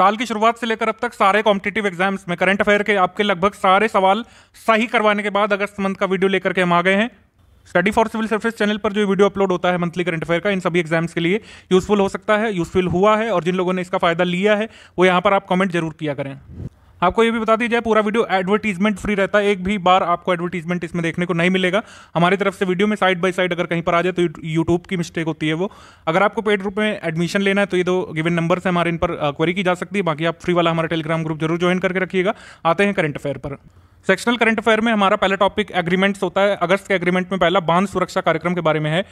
साल की शुरुआत से लेकर अब तक सारे कॉम्पिटेटिव एग्जाम्स में करंट अफेयर के आपके लगभग सारे सवाल सही करवाने के बाद अगस्त मंथ का वीडियो लेकर के हम आ गए हैं study for civil service channel पर जो वीडियो अपलोड होता है मंथली करंट अफेयर का इन सभी एग्जाम्स के लिए यूजफुल हो सकता है यूजफुल हुआ है और जिन लोगों ने इसका फायदा लिया है वो यहाँ पर आप कमेंट जरूर किया करें आपको ये भी बता दीजिए पूरा वीडियो एडवर्टीजमेंट फ्री रहता है एक भी बार आपको एडवर्टीजमेंट इसमें देखने को नहीं मिलेगा हमारी तरफ से वीडियो में साइड बाई साइड अगर कहीं पर आ जाए तो यूट्यूब की मिस्टेक होती है वो अगर आपको पेड रूप में एडमिशन लेना है तो ये दो गिवन नंबर से हमारे इन पर क्वेरी की जा सकती है बाकी आप फ्री वाला हमारा टेलीग्राम ग्रुप जरूर ज्वाइन करके रखिएगा आते हैं करंट अफेयर पर सेक्शनल करंट अफेयर में हमारा पहला टॉपिक एग्रीमेंट्स होता है अगस्त के एग्रीमेंट में पहला बांध सुरक्षा कार्यक्रम के बारे में है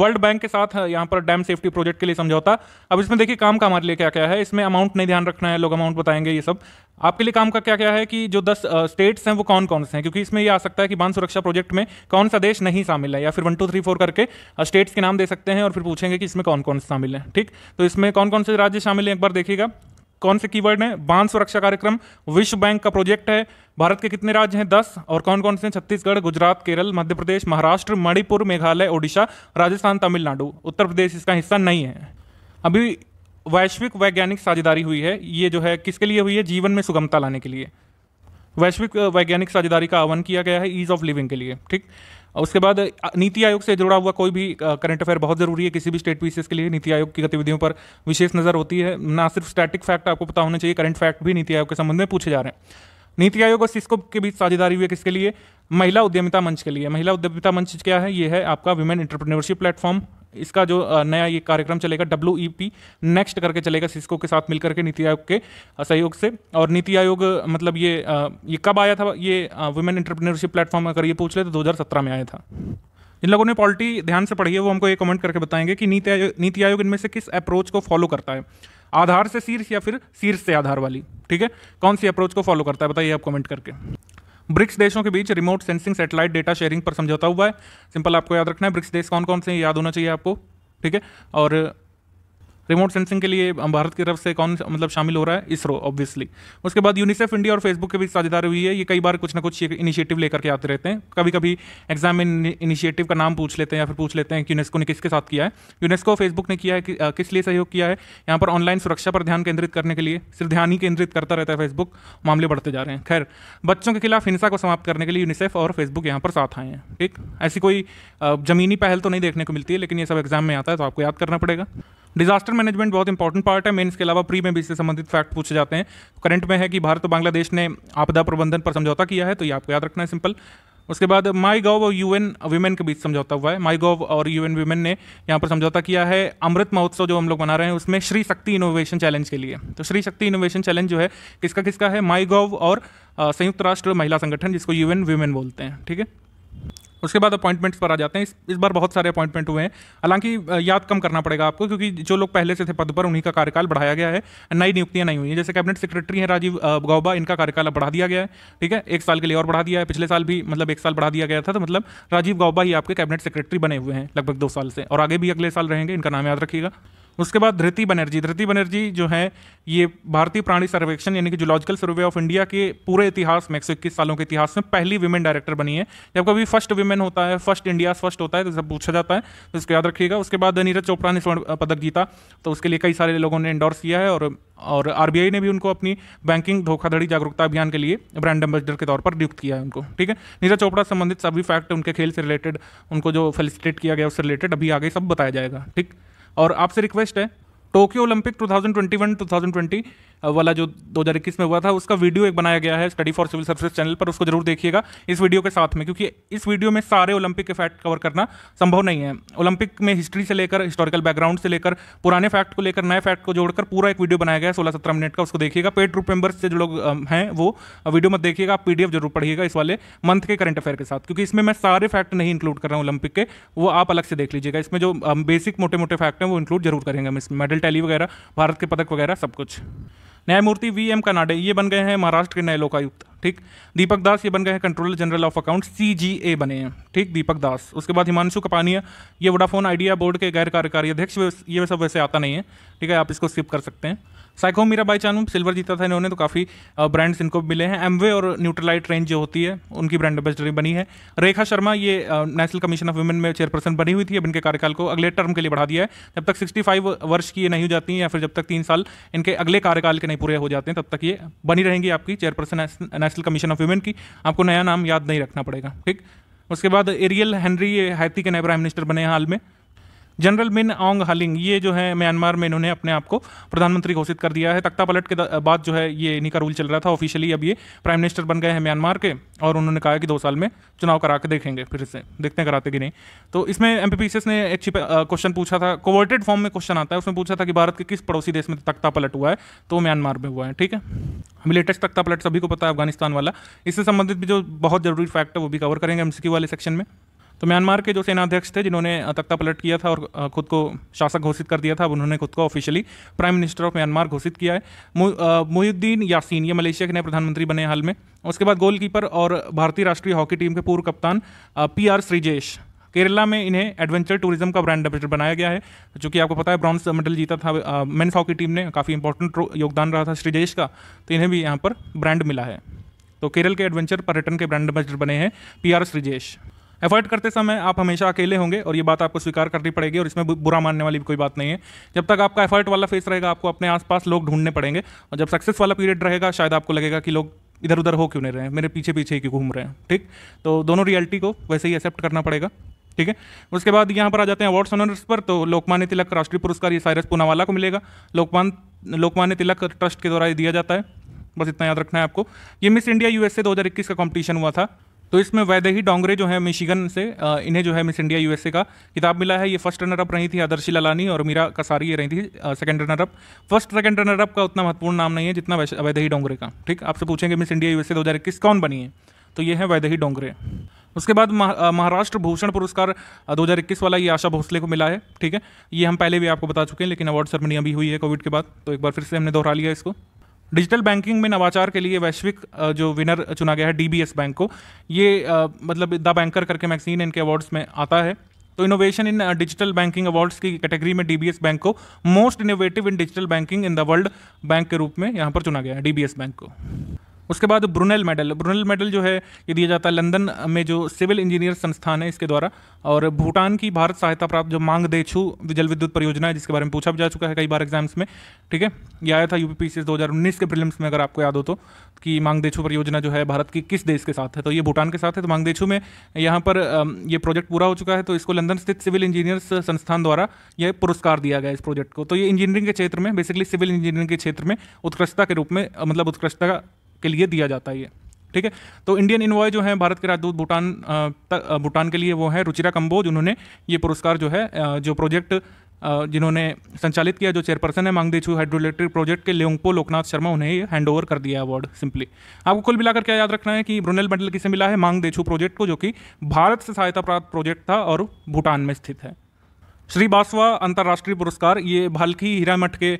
वर्ल्ड बैंक के साथ यहाँ पर डैम सेफ्टी प्रोजेक्ट के लिए समझौता अब इसमें देखिए काम का हमारे लिए क्या क्या है इसमें अमाउंट नहीं ध्यान रखना है लोग अमाउंट बताएंगे ये सब आपके लिए काम का क्या क्या है कि जो दस स्टेट्स हैं वो कौन कौन से हैं क्योंकि इसमें ये आ सकता है कि बांध सुरक्षा प्रोजेक्ट में कौन सा देश नहीं शामिल है या फिर वन टू थ्री फोर करके स्टेट्स के नाम दे सकते हैं और फिर पूछेंगे कि इसमें कौन कौन से शामिल हैं ठीक तो इसमें कौन कौन से राज्य शामिल हैं एक बार देखिएगा कौन से कीवर्ड हैं बांध सुरक्षा कार्यक्रम विश्व बैंक का प्रोजेक्ट है भारत के कितने राज्य हैं दस और कौन कौन से छत्तीसगढ़ गुजरात केरल मध्य प्रदेश महाराष्ट्र मणिपुर मेघालय ओडिशा राजस्थान तमिलनाडु उत्तर प्रदेश इसका हिस्सा नहीं है अभी वैश्विक वैज्ञानिक साझेदारी हुई है ये जो है किसके लिए हुई है जीवन में सुगमता लाने के लिए वैश्विक वैज्ञानिक साझेदारी का आह्वान किया गया है ईज ऑफ लिविंग के लिए ठीक उसके बाद नीति आयोग से जुड़ा हुआ कोई भी करंट अफेयर बहुत ज़रूरी है किसी भी स्टेट पीसीएस के लिए नीति आयोग की गतिविधियों पर विशेष नज़र होती है ना सिर्फ स्टैटिक फैक्ट आपको पता होना चाहिए करंट फैक्ट भी नीति आयोग के संबंध में पूछे जा रहे हैं नीति आयोग और सिस्को के बीच साझेदारी हुई है किसके लिए महिला उद्यमिता मंच के लिए महिला उद्यमिता मंच क्या है ये है आपका वुमेन एंटरप्रेन्योरशिप प्लेटफॉर्म इसका जो नया ये कार्यक्रम चलेगा डब्ल्यू ई पी नेक्स्ट करके चलेगा सिस्को के साथ मिलकर के नीति आयोग के सहयोग से और नीति आयोग मतलब ये ये कब आया था ये वुमेन एंटरप्रेन्योरशिप प्लेटफॉर्म अगर ये पूछ ले तो 2017 में आया था जिन लोगों ने पॉलिटी ध्यान से पढ़ी है वो हमको ये कमेंट करके बताएंगे कि नीति आयोग नीति आयोग इनमें से किस अप्रोच को फॉलो करता है आधार से शीर्ष या फिर शीर्ष से आधार वाली ठीक है कौन सी अप्रोच को फॉलो करता है बताइए आप कमेंट करके ब्रिक्स देशों के बीच remote sensing satellite data sharing पर समझौता हुआ है सिंपल आपको याद रखना है ब्रिक्स देश कौन कौन से याद होना चाहिए आपको ठीक है और रिमोट सेंसिंग के लिए भारत की तरफ से कौन मतलब शामिल हो रहा है इसरो ऑब्वियसली उसके बाद यूनिसेफ इंडिया और फेसबुक के बीच साझेदारी हुई है ये कई बार कुछ ना कुछ इनिशिएटिव लेकर के आते रहते हैं कभी कभी एग्जाम में इनिशिएटिव का नाम पूछ लेते हैं या फिर पूछ लेते हैं कि यूनेस्को ने किसके साथ किया है यूनेस्को फेसबुक ने किया है कि, आ, किस लिए सहयोग किया है यहाँ पर ऑनलाइन सुरक्षा पर ध्यान केंद्रित करने के लिए सिर्फ ध्यान ही केंद्रित करता रहता है फेसबुक मामले बढ़ते जा रहे हैं खैर बच्चों के खिलाफ हिंसा को समाप्त करने के लिए यूनिसेफ और फेसबुक यहाँ पर साथ आए हैं ठीक ऐसी कोई जमीनी पहल तो नहीं देखने को मिलती है लेकिन ये सब एग्जाम में आता है तो आपको याद करना पड़ेगा डिजास्टर मैनेजमेंट बहुत इंपॉर्टेंट पार्ट है मेन इसके अलावा प्री में भी इससे संबंधित फैक्ट पूछे जाते हैं करंट में है कि भारत और बांग्लादेश ने आपदा प्रबंधन पर समझौता किया है तो ये आपको याद रखना है सिंपल उसके बाद माई गॉव और यू एन वीमेन के बीच समझौता हुआ है माई गॉव और यू एन वीमेन ने यहाँ पर समझौता किया है अमृत महोत्सव जो हम लोग मना रहे हैं उसमें श्री शक्ति इनोवेशन चैलेंज के लिए तो श्री शक्ति इनोवेशन चैलेंज जो है किसका किसका है माई गॉव और संयुक्त राष्ट्र महिला संगठन जिसको यू एन वीमेन बोलते हैं ठीक है उसके बाद अपॉइंटमेंट्स पर आ जाते हैं इस, इस बार बहुत सारे अपॉइंटमेंट हुए हैं हालांकि याद कम करना पड़ेगा आपको क्योंकि जो लोग पहले से थे पद पर उन्हीं का कार्यकाल बढ़ाया गया है नई नियुक्तियां नहीं हुई हैं जैसे कैबिनेट सेक्रेटरी हैं राजीव गौबा इनका कार्यकाल बढ़ा दिया गया है ठीक है एक साल के लिए और बढ़ा दिया है पिछले साल भी मतलब एक साल बढ़ा दिया गया था तो मतलब राजीव गौबा ही आपके कैबिनेट सेक्रेटरी बने हुए हैं लगभग दो साल से और आगे भी अगले साल रहेंगे इनका नाम याद रखिएगा उसके बाद धृति बनर्जी धृति बनर्जी जो है ये भारतीय प्राणी सर्वेक्षण यानी कि जूलॉजिकल सर्वे ऑफ इंडिया के पूरे इतिहास में एक सौ इक्कीस सालों के इतिहास में पहली विमेन डायरेक्टर बनी है जब कभी फर्स्ट विमेन होता है फर्स्ट इंडिया फर्स्ट होता है तो सब पूछा जाता है तो इसको याद रखिएगा उसके बाद नीरज चोपड़ा ने स्वर्ण पदक जीता तो उसके लिए कई सारे लोगों ने इंडोर्स किया है और और आरबीआई ने भी उनको अपनी बैंकिंग धोखाधड़ी जागरूकता अभियान के लिए ब्रांड एम्बेसडर के तौर पर नियुक्त किया है उनको ठीक है नीरज चोपड़ा संबंधित सभी फैक्ट उनके खेल से रिलेटेड उनको जो फेलिसिटेट किया गया उससे रिलेटेड अभी आगे सब बताया जाएगा ठीक और आपसे रिक्वेस्ट है टोक्यो ओलंपिक 2021-2020 वाला जो दो में हुआ था उसका वीडियो एक बनाया गया है study for civil service channel पर उसको जरूर देखिएगा इस वीडियो के साथ में क्योंकि इस वीडियो में सारे ओलंपिक के फैक्ट कवर करना संभव नहीं है ओलंपिक में हिस्ट्री से लेकर हिस्टोरिकल बैकग्राउंड से लेकर पुराने फैक्ट को लेकर नए फैक्ट को जोड़कर पूरा एक वीडियो बनाया गया है सोलह सत्रह मिनट का उसको देखिएगा पेड ग्रुप मेंबर्स से जो लोग हैं वो वीडियो मत देखिएगा आप पीडीएफ जरूर पढ़िएगा इस वाले मंथ के करंट अफेयर के साथ क्योंकि इसमें मैं सारे फैक्ट नहीं इंक्लूड कर रहा हूँ ओलंपिक के वो आप अलग से देख लीजिएगा इसमें जो बेसिक मोटे मोटे फैक्ट हैं वो इंक्लूड जरूर करेंगे हम इसमें मेडल टैली वगैरह भारत के पदक वगैरह सब कुछ न्यायमूर्ति वी एम कनाडे ये बन गए हैं महाराष्ट्र के नए लोकायुक्त ठीक दीपक दास ये बन गए हैं controller general of account C G A बने हैं ठीक दीपक दास उसके बाद हिमांशु कपानिया ये वोडाफोन आइडिया बोर्ड के गैर कार्यकारी अध्यक्ष ये सब वैसे आता नहीं है ठीक है आप इसको स्किप कर सकते हैं साइको मीरा बाई चानू सिल्वर जीता था इन्होंने तो काफ़ी ब्रांड्स इनको मिले हैं एमवे और न्यूट्रलाइट रेंज जो होती है उनकी ब्रांड एम्बेसडरी बनी है रेखा शर्मा ये नेशनल कमीशन ऑफ वुमेन में चेयरपर्सन बनी हुई थी अब इनके कार्यकाल को अगले टर्म के लिए बढ़ा दिया है जब तक सिक्सटी वर्ष की ये नहीं हो जाती हैं या फिर जब तक तीन साल इनके अगले कार्यकाल के नहीं पूरे हो जाते हैं तब तक ये बनी रहेंगी आपकी chairperson national commission of women की आपको नया नाम याद नहीं रखना पड़ेगा ठीक उसके बाद एरियल हेनरी ये हैती के नए प्राइम मिनिस्टर बने हैं हाल में जनरल मिन ऑंग हलिंग ये जो है म्यांमार में इन्होंने अपने आप को प्रधानमंत्री घोषित कर दिया है तख्ता पलट के बाद जो है ये इन्हीं का रूल चल रहा था ऑफिशियली अब ये प्राइम मिनिस्टर बन गए हैं म्यांमार के और उन्होंने कहा कि दो साल में चुनाव करा के देखेंगे फिर से देखते हैं कराते कि नहीं तो इसमें एम ने एक क्वेश्चन पूछा था कोवर्टेड फॉर्म में क्वेश्चन आता है उसमें पूछा था कि भारत के किस पड़ोसी देश में तख्ता पलट हुआ है तो म्यांमार में हुआ है ठीक है हमें लेटेस्ट तख्ता पलट सभी को पता है अफगानिस्तान वाला इससे संबंधित भी जो बहुत जरूरी फैक्ट है वो भी कवर करेंगे एम वाले सेक्शन में तो म्यांमार के जो सेनाध्यक्ष थे जिन्होंने तख्ता पलट किया था और खुद को शासक घोषित कर दिया था अब उन्होंने खुद को officially prime minister of Myanmar घोषित किया है मुहिद्दीन यासीन ये मलेशिया के नए प्रधानमंत्री बने हाल में उसके बाद गोलकीपर और भारतीय राष्ट्रीय हॉकी टीम के पूर्व कप्तान पी आर श्रीजेश केरला में इन्हें एडवेंचर टूरिज्म का ब्रांड एम्बेसडर बनाया गया है जो कि आपको पता है ब्रॉन्ज मेडल जीता था मेन्स हॉकी टीम ने काफ़ी इंपॉर्टेंट योगदान रहा था श्रीजेश का तो इन्हें भी यहाँ पर ब्रांड मिला है तो केरल के एडवेंचर पर्यटन के ब्रांड एम्बेसडर बने हैं पी आर श्रीजेश एफर्ट करते समय आप हमेशा अकेले होंगे और ये बात आपको स्वीकार करनी पड़ेगी और इसमें बुरा मानने वाली भी कोई बात नहीं है जब तक आपका एफर्ट वाला फेस रहेगा आपको अपने आसपास लोग ढूंढने पड़ेंगे और जब सक्सेस वाला पीरियड रहेगा शायद आपको लगेगा कि लोग इधर उधर हो क्यों नहीं रहे हैं मेरे पीछे पीछे क्यों घूम रहे हैं ठीक तो दोनों रियलिटी को वैसे ही एक्सेप्ट करना पड़ेगा ठीक है उसके बाद यहाँ पर आ जाते हैं अवार्ड्स ऑनर्स पर तो लोकमान्य तिलक राष्ट्रीय पुरस्कार ये साइरस पूनावाला को मिलेगा लोकमान लोकमान्य तिलक ट्रस्ट के द्वारा दिया जाता है बस इतना याद रखना है आपको ये मिस इंडिया यूएसए 2021 का कंपटीशन हुआ था तो इसमें वैदेही डोंगरे जो है मिशिगन से इन्हें जो है मिस इंडिया यूएसए का किताब मिला है ये फर्स्ट रनर अप रही थी आदर्शी लालानी और मीरा कसारी ये रही थी second runner up first second runner up का उतना महत्वपूर्ण नाम नहीं है जितना वैदेही डोंगरे का ठीक आपसे पूछेंगे मिस इंडिया यूएसए दो कौन बनी है तो ये है वैदेही डोंगरे उसके बाद महाराष्ट्र भूषण पुरस्कार 2021 वाला ये आशा भोसले को मिला है ठीक है ये हम पहले भी आपको बता चुके हैं लेकिन अवार्ड सेरेमनी अभी हुई है कोविड के बाद तो एक बार फिर से हमने दोहरा लिया इसको डिजिटल बैंकिंग में नवाचार के लिए वैश्विक जो विनर चुना गया है डी बैंक को ये मतलब द बैंकर करके मैगजीन इनके अवार्ड्स में आता है तो innovation in digital banking awards की कैटेगरी में डीबीएस बैंक को most innovative in digital banking in the world bank के रूप में यहाँ पर चुना गया है डीबीएस बैंक को उसके बाद ब्रुनेल मेडल ब्रुनेल मेडल जो है ये दिया जाता है लंदन में जो सिविल इंजीनियर संस्थान है इसके द्वारा और भूटान की भारत सहायता प्राप्त जो मांग देछू जल विद्युत परियोजना है जिसके बारे में पूछा भी जा चुका है कई बार एग्जाम्स में ठीक है ये आया था यूपी पी दो के प्रिलिम्स में अगर आपको याद हो तो कि मांग देछू परियोजना जो है भारत की किस देश के साथ है तो ये भूटान के साथ है तो मांग देछू में यहाँ पर ये प्रोजेक्ट पूरा हो चुका है तो इसको लंदन स्थित सिविल इंजीनियर्स संस्थान द्वारा यह पुरस्कार दिया गया इस प्रोजेक्ट को तो ये इंजीनियरिंग के क्षेत्र में बेसिकली सिविल इंजीनियरिंग के क्षेत्र में उत्कृष्टता के रूप में मतलब उत्कृष्टता के लिए दिया जाता है ये ठीक है तो इंडियन इन्वॉय जो है भारत के राजदूत भूटान भूटान के लिए वो है रुचिरा कम्बोज उन्होंने ये पुरस्कार जो है जो प्रोजेक्ट जिन्होंने संचालित किया जो चेयरपर्सन है मांगदेचू हाइड्रो इलेक्ट्रिक प्रोजेक्ट के लियोंगपो लोकनाथ शर्मा उन्हें ये हैंड ओवर कर दिया अवार्ड सिंपली आपको कुल मिलाकर क्या याद रखना है कि ब्रुनेल मंडल किसे मिला है मांगदेचू प्रोजेक्ट को जो कि भारत से सहायता प्राप्त प्रोजेक्ट था और भूटान में स्थित है श्री बासवा अंतर्राष्ट्रीय पुरस्कार ये भालखी हीरामठ के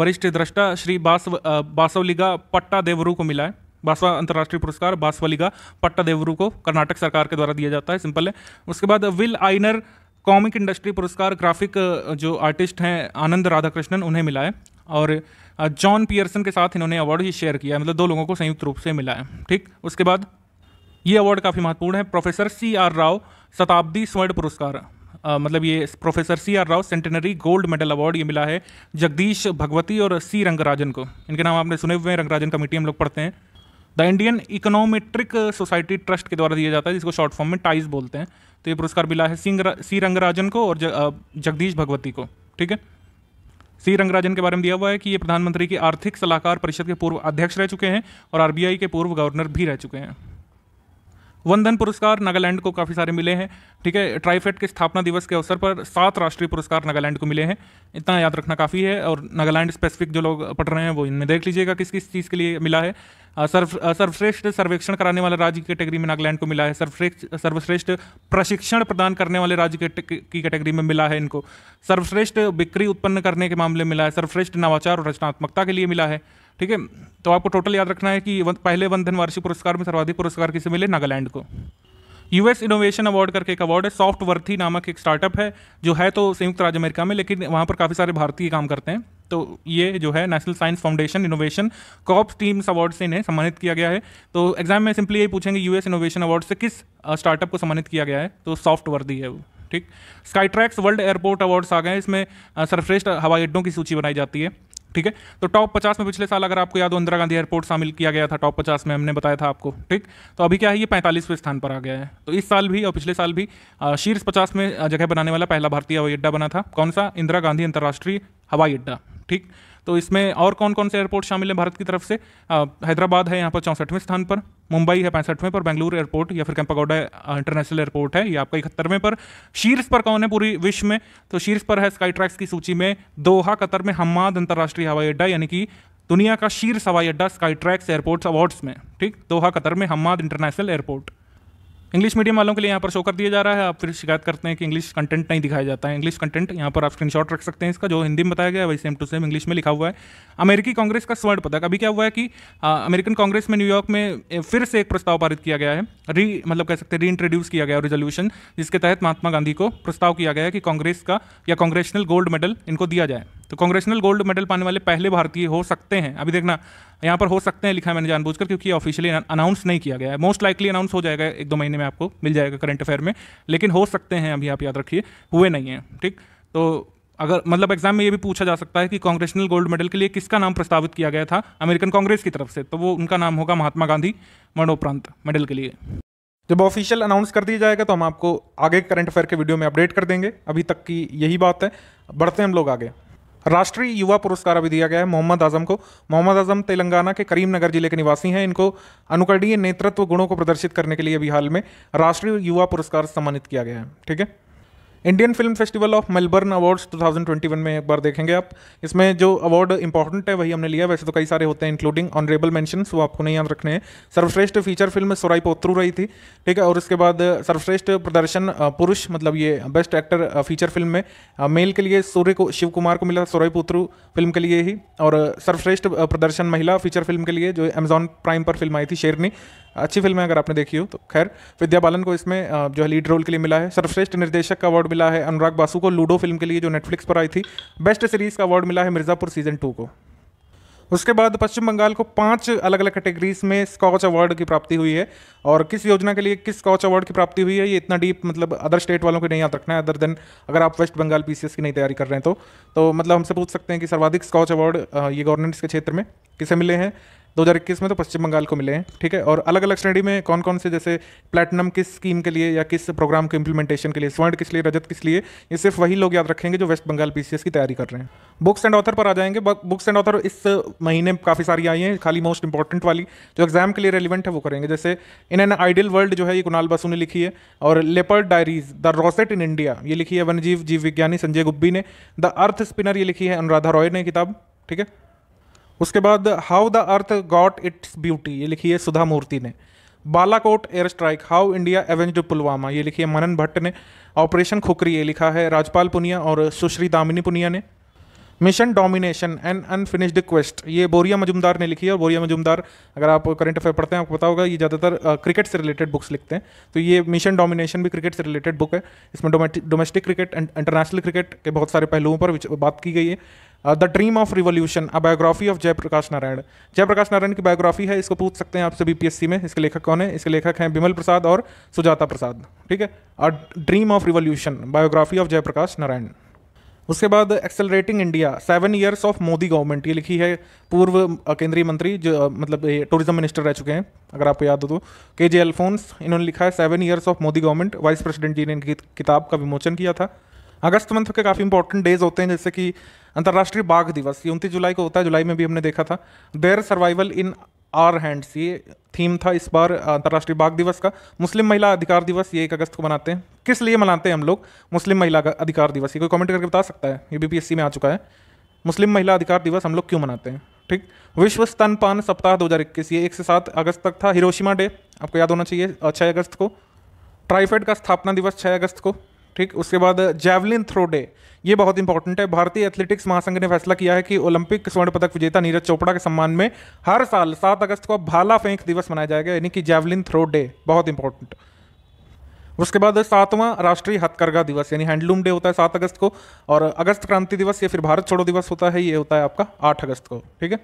वरिष्ठ दृष्टा श्री बासव बासवलिगा पट्टा देवरू को मिला है बासवा अंतर्राष्ट्रीय पुरस्कार बासवलीगा पट्टा देवरू को कर्नाटक सरकार के द्वारा दिया जाता है सिंपल है उसके बाद विल आइनर कॉमिक इंडस्ट्री पुरस्कार ग्राफिक जो आर्टिस्ट हैं आनंद राधाकृष्णन उन्हें मिला है और जॉन पियर्सन के साथ इन्होंने अवार्ड ही शेयर किया है मतलब दो लोगों को संयुक्त रूप से मिला है ठीक उसके बाद ये अवार्ड काफ़ी महत्वपूर्ण है प्रोफेसर सी आर राव शताब्दी स्वर्ण पुरस्कार आ, मतलब ये professor C R Rao centenary gold medal award ये मिला है जगदीश भगवती और सी रंगराजन को इनके नाम आपने सुने हुए हैं रंगराजन कमेटी हम लोग पढ़ते हैं the Indian econometric society trust के द्वारा दिया जाता है जिसको शॉर्ट फॉर्म में टाइज बोलते हैं तो ये पुरस्कार मिला है सिंह सी रंगराजन को और जगदीश भगवती को ठीक है सी रंगराजन के बारे में दिया हुआ है कि ये प्रधानमंत्री की आर्थिक सलाहकार परिषद के पूर्व अध्यक्ष रह चुके हैं और आरबीआई के पूर्व गवर्नर भी रह चुके हैं वन धन पुरस्कार नागालैंड को काफ़ी सारे मिले हैं ठीक है ट्राइफेड के स्थापना दिवस के अवसर पर सात राष्ट्रीय पुरस्कार नागालैंड को मिले हैं इतना याद रखना काफ़ी है और नागालैंड स्पेसिफिक जो लोग पढ़ रहे हैं वो इनमें देख लीजिएगा किस किस चीज़ के लिए मिला है सर्व सर्वश्रेष्ठ सर्वेक्षण कराने वाले राज्य की कैटेगरी में नागालैंड को मिला है सर्वश्रेष्ठ सर्वश्रेष्ठ प्रशिक्षण प्रदान करने वाले राज्य की कैटेगरी में मिला है इनको सर्वश्रेष्ठ बिक्री उत्पन्न करने के मामले में मिला है सर्वश्रेष्ठ नवाचार और रचनात्मकता के लिए मिला है ठीक है तो आपको टोटल याद रखना है कि पहले बंधन वार्षिक पुरस्कार में सर्वाधिक पुरस्कार किसे मिले नागालैंड को यूएस इनोवेशन अवार्ड करके एक अवार्ड है सॉफ्ट वर्थी नामक एक स्टार्टअप है जो है तो संयुक्त राज्य अमेरिका में लेकिन वहाँ पर काफ़ी सारे भारतीय काम करते हैं तो ये जो है national science foundation innovation corps teams award से इन्हें सम्मानित किया गया है तो एग्जाम में सिंपली यही पूछेंगे यूएस इनोवेशन अवार्ड से किस स्टार्टअप को सम्मानित किया गया है तो सॉफ्ट वर्दी है वो ठीक स्काईट्रैक्स वर्ल्ड एयरपोर्ट अवार्ड्स आ गए हैं इसमें सर्वश्रेष्ठ हवाई अड्डों की सूची बनाई जाती है ठीक है तो टॉप पचास में पिछले साल अगर आपको याद हो इंदिरा गांधी एयरपोर्ट शामिल किया गया था टॉप पचास में हमने बताया था आपको ठीक तो अभी क्या है ये पैंतालीसवें स्थान पर आ गया है तो इस साल भी और पिछले साल भी शीर्ष पचास में जगह बनाने वाला पहला भारतीय हवाई अड्डा बना था कौन सा इंदिरा गांधी अंतर्राष्ट्रीय हवाई अड्डा ठीक तो इसमें और कौन कौन से एयरपोर्ट शामिल हैं भारत की तरफ से आ, हैदराबाद है यहाँ पर चौंसठवें स्थान पर मुंबई है पैंसठवें पर बेंगलुरु एयरपोर्ट या फिर कैंपागौडा इंटरनेशनल एयरपोर्ट है ये आपका इकहत्तरवें पर शीर्ष पर कौन है पूरी विश्व में तो शीर्ष पर है स्काई ट्रैक्स की सूची में दोहा कतर में हम्माद अंतर्राष्ट्रीय हवाई अड्डा यानी कि दुनिया का शीर्ष हवाई अड्डा स्काई ट्रैक्स एयरपोर्ट्स अवार्ड्स में ठीक दोहा कतर में Hamad international airport English medium वालों के लिए यहाँ पर शो कर दिया जा रहा है आप फिर शिकायत करते हैं कि इंग्लिश कंटेंट नहीं दिखाया जाता है इंग्लिश कंटेंट यहाँ पर आप स्क्रीनशॉट रख सकते हैं इसका जो हिंदी में बताया गया है वही सेम टू सेम इंग्लिश में लिखा हुआ है अमेरिकी कांग्रेस का स्वर्ण पदक अभी क्या हुआ है कि आ, अमेरिकन कांग्रेस में न्यूयॉर्क में फिर से एक प्रस्ताव पारित किया गया है री मतलब कह सकते हैं री इंट्रोड्यूस किया गया रिजोल्यूशन जिसके तहत महात्मा गांधी को प्रस्ताव किया गया है कि कांग्रेस का या कांग्रेशनल गोल्ड मेडल इनको दिया जाए तो कांग्रेसनल गोल्ड मेडल पाने वाले पहले भारतीय हो सकते हैं अभी देखना यहाँ पर हो सकते हैं लिखा है मैंने जानबूझकर क्योंकि ऑफिशियली अनाउंस नहीं किया गया है मोस्ट लाइकली अनाउंस हो जाएगा एक दो महीने में आपको मिल जाएगा करंट अफेयर में लेकिन हो सकते हैं अभी आप याद रखिए हुए नहीं हैं ठीक तो अगर मतलब एग्जाम में ये भी पूछा जा सकता है कि कांग्रेसनल गोल्ड मेडल के लिए किसका नाम प्रस्तावित किया गया था अमेरिकन कांग्रेस की तरफ से तो वो उनका नाम होगा महात्मा गांधी मरणोपरांत मेडल के लिए जब ऑफिशियल अनाउंस कर दिया जाएगा तो हम आपको आगे करंट अफेयर के वीडियो में अपडेट कर देंगे अभी तक की यही बात है बढ़ते हैं हम लोग आगे राष्ट्रीय युवा पुरस्कार अभी दिया गया है मोहम्मद आजम को मोहम्मद आजम तेलंगाना के करीमनगर जिले के निवासी हैं इनको अनुकरणीय नेतृत्व गुणों को प्रदर्शित करने के लिए अभी हाल में राष्ट्रीय युवा पुरस्कार सम्मानित किया गया है ठीक है Indian film festival of Melbourne awards 2021 में एक बार देखेंगे आप इसमें जो अवार्ड इंपॉर्टेंट है वही हमने लिया वैसे तो कई सारे होते हैं इंक्लूडिंग ऑनरेबल मैंशन वो आपको नहीं याद रखने हैं सर्वश्रेष्ठ फीचर फिल्म सोराई पोत्रू रही थी ठीक है और उसके बाद सर्वश्रेष्ठ प्रदर्शन पुरुष मतलब ये बेस्ट एक्टर फीचर फिल्म में मेल के लिए सूर्य को शिव कुमार को मिला सोराई पोत्रू फिल्म के लिए ही और सर्वश्रेष्ठ प्रदर्शन महिला फीचर फिल्म के लिए जो अमेजॉन प्राइम पर फिल्म आई थी शेरनी अच्छी फिल्म है अगर आपने देखी हो तो खैर विद्या बालन को इसमें जो है लीड रोल के लिए मिला है सर्वश्रेष्ठ निर्देशक का अवार्ड मिला है अनुराग बासु को लूडो फिल्म के लिए जो नेटफ्लिक्स पर आई थी बेस्ट सीरीज़ का अवार्ड मिला है मिर्ज़ापुर सीजन टू को उसके बाद पश्चिम बंगाल को पांच अलग अलग कैटेगरीज में स्कॉच अवार्ड की प्राप्ति हुई है और किस योजना के लिए किस स्कॉच अवार्ड की प्राप्ति हुई है ये इतना डीप मतलब अदर स्टेट वालों को नहीं याद रखना है अदर देन अगर आप वेस्ट बंगाल पीसीएस की नहीं तैयारी कर रहे हैं तो, तो मतलब हमसे पूछ सकते हैं कि सर्वाधिक स्कॉच अवार्ड ये गवर्नमेंट्स के क्षेत्र में किसे मिले हैं 2021 में तो पश्चिम बंगाल को मिले हैं ठीक है और अलग अलग श्रेणी में कौन कौन से जैसे प्लेटिनम किस स्कीम के लिए या किस प्रोग्राम के इंप्लीमेंटेशन के लिए स्वर्ण किस लिए रजत किस लिए ये सिर्फ वही लोग याद रखेंगे जो वेस्ट बंगाल पी की तैयारी कर रहे हैं बुक्स एंड ऑथर पर आ जाएंगे बुक्स एंड ऑथर इस महीने काफ़ी सारी आई हैं खाली मोस्ट इंपॉर्टेंट वाली जो एग्जाम के लिए रेलिवेंट है वो करेंगे जैसे इन एन आइडियल वर्ल्ड जो है ये कुणाल बसु ने लिखी है और leopard diaries the rosette in India ये लिखी है वनजीव जीव विज्ञानी संजय गुब्बी ने द अर्थ स्पिनर ये लिखी है अनुराधा रॉय ने किताब ठीक है उसके बाद how the earth got its beauty ये लिखी है सुधा मूर्ति ने Balakot air strike how India avenge Pulwama ये लिखी है मनन भट्ट ने ऑपरेशन खुकरी ये लिखा है राजपाल पुनिया और सुश्री दामिनी पुनिया ने mission domination and unfinished quest ये बोरिया मजुमदार ने लिखी है और बोरिया मजुमदार अगर आप करंट अफेयर पढ़ते हैं आपको पता होगा ये ज़्यादातर क्रिकेट से रिलेटेड बुक्स लिखते हैं तो ये मिशन डोमिनेशन भी क्रिकेट से रिलेटेड बुक है इसमें domestic cricket and international cricket के बहुत सारे पहलुओं पर बात की गई है the dream of revolution a biography of Jayaprakash Narayan Jayaprakash Narayan की बायोग्राफी है इसको पूछ सकते हैं आपसे बीपीएससी में इसके लेखक कौन है इसके लेखक हैं बिमल प्रसाद और सुजाता प्रसाद ठीक है a dream of revolution biography of Jayaprakash Narayan उसके बाद accelerating India seven years of Modi government ये लिखी है पूर्व केंद्रीय मंत्री जो मतलब टूरिज्म मिनिस्टर रह चुके हैं अगर आपको याद हो तो के जे अल्फोंस इन्होंने लिखा है seven years of Modi government vice president ji ने इनकी किताब का विमोचन किया था अगस्त मंथ के काफ़ी इंपॉर्टेंट डेज होते हैं जैसे कि अंतर्राष्ट्रीय बाघ दिवस ये उनतीस जुलाई को होता है जुलाई में भी हमने देखा था their survival in our hands ये थीम था इस बार अंतर्राष्ट्रीय बाघ दिवस का मुस्लिम महिला अधिकार दिवस ये एक अगस्त को मनाते हैं किस लिए मनाते हैं हम लोग मुस्लिम महिला का अधिकार दिवस ये कोई कमेंट करके बता सकता है ये बीपीएससी में आ चुका है मुस्लिम महिला अधिकार दिवस हम लोग क्यों मनाते हैं ठीक विश्व स्तनपान सप्ताह इक्कीस ये एक से सात अगस्त तक था हिरोशिमा डे आपको याद होना चाहिए छः अगस्त को ट्राइफेड का स्थापना दिवस छः अगस्त को ठीक उसके बाद जैवलिन थ्रो डे ये बहुत इंपॉर्टेंट है भारतीय एथलेटिक्स महासंघ ने फैसला किया है कि ओलंपिक स्वर्ण पदक विजेता नीरज चोपड़ा के सम्मान में हर साल सात अगस्त को भाला फेंक दिवस मनाया जाएगा यानी कि जैवलिन थ्रो डे बहुत इंपॉर्टेंट उसके बाद सातवां राष्ट्रीय हथकरघा दिवस यानी हैंडलूम डे होता है सात अगस्त को और अगस्त क्रांति दिवस या फिर भारत छोड़ो दिवस होता है ये होता है आपका आठ अगस्त को ठीक है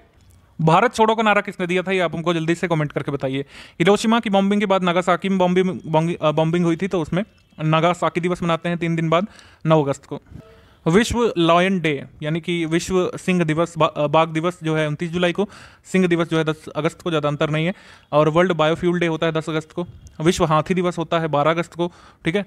भारत छोड़ो का नारा किसने दिया था ये आप हमको जल्दी से कमेंट करके बताइए हिरोशिमा की बॉम्बिंग के बाद नागासाकी में बॉम्बिंग बॉम्बिंग हुई थी तो उसमें नागासाकी दिवस मनाते हैं तीन दिन बाद नौ अगस्त को विश्व लॉयन डे यानी कि विश्व सिंह दिवस बा, बाघ दिवस जो है उनतीस जुलाई को सिंह दिवस जो है दस अगस्त को ज़्यादा अंतर नहीं है और वर्ल्ड बायोफ्यूल डे होता है दस अगस्त को विश्व हाथी दिवस होता है बारह अगस्त को ठीक है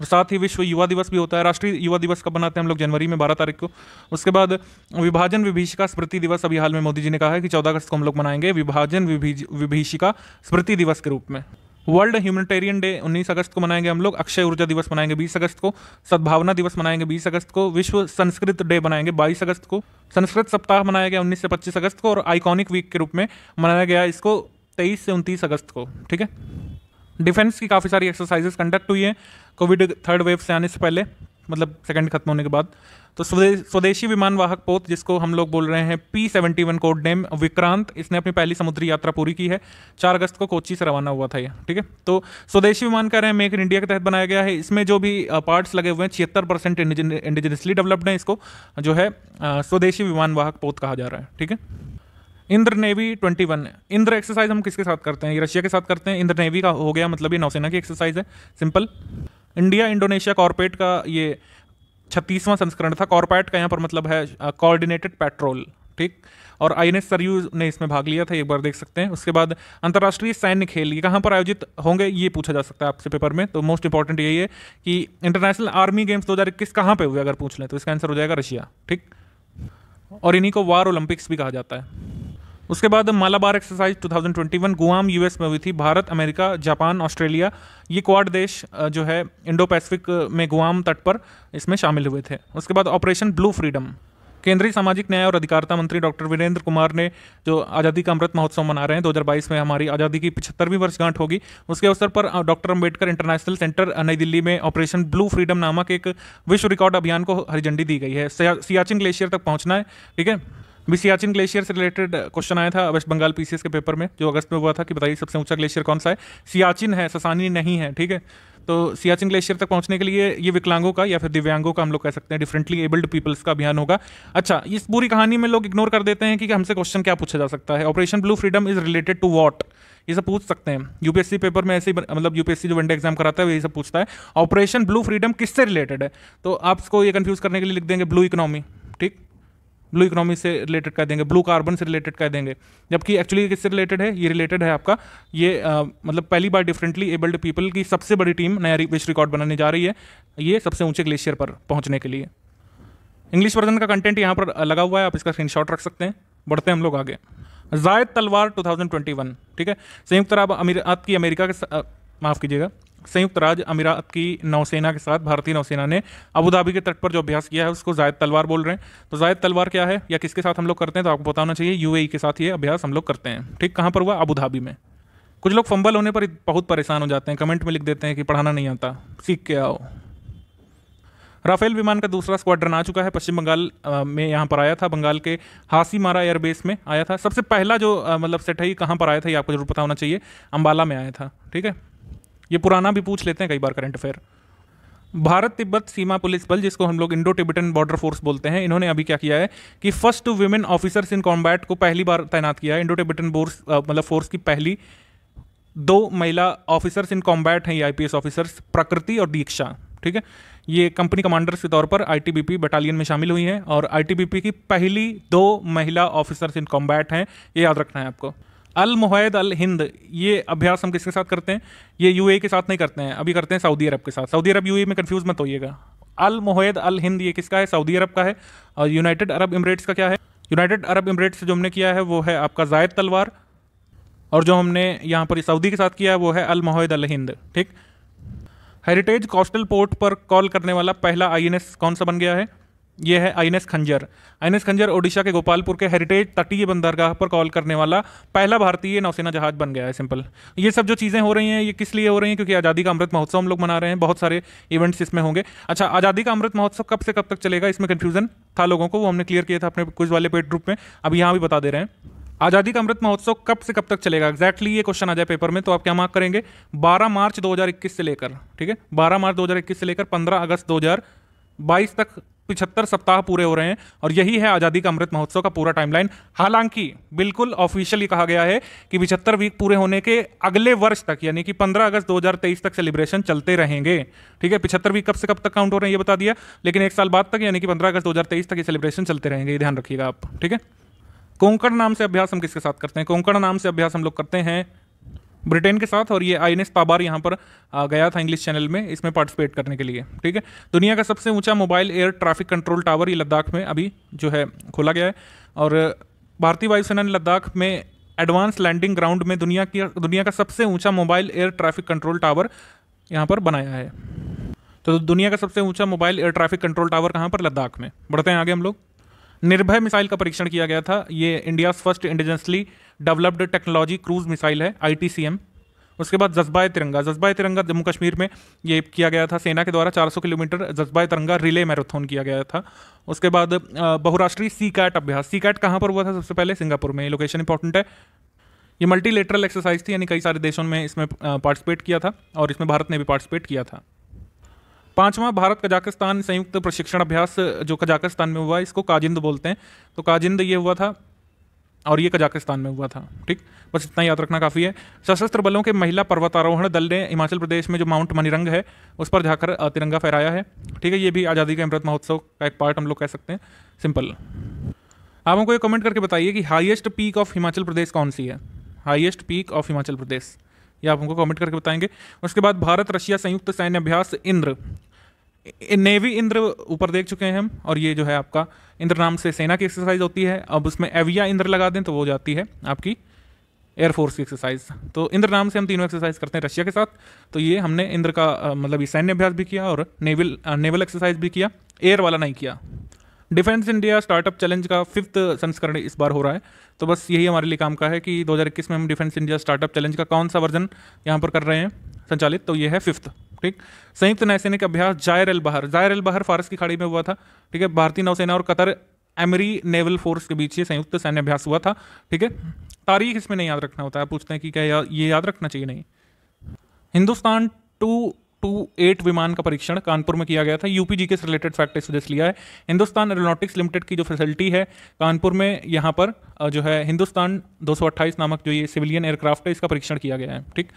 और साथ ही विश्व युवा दिवस भी होता है राष्ट्रीय युवा दिवस कब मनाते हैं हम लोग जनवरी में बारह तारीख को उसके बाद विभाजन विभीषिका स्मृति दिवस अभी हाल में मोदी जी ने कहा है कि चौदह अगस्त को हम लोग मनाएंगे विभाजन विभीषिका स्मृति दिवस के रूप में वर्ल्ड ह्यूमनिटेरियन डे 19 अगस्त को मनाएंगे हम लोग अक्षय ऊर्जा दिवस मनाएंगे 20 अगस्त को सद्भावना दिवस मनाएंगे 20 अगस्त को विश्व संस्कृत डे मनाएंगे 22 अगस्त को संस्कृत सप्ताह मनाया गया 19 से 25 अगस्त को और आइकॉनिक वीक के रूप में मनाया गया इसको 23 से 29 अगस्त को ठीक है डिफेंस की काफ़ी सारी एक्सरसाइजेस कंडक्ट हुई हैं कोविड थर्ड वेव से आने से पहले मतलब सेकंड खत्म होने के बाद तो स्वदेशी विमान वाहक पोत जिसको हम लोग बोल रहे हैं P seventy one code name Vikrant इसने अपनी पहली समुद्री यात्रा पूरी की है चार अगस्त को कोची से रवाना हुआ था ये ठीक है तो स्वदेशी विमान कह रहे हैं मेक इन इंडिया के तहत बनाया गया है इसमें जो भी पार्ट्स लगे हुए हैं छिहत्तर परसेंट इंडिजिनसली डेवलप्ड है इसको जो है स्वदेशी विमान वाहक पोत कहा जा रहा है ठीक है Indra navy twenty one Indra exercise हम किसके साथ करते हैं ये रशिया के साथ करते हैं इंद्र नेवी का हो गया मतलब ये नौसेना की एक्सरसाइज है सिंपल इंडिया इंडोनेशिया कॉरपोरेट का ये छत्तीसवां संस्करण था कॉरपोरेट का यहाँ पर मतलब है कोऑर्डिनेटेड पेट्रोल ठीक और आई एन सरयूज ने इसमें भाग लिया था एक बार देख सकते हैं उसके बाद अंतर्राष्ट्रीय सैन्य खेल ये कहाँ पर आयोजित होंगे ये पूछा जा सकता है आपसे पेपर में तो मोस्ट इंपॉर्टेंट यही है कि इंटरनेशनल आर्मी गेम्स दो हज़ार इक्कीस कहाँ पर हुए अगर पूछ लें तो इसका आंसर हो जाएगा रशिया ठीक और इन्हीं को वार ओलंपिक्स भी कहा जाता है उसके बाद मालाबार एक्सरसाइज 2021 गुआम यूएस में हुई थी भारत अमेरिका जापान ऑस्ट्रेलिया ये क्वाड देश जो है इंडो पैसिफिक में गुआम तट पर इसमें शामिल हुए थे उसके बाद ऑपरेशन ब्लू फ्रीडम केंद्रीय सामाजिक न्याय और अधिकारिता मंत्री डॉक्टर वीरेंद्र कुमार ने जो आज़ादी का अमृत महोत्सव मना रहे हैं 2022 में हमारी आज़ादी की पिछहत्तरवीं वर्षगांठ होगी उसके अवसर पर डॉक्टर अंबेडकर इंटरनेशनल सेंटर नई दिल्ली में ऑपरेशन ब्लू फ्रीडम नामक एक विश्व रिकॉर्ड अभियान को हरी झंडी दी गई है सियाचिन ग्लेशियर तक पहुँचना है ठीक है अभी सियाचिन ग्लेशियर से रिलेटेड क्वेश्चन आया था वेस्ट बंगाल पीसीएस के पेपर में जो अगस्त में हुआ था कि बताइए सबसे ऊंचा ग्लेशियर कौन सा है सियाचिन है ससानी नहीं है ठीक है तो सियाचिन ग्लेशियर तक पहुंचने के लिए ये विकलांगों का या फिर दिव्यांगों का हम लोग कह सकते हैं डिफरेंटली एबल्ड पीपल्स का अभियान होगा अच्छा इस पूरी कहानी में लोग इग्नोर कर देते हैं कि हमसे क्वेश्चन क्या पूछा जा सकता है operation blue freedom is related to what ये सब पूछ सकते हैं यूपीएससी पेपर में ऐसे ही मतलब यूपीएससी जो वनडे एग्जाम कराता है वही सब पूछता है ऑपरेशन ब्लू फ्रीडम किससे रिलेटेड है तो आपको ये कन्फ्यूज़ करने के लिए लिख देंगे ब्लू इकोनॉमी ठीक ब्लू इकोनॉमी से रिलेटेड कह देंगे ब्लू कार्बन से रिलेटेड कह देंगे जबकि एक्चुअली किससे रिलेटेड है ये रिलेटेड है आपका ये आ, मतलब पहली बार डिफरेंटली एबल्ड पीपल की सबसे बड़ी टीम नया विश्व रिकॉर्ड बनाने जा रही है ये सबसे ऊंचे ग्लेशियर पर पहुंचने के लिए इंग्लिश वर्जन का कंटेंट यहाँ पर लगा हुआ है आप इसका स्क्रीनशॉट रख सकते हैं बढ़ते हैं हम लोग आगे जायद तलवार 2021 ठीक है संयुक्त अरब अमीर आपकी अमेरिका के माफ़ कीजिएगा संयुक्त राज्य अमीरात की नौसेना के साथ भारतीय नौसेना ने अबूधाबी के तट पर जो अभ्यास किया है उसको जायद तलवार बोल रहे हैं तो जायद तलवार क्या है या किसके साथ हम लोग करते हैं तो आपको बताना चाहिए यू के साथ ये अभ्यास हम लोग करते हैं ठीक कहाँ पर हुआ अबूधाबी में कुछ लोग फंबल होने पर बहुत परेशान हो जाते हैं कमेंट में लिख देते हैं कि पढ़ाना नहीं आता सीख के आओ राफेल विमान का दूसरा स्क्वाड्रन आ चुका है पश्चिम बंगाल में यहाँ पर आया था बंगाल के हासीमारा एयरबेस में आया था सबसे पहला जो मतलब सेट है ये कहाँ पर आया था ये आपको जरूर पता होना चाहिए अम्बाला में आया था ठीक है ये पुराना भी पूछ लेते हैं कई बार करंट अफेयर भारत तिब्बत सीमा पुलिस बल जिसको हम लोग इंडो टिबिटन बॉर्डर फोर्स बोलते हैं इन्होंने अभी क्या किया है कि first women officers in combat को पहली बार तैनात किया है इंडो टिबिटन बोर्स मतलब फोर्स की पहली दो महिला ऑफिसर्स इन कॉम्बैट हैं ये आई ऑफिसर्स प्रकृति और दीक्षा ठीक है ये कंपनी कमांडर्स के तौर पर आईटीबीपी बटालियन में शामिल हुई हैं और आईटीबीपी की पहली दो महिला ऑफिसर्स इन कॉम्बैट हैं ये याद रखना है आपको अल मुहैद अल हिंद ये अभ्यास हम किसके साथ करते हैं ये यू के साथ नहीं करते हैं अभी करते हैं सऊदी अरब के साथ सऊदी अरब यू में कन्फ्यूज मत होइएगा अल मुहैद अल हिंद ये किसका है सऊदी अरब का है और यूनाइटेड अरब इमरेट्स का क्या है यूनाइटेड अरब इमरेट्स जो हमने किया है वो है आपका जायद तलवार और जो हमने यहाँ पर सऊदी के साथ किया है वो है अल मुहैद अल हिंद ठीक हेरिटेज कोस्टल पोर्ट पर कॉल करने वाला पहला आई कौन सा बन गया है ये है आई खंजर आई खंजर ओडिशा के गोपालपुर के हेरिटेज तटीय बंदरगाह पर कॉल करने वाला पहला भारतीय नौसेना जहाज बन गया है सिंपल ये सब जो चीज़ें हो रही हैं ये किस लिए हो रही हैं क्योंकि आज़ादी का अमृत महोत्सव हम लोग मना रहे हैं बहुत सारे इवेंट्स इसमें होंगे अच्छा आज़ादी का अमृत महोत्सव कब से कब तक चलेगा इसमें कन्फ्यूजन था लोगों को वो हमने क्लियर किया था अपने कुछ वाले पेट ग्रुप में अब यहाँ भी बता दे रहे हैं आज़ादी का अमृत महोत्सव कब से कब तक चलेगा एक्जैक्टली exactly ये क्वेश्चन आ जाए पेपर में तो आप क्या मार्क करेंगे 12 मार्च 2021 से लेकर ठीक है 12 मार्च 2021 से लेकर 15 अगस्त 2022 तक पिछहत्तर सप्ताह पूरे हो रहे हैं और यही है आज़ादी का अमृत महोत्सव का पूरा टाइमलाइन हालांकि बिल्कुल ऑफिशियली कहा गया है कि पिछहत्तर वीक पूरे होने के अगले वर्ष तक यानी कि 15 अगस्त 2023 तक सेलिब्रेशन चलते रहेंगे ठीक है पिछहत्तर वीक कब से कब तक काउंट हो रहे हैं ये बता दिया लेकिन एक साल बाद तक यानी कि पंद्रह अगस्त दो तक ये सेलिब्रेशन चलते रहेंगे ये ध्यान रखिएगा आप ठीक है कोंकण नाम से अभ्यास हम किसके साथ करते हैं कोंकण नाम से अभ्यास हम लोग करते हैं ब्रिटेन के साथ और ये आई एन एस पाबार यहाँ पर गया था इंग्लिश चैनल में इसमें पार्टिसिपेट करने के लिए ठीक है दुनिया का सबसे ऊंचा mobile air traffic control tower ये लद्दाख में अभी जो है खोला गया है और भारतीय वायुसेना ने लद्दाख में एडवांस लैंडिंग ग्राउंड में दुनिया की दुनिया का सबसे ऊंचा mobile air traffic control tower यहाँ पर बनाया है तो दुनिया का सबसे ऊंचा mobile air traffic control tower कहाँ पर लद्दाख में बढ़ते हैं आगे हम लोग निर्भय मिसाइल का परीक्षण किया गया था ये India first indigenously developed technology cruise missile है आई उसके बाद जज्बाए तिरंगा ज़ज्बाए तिरंगा जम्मू कश्मीर में ये किया गया था सेना के द्वारा 400 किलोमीटर जज्बाए तिरंगा रिले मैराथन किया गया था उसके बाद बहुराष्ट्रीय सी कैट अभ्यास सी कैट कहाँ पर हुआ था सबसे पहले सिंगापुर में लोकेशन इंपॉर्टेंट है ये मल्टीलेटरल एक्सरसाइज थी यानी कई सारे देशों में इसमें पार्टिसिपेट किया था और इसमें भारत ने भी पार्टिसिपेट किया था पांचवा भारत कजाकिस्तान संयुक्त प्रशिक्षण अभ्यास जो कजाकिस्तान में हुआ इसको काजिंद बोलते हैं तो काजिंद ये हुआ था और ये कजाकिस्तान में हुआ था ठीक बस इतना याद रखना काफ़ी है सशस्त्र बलों के महिला पर्वतारोहण दल ने हिमाचल प्रदेश में जो माउंट मनीरंग है उस पर जाकर तिरंगा फहराया है ठीक है ये भी आज़ादी के अमृत महोत्सव का एक पार्ट हम लोग कह सकते हैं सिंपल आप हमको ये कमेंट करके बताइए कि highest peak of Himachal Pradesh कौन सी है highest peak of Himachal Pradesh ये आप हमको कमेंट करके बताएंगे उसके बाद भारत रशिया संयुक्त सैन्य अभ्यास इंद्र नेवी इंद्र ऊपर देख चुके हैं हम और ये जो है आपका इंद्र नाम से सेना की एक्सरसाइज होती है अब उसमें एविया इंद्र लगा दें तो वो जाती है आपकी एयरफोर्स की एक्सरसाइज तो इंद्र नाम से हम तीनों एक्सरसाइज करते हैं रशिया के साथ तो ये हमने इंद्र का मतलब ये सैन्य अभ्यास भी किया और नेवल नेवल एक्सरसाइज भी किया एयर वाला नहीं किया डिफेंस इंडिया स्टार्टअप चैलेंज का फिफ्थ संस्करण इस बार हो रहा है तो बस यही हमारे लिए काम का है कि 2021 में हम डिफेंस इंडिया स्टार्टअप चैलेंज का कौन सा वर्जन यहाँ पर कर रहे हैं संचालित तो ये है फिफ्थ ठीक संयुक्त नैसैनिक अभ्यास जायर अल बहर जायर अल बहर फारस की खाड़ी में हुआ था ठीक है भारतीय नौसेना और कतर एमरी नेवल फोर्स के बीच ये संयुक्त सैन्य अभ्यास हुआ था ठीक है तारीख इसमें नहीं याद रखना होता है पूछते हैं कि क्या या, ये याद रखना चाहिए नहीं हिंदुस्तान टू टू एट विमान का परीक्षण कानपुर में किया गया था यूपीजी के रिलेटेड फैक्ट इस वजह से लिया है हिंदुस्तान एरोनॉटिक्स लिमिटेड की जो फैसिलिटी है कानपुर में यहाँ पर जो है हिंदुस्तान 228 नामक जो ये सिविलियन एयरक्राफ्ट है इसका परीक्षण किया गया है ठीक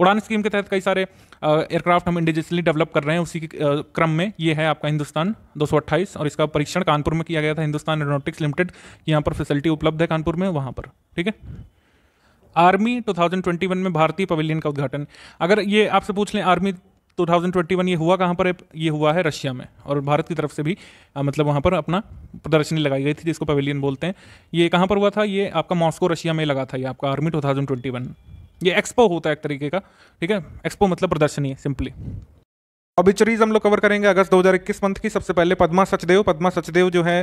उड़ान स्कीम के तहत कई सारे एयरक्राफ्ट हम इंडिजिनली डेवलप कर रहे हैं उसी क्रम में ये है आपका हिंदुस्तान दो और इसका परीक्षण कानपुर में किया गया था हिंदुस्तान एरोनोटिक्स लिमिटेड यहाँ पर फैसिलिटी उपलब्ध है कानपुर में वहाँ पर ठीक है आर्मी 2021 में भारतीय पवेलियन का उद्घाटन अगर ये आपसे पूछ लें आर्मी 2021 ये हुआ कहाँ पर ये हुआ है रशिया में और भारत की तरफ से भी आ, मतलब वहाँ पर अपना प्रदर्शनी लगाई गई थी जिसको पवेलियन बोलते हैं ये कहाँ पर हुआ था ये आपका मॉस्को रशिया में लगा था ये आपका आर्मी 2021 ये एक्सपो होता है एक तरीके का ठीक है एक्सपो मतलब प्रदर्शनी है सिंपली ऑबिचरीज हम लोग कवर करेंगे अगस्त 2021 मंथ की सबसे पहले पद्मा सचदेव पद्मा सचदेव जो है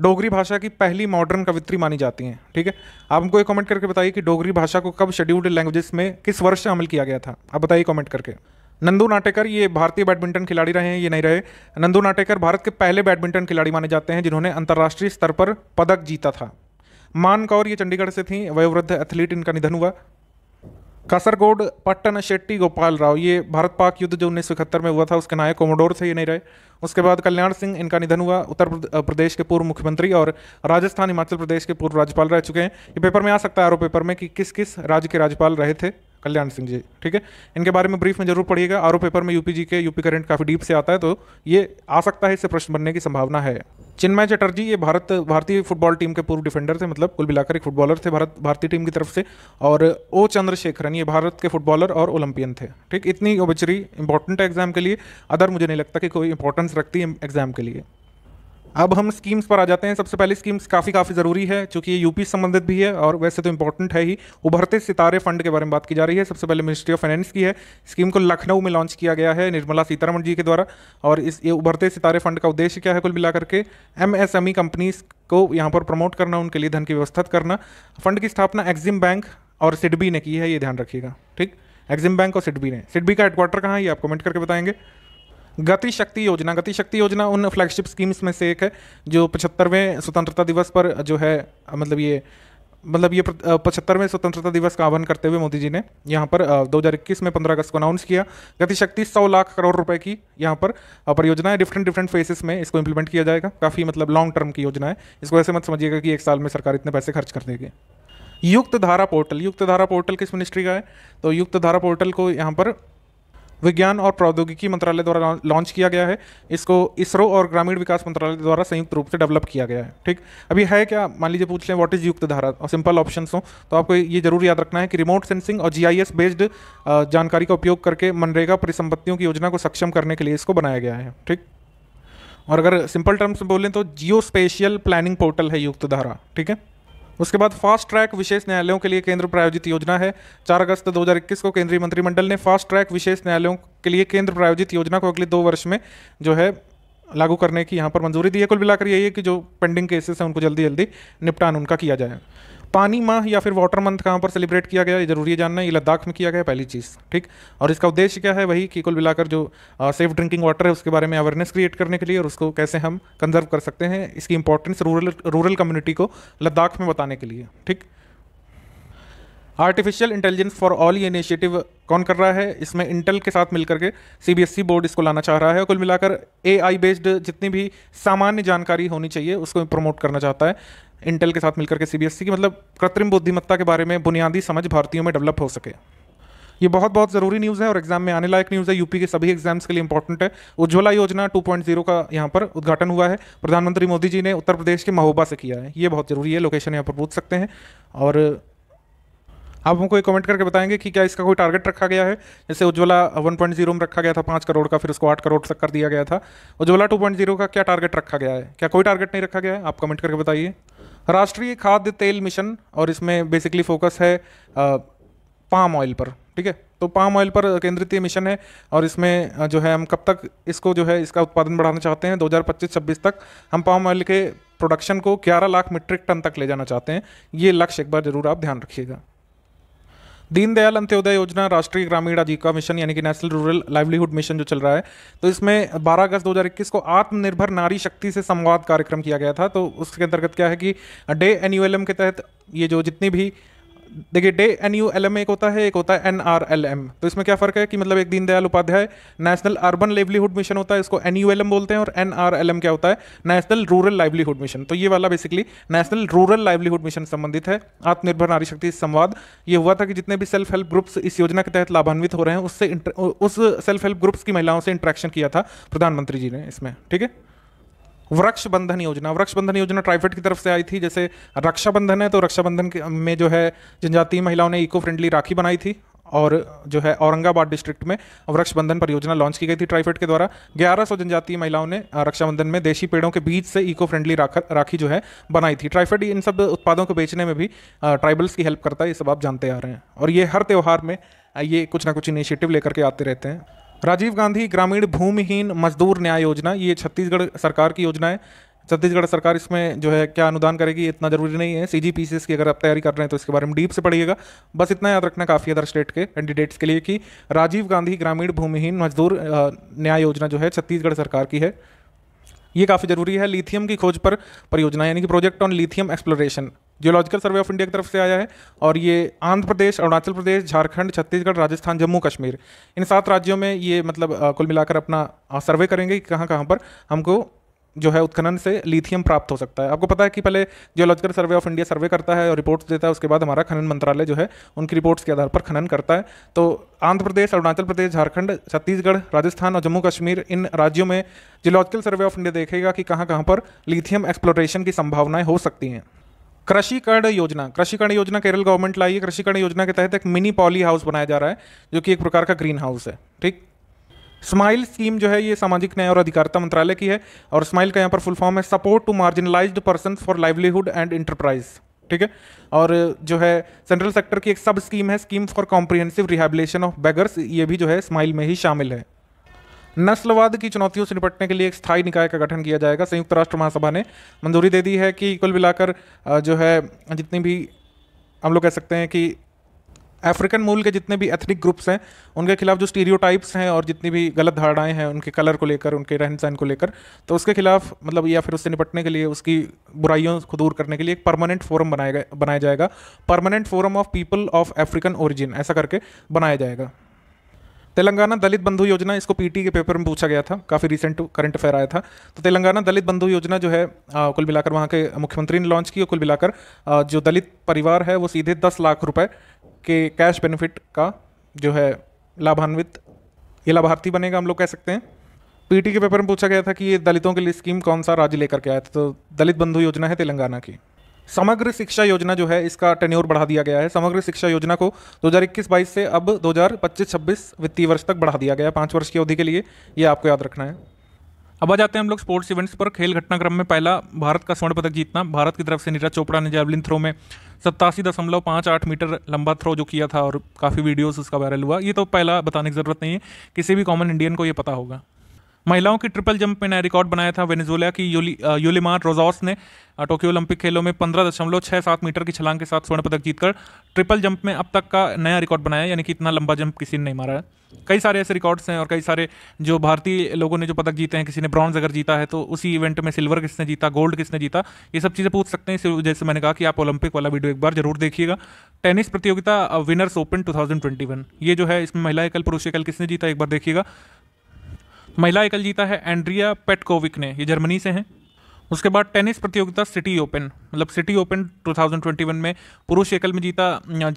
डोगरी भाषा की पहली मॉडर्न कवित्री मानी जाती हैं ठीक है आप हमको ये कमेंट करके बताइए कि डोगरी भाषा को कब शेड्यूल्ड लैंग्वेजेस में किस वर्ष से अमल किया गया था आप बताइए कमेंट करके नंदू नाटेकर ये भारतीय बैडमिंटन खिलाड़ी रहे हैं ये नहीं रहे नंदू नाटेकर भारत के पहले बैडमिंटन खिलाड़ी माने जाते हैं जिन्होंने अंतर्राष्ट्रीय स्तर पर पदक जीता था मान कौर ये चंडीगढ़ से थी वयोवृद्ध एथलीट इनका निधन हुआ कासरगोड पट्टन शेट्टी गोपाल राव ये भारत पाक युद्ध जो उन्नीस में हुआ था उसके नायक कोमोडोर थे ये नहीं रहे उसके बाद कल्याण सिंह इनका निधन हुआ उत्तर प्रदेश के पूर्व मुख्यमंत्री और राजस्थान हिमाचल प्रदेश के पूर्व राज्यपाल रह चुके हैं ये पेपर में आ सकता है आरोप पेपर में कि किस किस राज्य के राज्यपाल रहे थे कल्याण सिंह जी ठीक है इनके बारे में ब्रीफ में जरूर पढ़िएगा आरो पेपर में यूपी जी के यूपी करेंट काफ़ी डीप से आता है तो ये आ सकता है इससे प्रश्न बनने की संभावना है चिन्मय चटर्जी ये भारत भारतीय फुटबॉल टीम के पूर्व डिफेंडर थे मतलब कुल मिलाकर एक फुटबॉलर थे भारत भारतीय टीम की तरफ से और ओ चंद्रशेखरन ये भारत के फुटबॉलर और ओलंपियन थे ठीक इतनी ओबचरी इंपॉर्टेंट है एग्जाम के लिए अदर मुझे नहीं लगता कि कोई इंपॉर्टेंस रखती है एग्जाम के लिए अब हम स्कीम्स पर आ जाते हैं सबसे पहले स्कीम्स काफ़ी काफ़ी ज़रूरी है चूँकि ये यूपी से संबंधित भी है और वैसे तो इंपॉर्टेंट है ही उभरते सितारे फंड के बारे में बात की जा रही है सबसे पहले मिनिस्ट्री ऑफ फाइनेंस की है स्कीम को लखनऊ में लॉन्च किया गया है निर्मला सीतारमण जी के द्वारा और इस ये उभरते सितारे फंड का उद्देश्य क्या है कुल मिलाकर के M S M E companies को यहाँ पर प्रमोट करना उनके लिए धन की व्यवस्था करना फंड की स्थापना एक्जिम बैंक और सिडबी ने की है ये ध्यान रखिएगा ठीक एक्जिम बैंक और सिडबी ने सिडबी का हेडक्वार्टर कहाँ है ये आप कमेंट करके बताएंगे गति शक्ति योजना गति शक्ति योजना उन फ्लैगशिप स्कीम्स में से एक है जो पचहत्तरवें स्वतंत्रता दिवस पर जो है मतलब ये मतलब ये पचहत्तरवें स्वतंत्रता दिवस का आह्वान करते हुए मोदी जी ने यहाँ पर 2021 में 15 अगस्त को अनाउंस किया गतिशक्ति सौ लाख करोड़ रुपए की यहाँ पर परियोजना है डिफरेंट डिफरेंट फेसेस में इसको इंप्लीमेंट किया जाएगा काफ़ी मतलब लॉन्ग टर्म की योजना है इसको ऐसे मत समझिएगा कि एक साल में सरकार इतने पैसे खर्च कर देगी युक्त धारा पोर्टल युक्त धारा पोर्टल किस मिनिस्ट्री का है तो युक्त धारा पोर्टल को यहाँ पर विज्ञान और प्रौद्योगिकी मंत्रालय द्वारा लॉन्च किया गया है इसको इसरो और ग्रामीण विकास मंत्रालय द्वारा संयुक्त रूप से डेवलप किया गया है ठीक अभी है क्या मान लीजिए पूछ लें व्हाट इज युक्त धारा और सिंपल ऑप्शन हो तो आपको ये जरूर याद रखना है कि रिमोट सेंसिंग और जी बेस्ड जानकारी का उपयोग करके मनरेगा परिसंपत्तियों की योजना को सक्षम करने के लिए इसको बनाया गया है ठीक और अगर सिंपल टर्म्स में बोलें तो जियो स्पेशियल प्लानिंग पोर्टल है युक्त धारा ठीक है उसके बाद फास्ट ट्रैक विशेष न्यायालयों के लिए केंद्र प्रायोजित योजना है चार अगस्त 2021 को केंद्रीय मंत्रिमंडल ने फास्ट ट्रैक विशेष न्यायालयों के लिए केंद्र प्रायोजित योजना को अगले दो वर्ष में जो है लागू करने की यहाँ पर मंजूरी दी है कुल मिलाकर यही है कि जो पेंडिंग केसेस हैं उनको जल्दी जल्दी निपटान उनका किया जाए पानी माह या फिर वाटर मंथ कहाँ पर सेलिब्रेट किया गया ये जरूरी है जानना ये लद्दाख में किया गया पहली चीज़ ठीक और इसका उद्देश्य क्या है वही कि कुल मिलाकर जो सेफ ड्रिंकिंग वाटर है उसके बारे में अवेयरनेस क्रिएट करने के लिए और उसको कैसे हम कंजर्व कर सकते हैं इसकी इंपॉर्टेंस रूरल रूरल कम्युनिटी को लद्दाख में बताने के लिए ठीक आर्टिफिशियल इंटेलिजेंस फॉर ऑल ये इनिशिएटिव कौन कर रहा है इसमें इंटेल के साथ मिलकर के सीबीएसई बोर्ड e इसको लाना चाह रहा है कुल मिलाकर एआई बेस्ड जितनी भी सामान्य जानकारी होनी चाहिए उसको प्रमोट करना चाहता है इंटेल के साथ मिलकर के सीबीएसई e की मतलब कृत्रिम बुद्धिमत्ता के बारे में बुनियादी समझ भारतीयों में डेवलप हो सके ये बहुत बहुत ज़रूरी न्यूज़ है और एग्जाम में आने लायक न्यूज़ है यूपी के सभी एग्जाम्स के लिए इंपॉर्टेंट है उज्ज्वला योजना 2.0 का यहाँ पर उद्घाटन हुआ है प्रधानमंत्री मोदी जी ने उत्तर प्रदेश के महोबा से किया है ये बहुत ज़रूरी है लोकेशन यहाँ पर पूछ सकते हैं और आप हमको एक कमेंट करके बताएंगे कि क्या इसका कोई टारगेट रखा गया है जैसे उज्ज्वला जीरो में रखा गया था पाँच करोड़ का फिर उसको आठ करोड़ तक कर दिया गया था उज्ज्वला जीरो का क्या टारगेट रखा गया है क्या कोई टारगेट नहीं रखा गया है आप कमेंट करके बताइए राष्ट्रीय खाद्य तेल मिशन और इसमें बेसिकली फोकस है पाम ऑयल पर ठीक है तो पाम ऑयल पर केंद्रित ये मिशन है और इसमें जो है हम कब तक इसको जो है इसका उत्पादन बढ़ाना चाहते हैं 2025-26 तक हम पाम ऑयल के प्रोडक्शन को 11 लाख मीट्रिक टन तक ले जाना चाहते हैं ये लक्ष्य एक बार ज़रूर आप ध्यान रखिएगा दीनदयाल अंत्योदय योजना राष्ट्रीय ग्रामीण आजीविका मिशन यानी कि नेशनल रूरल लाइवलीहुड मिशन जो चल रहा है तो इसमें 12 अगस्त 2021 को आत्मनिर्भर नारी शक्ति से संवाद कार्यक्रम किया गया था तो उसके अंतर्गत क्या है कि डे एन के तहत ये जो जितनी भी देखिए DAY N U L M एक होता है एक होता है एन आर एल एम तो इसमें क्या फ़र्क है कि मतलब एक Deendayal Upadhyaya national urban livelihood mission होता है इसको एन यू एल एम बोलते हैं और एन आर एल एम क्या होता है नेशनल रूरल लाइवलीहुड मिशन तो ये वाला basically national rural livelihood mission संबंधित है आत्मनिर्भर नारी शक्ति संवाद ये हुआ था कि जितने भी सेल्फ हेल्प ग्रुप्स इस योजना के तहत लाभान्वित हो रहे हैं उससे उस सेल्फ हेल्प ग्रुप्स की महिलाओं से इंट्रैक्शन किया था प्रधानमंत्री जी ने इसमें ठीक है वृक्ष बंधन योजना वृक्ष बंधन योजना ट्राइफेड की तरफ से आई थी जैसे रक्षाबंधन है तो रक्षाबंधन में जो है जनजातीय महिलाओं ने इको फ्रेंडली राखी बनाई थी और जो है औरंगाबाद डिस्ट्रिक्ट में वृक्ष बंधन परियोजना लॉन्च की गई थी ट्राइफेड के द्वारा 1100 जनजातीय महिलाओं ने रक्षाबंधन में देशी पेड़ों के बीच से इको फ्रेंडली राखी जो है बनाई थी ट्राइफेड इन सब उत्पादों को बेचने में भी ट्राइबल्स की हेल्प करता है ये सब आप जानते आ रहे हैं और ये हर त्यौहार में ये कुछ ना कुछ इनिशिएटिव लेकर के आते रहते हैं राजीव गांधी ग्रामीण भूमिहीन मजदूर न्याय योजना ये छत्तीसगढ़ सरकार की योजना है छत्तीसगढ़ सरकार इसमें जो है क्या अनुदान करेगी इतना जरूरी नहीं है सी जी पी की अगर आप तैयारी कर रहे हैं तो इसके बारे में डीप से पढ़िएगा बस इतना याद रखना काफ़ी अदर स्टेट के कैंडिडेट्स के लिए कि राजीव गांधी ग्रामीण भूमिहीन मजदूर न्याय योजना जो है छत्तीसगढ़ सरकार की है ये काफ़ी जरूरी है लिथियम की खोज पर परियोजना यानी कि project on lithium exploration geological survey of India की तरफ से आया है और ये आंध्र प्रदेश अरुणाचल प्रदेश झारखंड छत्तीसगढ़ राजस्थान जम्मू कश्मीर इन सात राज्यों में ये मतलब कुल मिलाकर अपना सर्वे करेंगे कि कहाँ कहाँ पर हमको जो है उत्खनन से लिथियम प्राप्त हो सकता है आपको पता है कि पहले geological survey of India survey करता है और रिपोर्ट्स देता है उसके बाद हमारा खनन मंत्रालय जो है उनकी रिपोर्ट्स के आधार पर खनन करता है तो आंध्र प्रदेश अरुणाचल प्रदेश झारखंड छत्तीसगढ़ राजस्थान और जम्मू कश्मीर इन राज्यों में जियोलॉजिकल सर्वे ऑफ इंडिया देखेगा कि कहाँ कहाँ पर लिथियम एक्सप्लोरेशन की संभावनाएँ हो सकती हैं कृषि कर्ण योजना कृषि कर्ण योजना केरल गवर्नमेंट लाई है कृषि कर्ण योजना के तहत एक मिनी पॉली हाउस बनाया जा रहा है जो कि एक प्रकार का ग्रीन हाउस है ठीक स्माइल स्कीम जो है ये सामाजिक न्याय और अधिकारिता मंत्रालय की है और स्माइल का यहाँ पर फुल फॉर्म है support to marginalized person for livelihood and enterprise ठीक है और जो है सेंट्रल सेक्टर की एक सब स्कीम है scheme for comprehensive rehabilitation of beggars ये भी जो है स्माइल में ही शामिल है नस्लवाद की चुनौतियों से निपटने के लिए एक स्थायी निकाय का गठन किया जाएगा संयुक्त राष्ट्र महासभा ने मंजूरी दे दी है कि कुल मिलाकर जो है जितनी भी हम लोग कह सकते हैं कि अफ्रीकन मूल के जितने भी एथनिक ग्रुप्स हैं उनके खिलाफ जो स्टीरियोटाइप्स हैं और जितनी भी गलत धारणाएं हैं उनके कलर को लेकर उनके रहन सहन को लेकर तो उसके खिलाफ मतलब या फिर उससे निपटने के लिए उसकी बुराइयों को दूर करने के लिए एक परमानेंट फोरम बनाया गया बनाया जाएगा permanent forum of people of African origin ऐसा करके बनाया जाएगा तेलंगाना दलित बंधु योजना इसको पीटी के पेपर में पूछा गया था काफ़ी रिसेंट करंट अफेयर आया था तो तेलंगाना दलित बंधु योजना जो है आ, कुल मिलाकर वहाँ के मुख्यमंत्री ने लॉन्च की और कुल मिलाकर जो दलित परिवार है वो सीधे दस लाख रुपये के कैश बेनिफिट का जो है लाभान्वित ये लाभार्थी बनेगा हम लोग कह सकते हैं पीटी के पेपर में पूछा गया था कि ये दलितों के लिए स्कीम कौन सा राज्य लेकर के आया था तो दलित बंधु योजना है तेलंगाना की समग्र शिक्षा योजना जो है इसका टेन्योर बढ़ा दिया गया है समग्र शिक्षा योजना को 2021-22 से अब 2025-26 वित्तीय वर्ष तक बढ़ा दिया गया है पाँच वर्ष की अवधि के लिए ये आपको याद रखना है अब आ जाते हैं हम लोग स्पोर्ट्स इवेंट्स पर खेल घटनाक्रम में पहला भारत का स्वर्ण पदक जीतना भारत की तरफ से नीरज चोपड़ा ने जैवलिन थ्रो में सत्तासी दशमलव पाँच आठ मीटर लंबा थ्रो जो किया था और काफ़ी वीडियोस उसका वायरल हुआ ये तो पहला बताने की ज़रूरत नहीं है किसी भी कॉमन इंडियन को ये पता होगा महिलाओं की ट्रिपल जंप में नया रिकॉर्ड बनाया था वेनेजुएला की यूली, यूलिमार रोजॉस ने टोक्यो ओलंपिक खेलों में पंद्रह दशमलव छः सात मीटर की छलांग के साथ स्वर्ण पदक जीतकर ट्रिपल जंप में अब तक का नया रिकॉर्ड बनाया यानी कि इतना लंबा जंप किसी ने नहीं मारा है कई सारे ऐसे रिकॉर्ड्स हैं और कई सारे जो भारतीय लोगों ने जो पदक जीते हैं किसी ने ब्रॉन्ज अगर जीता है तो उसी इवेंट में सिल्वर किसने जीता गोल्ड किसने जीता ये सब चीज़ें पूछ सकते हैं इस वजह से मैंने कहा कि आप ओलंपिक वाला वीडियो एक बार जरूर देखिएगा टेनिस प्रतियोगिता विनर्स ओपन टू ये जो है इसमें महिला एकल पुरुष एकल किसने जीता एक बार देखिएगा महिला एकल जीता है एंड्रिया पेटकोविक ने ये जर्मनी से हैं उसके बाद टेनिस प्रतियोगिता सिटी ओपन मतलब सिटी ओपन 2021 में पुरुष एकल में जीता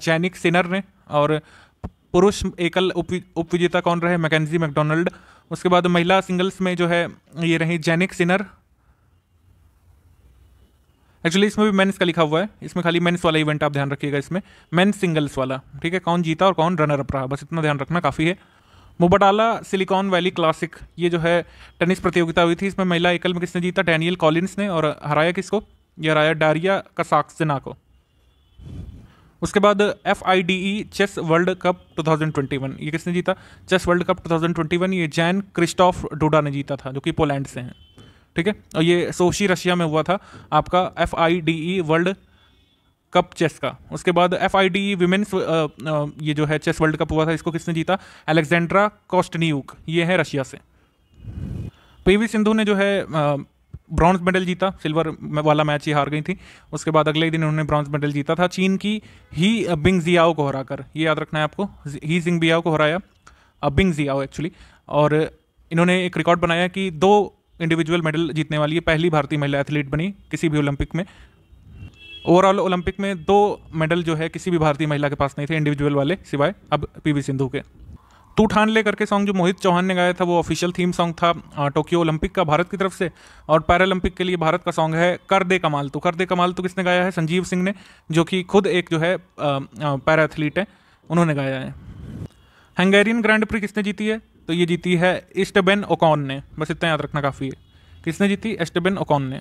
जैनिक सिनर ने और पुरुष एकल उपविजेता कौन रहे मैकेजी मैकडोनल्ड उसके बाद महिला सिंगल्स में जो है ये रही जैनिक सिनर एक्चुअली इसमें भी मेंस का लिखा हुआ है इसमें खाली मेंस वाला इवेंट आप ध्यान रखिएगा इसमें मेंस सिंगल्स वाला ठीक है कौन जीता और कौन रनर अप रहा बस इतना ध्यान रखना काफ़ी है मोबाडाला सिलिकॉन वैली क्लासिक ये जो है टेनिस प्रतियोगिता हुई थी इसमें महिला एकल में किसने जीता डैनियल कॉलिन्स ने और हराया किसको ये हराया डारिया कसाक्सना को उसके बाद F I D E chess world cup 2021 ये किसने जीता चेस वर्ल्ड कप 2021 ये जैन क्रिस्टोफ डोडा ने जीता था जो कि पोलैंड से हैं ठीक है और ये सोशी रशिया में हुआ था आपका F I D E world cup chess का उसके बाद एफ आई डी वुमेन्स ये जो है चेस वर्ल्ड कप हुआ था इसको किसने जीता अलेक्जेंड्रा कॉस्टनीक ये है रशिया से पीवी सिंधु ने जो है ब्रॉन्ज मेडल जीता सिल्वर वाला मैच ही हार गई थी उसके बाद अगले दिन उन्होंने ब्रॉन्ज मेडल जीता था चीन की ही बिंग जियाओ को हराकर ये याद रखना है आपको ही जिंग बियाओ को हराया बिंग जियाओ एक्चुअली और इन्होंने एक रिकॉर्ड बनाया कि दो इंडिविजुअल मेडल जीतने वाली है पहली भारतीय महिला एथलीट बनी किसी भी ओलंपिक में ओवरऑल ओलंपिक में दो मेडल जो है किसी भी भारतीय महिला के पास नहीं थे इंडिविजुअल वाले सिवाय अब पी सिंधु के तू ठान ले करके सॉन्ग जो मोहित चौहान ने गाया था वो ऑफिशियल थीम सॉन्ग था टोक्यो ओलंपिक का भारत की तरफ से और पैरालंपिक के लिए भारत का सॉन्ग है कर दे कमाल तो कर दे कमाल तो किसने गाया है संजीव सिंह ने जो कि खुद एक जो है पैरा एथलीट है उन्होंने गाया है हंगेरियन ग्रैंड प्री किसने जीती है तो ये जीती है इस्टबेन ओकॉन ने बस इतना याद रखना काफ़ी है किसने जीती एस्टबेन ओकॉन ने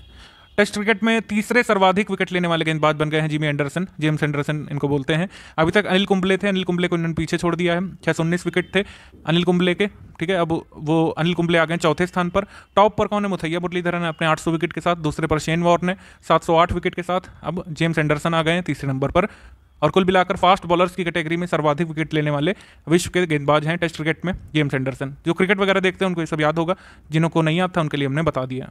टेस्ट क्रिकेट में तीसरे सर्वाधिक विकेट लेने वाले गेंदबाज बन गए हैं जिमी एंडरसन जेम्स एंडरसन इनको बोलते हैं अभी तक अनिल कुंबले थे अनिल कुंबले को इन्होंने पीछे छोड़ दिया है छः विकेट थे अनिल कुंबले के ठीक है अब वो अनिल कुंबले आ गए चौथे स्थान पर टॉप पर कौन है मुथैया मुरलीधरन ने अपने आठ विकेट के साथ दूसरे पर शेन वॉर ने सात विकेट के साथ अब जेम्स एंडरसन आ गए हैं तीसरे नंबर पर और कुल मिलाकर फास्ट बॉलर्स की कैटेगरी में सर्वाधिक विकेट लेने वाले विश्व के गेंदबाज हैं टेस्ट क्रिकेट में जेम्स एंडरसन जो क्रिकेट वगैरह देखते हैं उनको ये सब याद होगा जिनको नहीं आता उनके लिए हमने बता दिया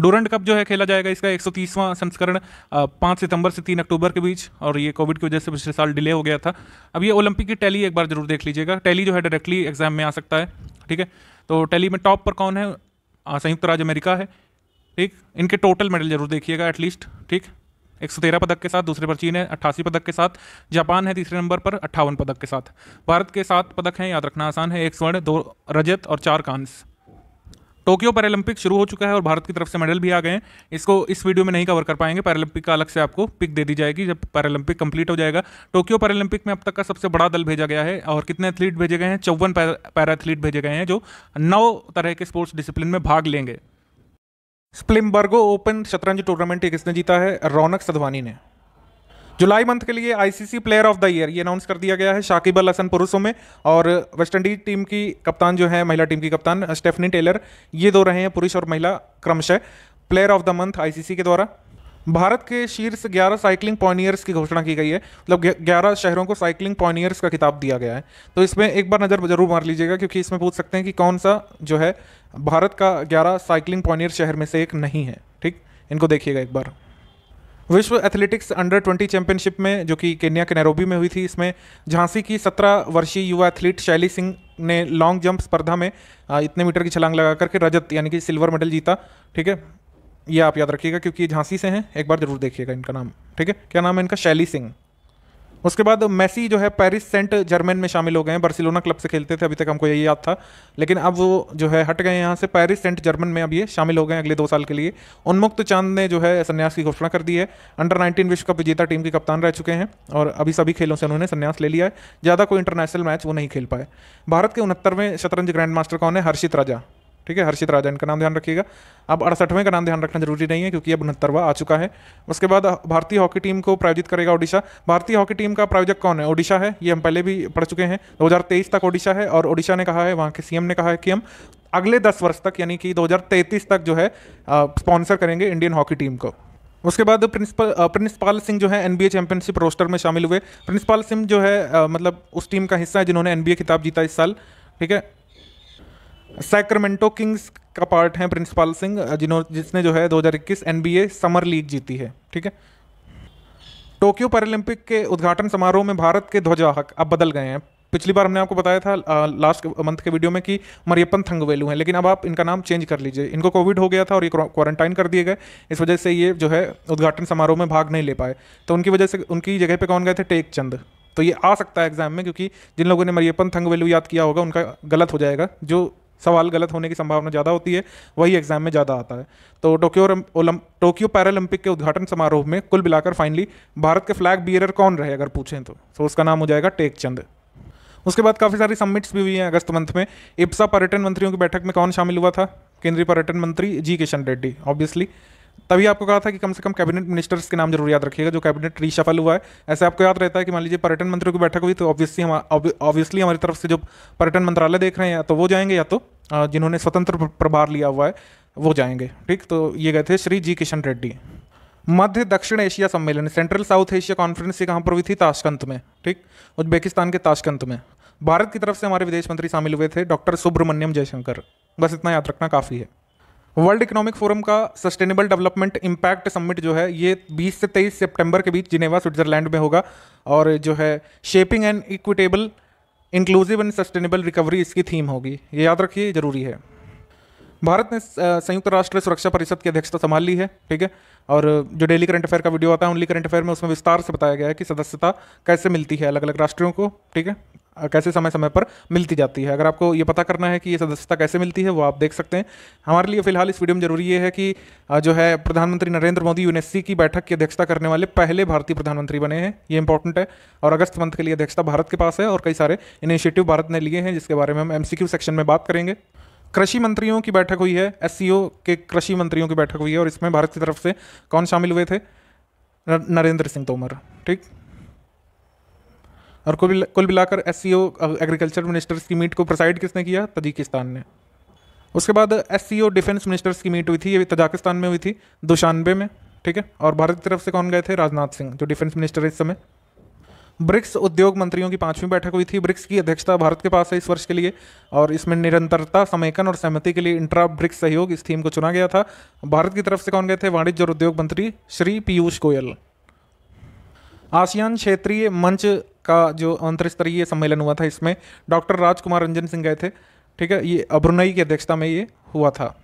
डोरेंट कप जो है खेला जाएगा इसका एक संस्करण पाँच सितंबर से तीन अक्टूबर के बीच और ये कोविड की वजह से पिछले साल डिले हो गया था अब ये ओलंपिक की टैली एक बार जरूर देख लीजिएगा टैली जो है डायरेक्टली एग्जाम में आ सकता है ठीक है तो टैली में टॉप पर कौन है संयुक्त राज्य अमेरिका है ठीक इनके टोटल मेडल जरूर देखिएगा एटलीस्ट ठीक एक सौ तेरह पदक के साथ दूसरे पर चीन है अट्ठासी पदक के साथ जापान है तीसरे नंबर पर अट्ठावन पदक के साथ भारत के सात पदक हैं याद रखना आसान है एक स्वर्ण दो रजत और चार कांस टोक्यो पैरालंपिक शुरू हो चुका है और भारत की तरफ से मेडल भी आ गए हैं इसको इस वीडियो में नहीं कवर कर पाएंगे पैरालंपिक का अलग से आपको पिक दे दी जाएगी जब पैरालंपिक कंप्लीट हो जाएगा टोक्यो पैरालंपिक में अब तक का सबसे बड़ा दल भेजा गया है और कितने एथलीट भेजे गए हैं चौवन पैरा एथलीट भेजे गए हैं जो नौ तरह के स्पोर्ट्स डिसिप्लिन में भाग लेंगे स्प्लिमबर्गो ओपन शतरंज टूर्नामेंट किसने जीता है रौनक सधवानी ने जुलाई मंथ के लिए ICC player of the year ये अनाउंस कर दिया गया है शाकिब अल हसन पुरुषों में और वेस्टइंडीज टीम की कप्तान जो है महिला टीम की कप्तान स्टेफनी टेलर ये दो रहे हैं पुरुष और महिला क्रमशः player of the month ICC के द्वारा भारत के शीर्ष 11 साइकिलिंग पॉइनियर्स की घोषणा की गई है मतलब 11 शहरों को साइकिलिंग पॉइनियर्स का खिताब दिया गया है तो इसमें एक बार नज़र जरूर मार लीजिएगा क्योंकि इसमें पूछ सकते हैं कि कौन सा जो है भारत का 11 साइकिलिंग पॉइनियर शहर में से एक नहीं है ठीक इनको देखिएगा एक बार विश्व एथलेटिक्स अंडर 20 चैंपियनशिप में जो कि केन्या के नैरोबी में हुई थी इसमें झांसी की 17 वर्षीय युवा एथलीट शैली सिंह ने लॉन्ग जंप स्पर्धा में इतने मीटर की छलांग लगा करके रजत यानी कि सिल्वर मेडल जीता ठीक है ये आप याद रखिएगा क्योंकि झांसी से हैं एक बार ज़रूर देखिएगा इनका नाम ठीक है क्या नाम है इनका शैली सिंह उसके बाद मेसी जो है पेरिस सेंट जर्मन में शामिल हो गए हैं बर्सिलोना क्लब से खेलते थे अभी तक हमको यही याद था लेकिन अब वो जो है हट गए यहाँ से पेरिस सेंट जर्मन में अब ये शामिल हो गए अगले दो साल के लिए उन्मुक्त चांद ने जो है संन्यास की घोषणा कर दी है अंडर नाइनटीन विश्व कप विजेता टीम के कप्तान रह चुके हैं और अभी सभी खेलों से उन्होंने संन्यास ले लिया है ज़्यादा कोई इंटरनेशनल मैच वो नहीं खेल पाए भारत के उनहत्तरवें शतरंज ग्रैंड मास्टर कौन है हर्षित राजा ठीक है हर्षित राजा इनका नाम ध्यान रखिएगा अब अड़सठवें का नाम ध्यान रखना जरूरी नहीं है क्योंकि अब उनहत्तरवा आ चुका है उसके बाद भारतीय हॉकी टीम को प्रायोजित करेगा ओडिशा भारतीय हॉकी टीम का प्रायोजक कौन है ओडिशा है ये हम पहले भी पढ़ चुके हैं दो तक ओडिशा है और ओडिशा ने कहा है वहाँ के सीएम ने कहा है कि हम अगले दस वर्ष तक यानी कि दो तक जो है स्पॉन्सर करेंगे इंडियन हॉकी टीम को उसके बाद प्रिंसिपल प्रिंसपाल सिंह जो है एनबीए चैंपियनशिप रोस्टर में शामिल हुए प्रिंसिपाल सिंह जो है मतलब उस टीम का हिस्सा है जिन्होंने एनबीए खिताब जीता इस साल ठीक है सैक्रमेंटो किंग्स का पार्ट है प्रिंसिपाल सिंह जिन्होंने जिसने जो है 2021 एनबीए समर लीग जीती है ठीक है टोक्यो पैरालंपिक के उद्घाटन समारोह में भारत के ध्वजवाहक अब बदल गए हैं पिछली बार हमने आपको बताया था लास्ट मंथ के वीडियो में कि मरियपन थंगवेलू हैं लेकिन अब आप इनका नाम चेंज कर लीजिए इनको कोविड हो गया था और ये क्वारंटाइन कर दिए गए इस वजह से ये जो है उद्घाटन समारोह में भाग नहीं ले पाए तो उनकी वजह से उनकी जगह पे कौन गए थे टेक चंद तो ये आ सकता है एग्जाम में क्योंकि जिन लोगों ने मरियपन थंगवेलू याद किया होगा उनका गलत हो जाएगा जो सवाल गलत होने की संभावना ज़्यादा होती है वही एग्जाम में ज़्यादा आता है तो टोक्यो टोक्यो पैरालंपिक के उद्घाटन समारोह में कुल मिलाकर फाइनली भारत के फ्लैग बियरर कौन रहे अगर पूछें तो सो उसका नाम हो जाएगा टेक चंद उसके बाद काफ़ी सारी सम्मिट्स भी हुई हैं अगस्त मंथ में इप्सा पर्यटन मंत्रियों की बैठक में कौन शामिल हुआ था केंद्रीय पर्यटन मंत्री जी किशन रेड्डी ऑब्वियसली तभी आपको कहा था कि कम से कम कैबिनेट मिनिस्टर्स के नाम जरूर याद रखिएगा जो कैबिनेट रीशफल हुआ है ऐसे आपको याद रहता है कि मान लीजिए पर्यटन मंत्रियों की बैठक हुई तो ऑब्वियसली हम ऑब्वियसली हमारी तरफ से जो पर्यटन मंत्रालय देख रहे हैं या तो वो जाएंगे या तो जिन्होंने स्वतंत्र प्रभार लिया हुआ है वो जाएंगे ठीक तो ये गए थे श्री जी किशन रेड्डी मध्य दक्षिण एशिया सम्मेलन सेंट्रल साउथ एशिया कॉन्फ्रेंस ये कहाँ पर हुई थी ताशकंत में ठीक उज्बेकिस्तान के ताशकंत में भारत की तरफ से हमारे विदेश मंत्री शामिल हुए थे डॉक्टर सुब्रमण्यम जयशंकर बस इतना याद रखना काफ़ी है वर्ल्ड इकोनॉमिक फोरम का सस्टेनेबल डेवलपमेंट इम्पैक्ट समिट जो है ये 20 से 23 सितंबर के बीच जिनेवा स्विट्जरलैंड में होगा और जो है shaping and equitable inclusive and sustainable recovery इसकी थीम होगी ये याद रखिए ज़रूरी है भारत ने संयुक्त राष्ट्र सुरक्षा परिषद की अध्यक्षता संभाल ली है ठीक है और जो डेली करंट अफेयर का वीडियो आता है ओनली करंट अफेयर में उसमें विस्तार से बताया गया है कि सदस्यता कैसे मिलती है अलग अलग राष्ट्रों को ठीक है कैसे समय समय पर मिलती जाती है अगर आपको ये पता करना है कि ये सदस्यता कैसे मिलती है वो आप देख सकते हैं हमारे लिए फिलहाल इस वीडियो में जरूरी ये है कि जो है प्रधानमंत्री नरेंद्र मोदी यूनेस्सी की बैठक की अध्यक्षता करने वाले पहले भारतीय प्रधानमंत्री बने हैं ये इंपॉर्टेंट है और अगस्त मंथ के लिए अध्यक्षता भारत के पास है और कई सारे इनिशिएटिव भारत ने लिए हैं जिसके बारे में हम एम सेक्शन में बात करेंगे कृषि मंत्रियों की बैठक हुई है एस के कृषि मंत्रियों की बैठक हुई है और इसमें भारत की तरफ से कौन शामिल हुए थे नरेंद्र सिंह तोमर ठीक और कुल कुल मिलाकर एस एग्रीकल्चर मिनिस्टर्स की मीट को प्रसाइड किसने किया तजिकिस्तान ने उसके बाद एस डिफेंस मिनिस्टर्स की मीट हुई थी ये तजाकिस्तान में हुई थी दुशानबे में ठीक है और भारत की तरफ से कौन गए थे राजनाथ सिंह जो डिफेंस मिनिस्टर है इस समय ब्रिक्स उद्योग मंत्रियों की पांचवी बैठक हुई थी ब्रिक्स की अध्यक्षता भारत के पास है इस वर्ष के लिए और इसमें निरंतरता समेकन और सहमति के लिए इंट्रा ब्रिक्स सहयोग इस थीम को चुना गया था भारत की तरफ से कौन गए थे वाणिज्य और उद्योग मंत्री श्री पीयूष गोयल आसियान क्षेत्रीय मंच का जो अंतरस्तरीय सम्मेलन हुआ था इसमें डॉक्टर राजकुमार रंजन सिंह गए थे ठीक है ये अब्रुनई की अध्यक्षता में ये हुआ था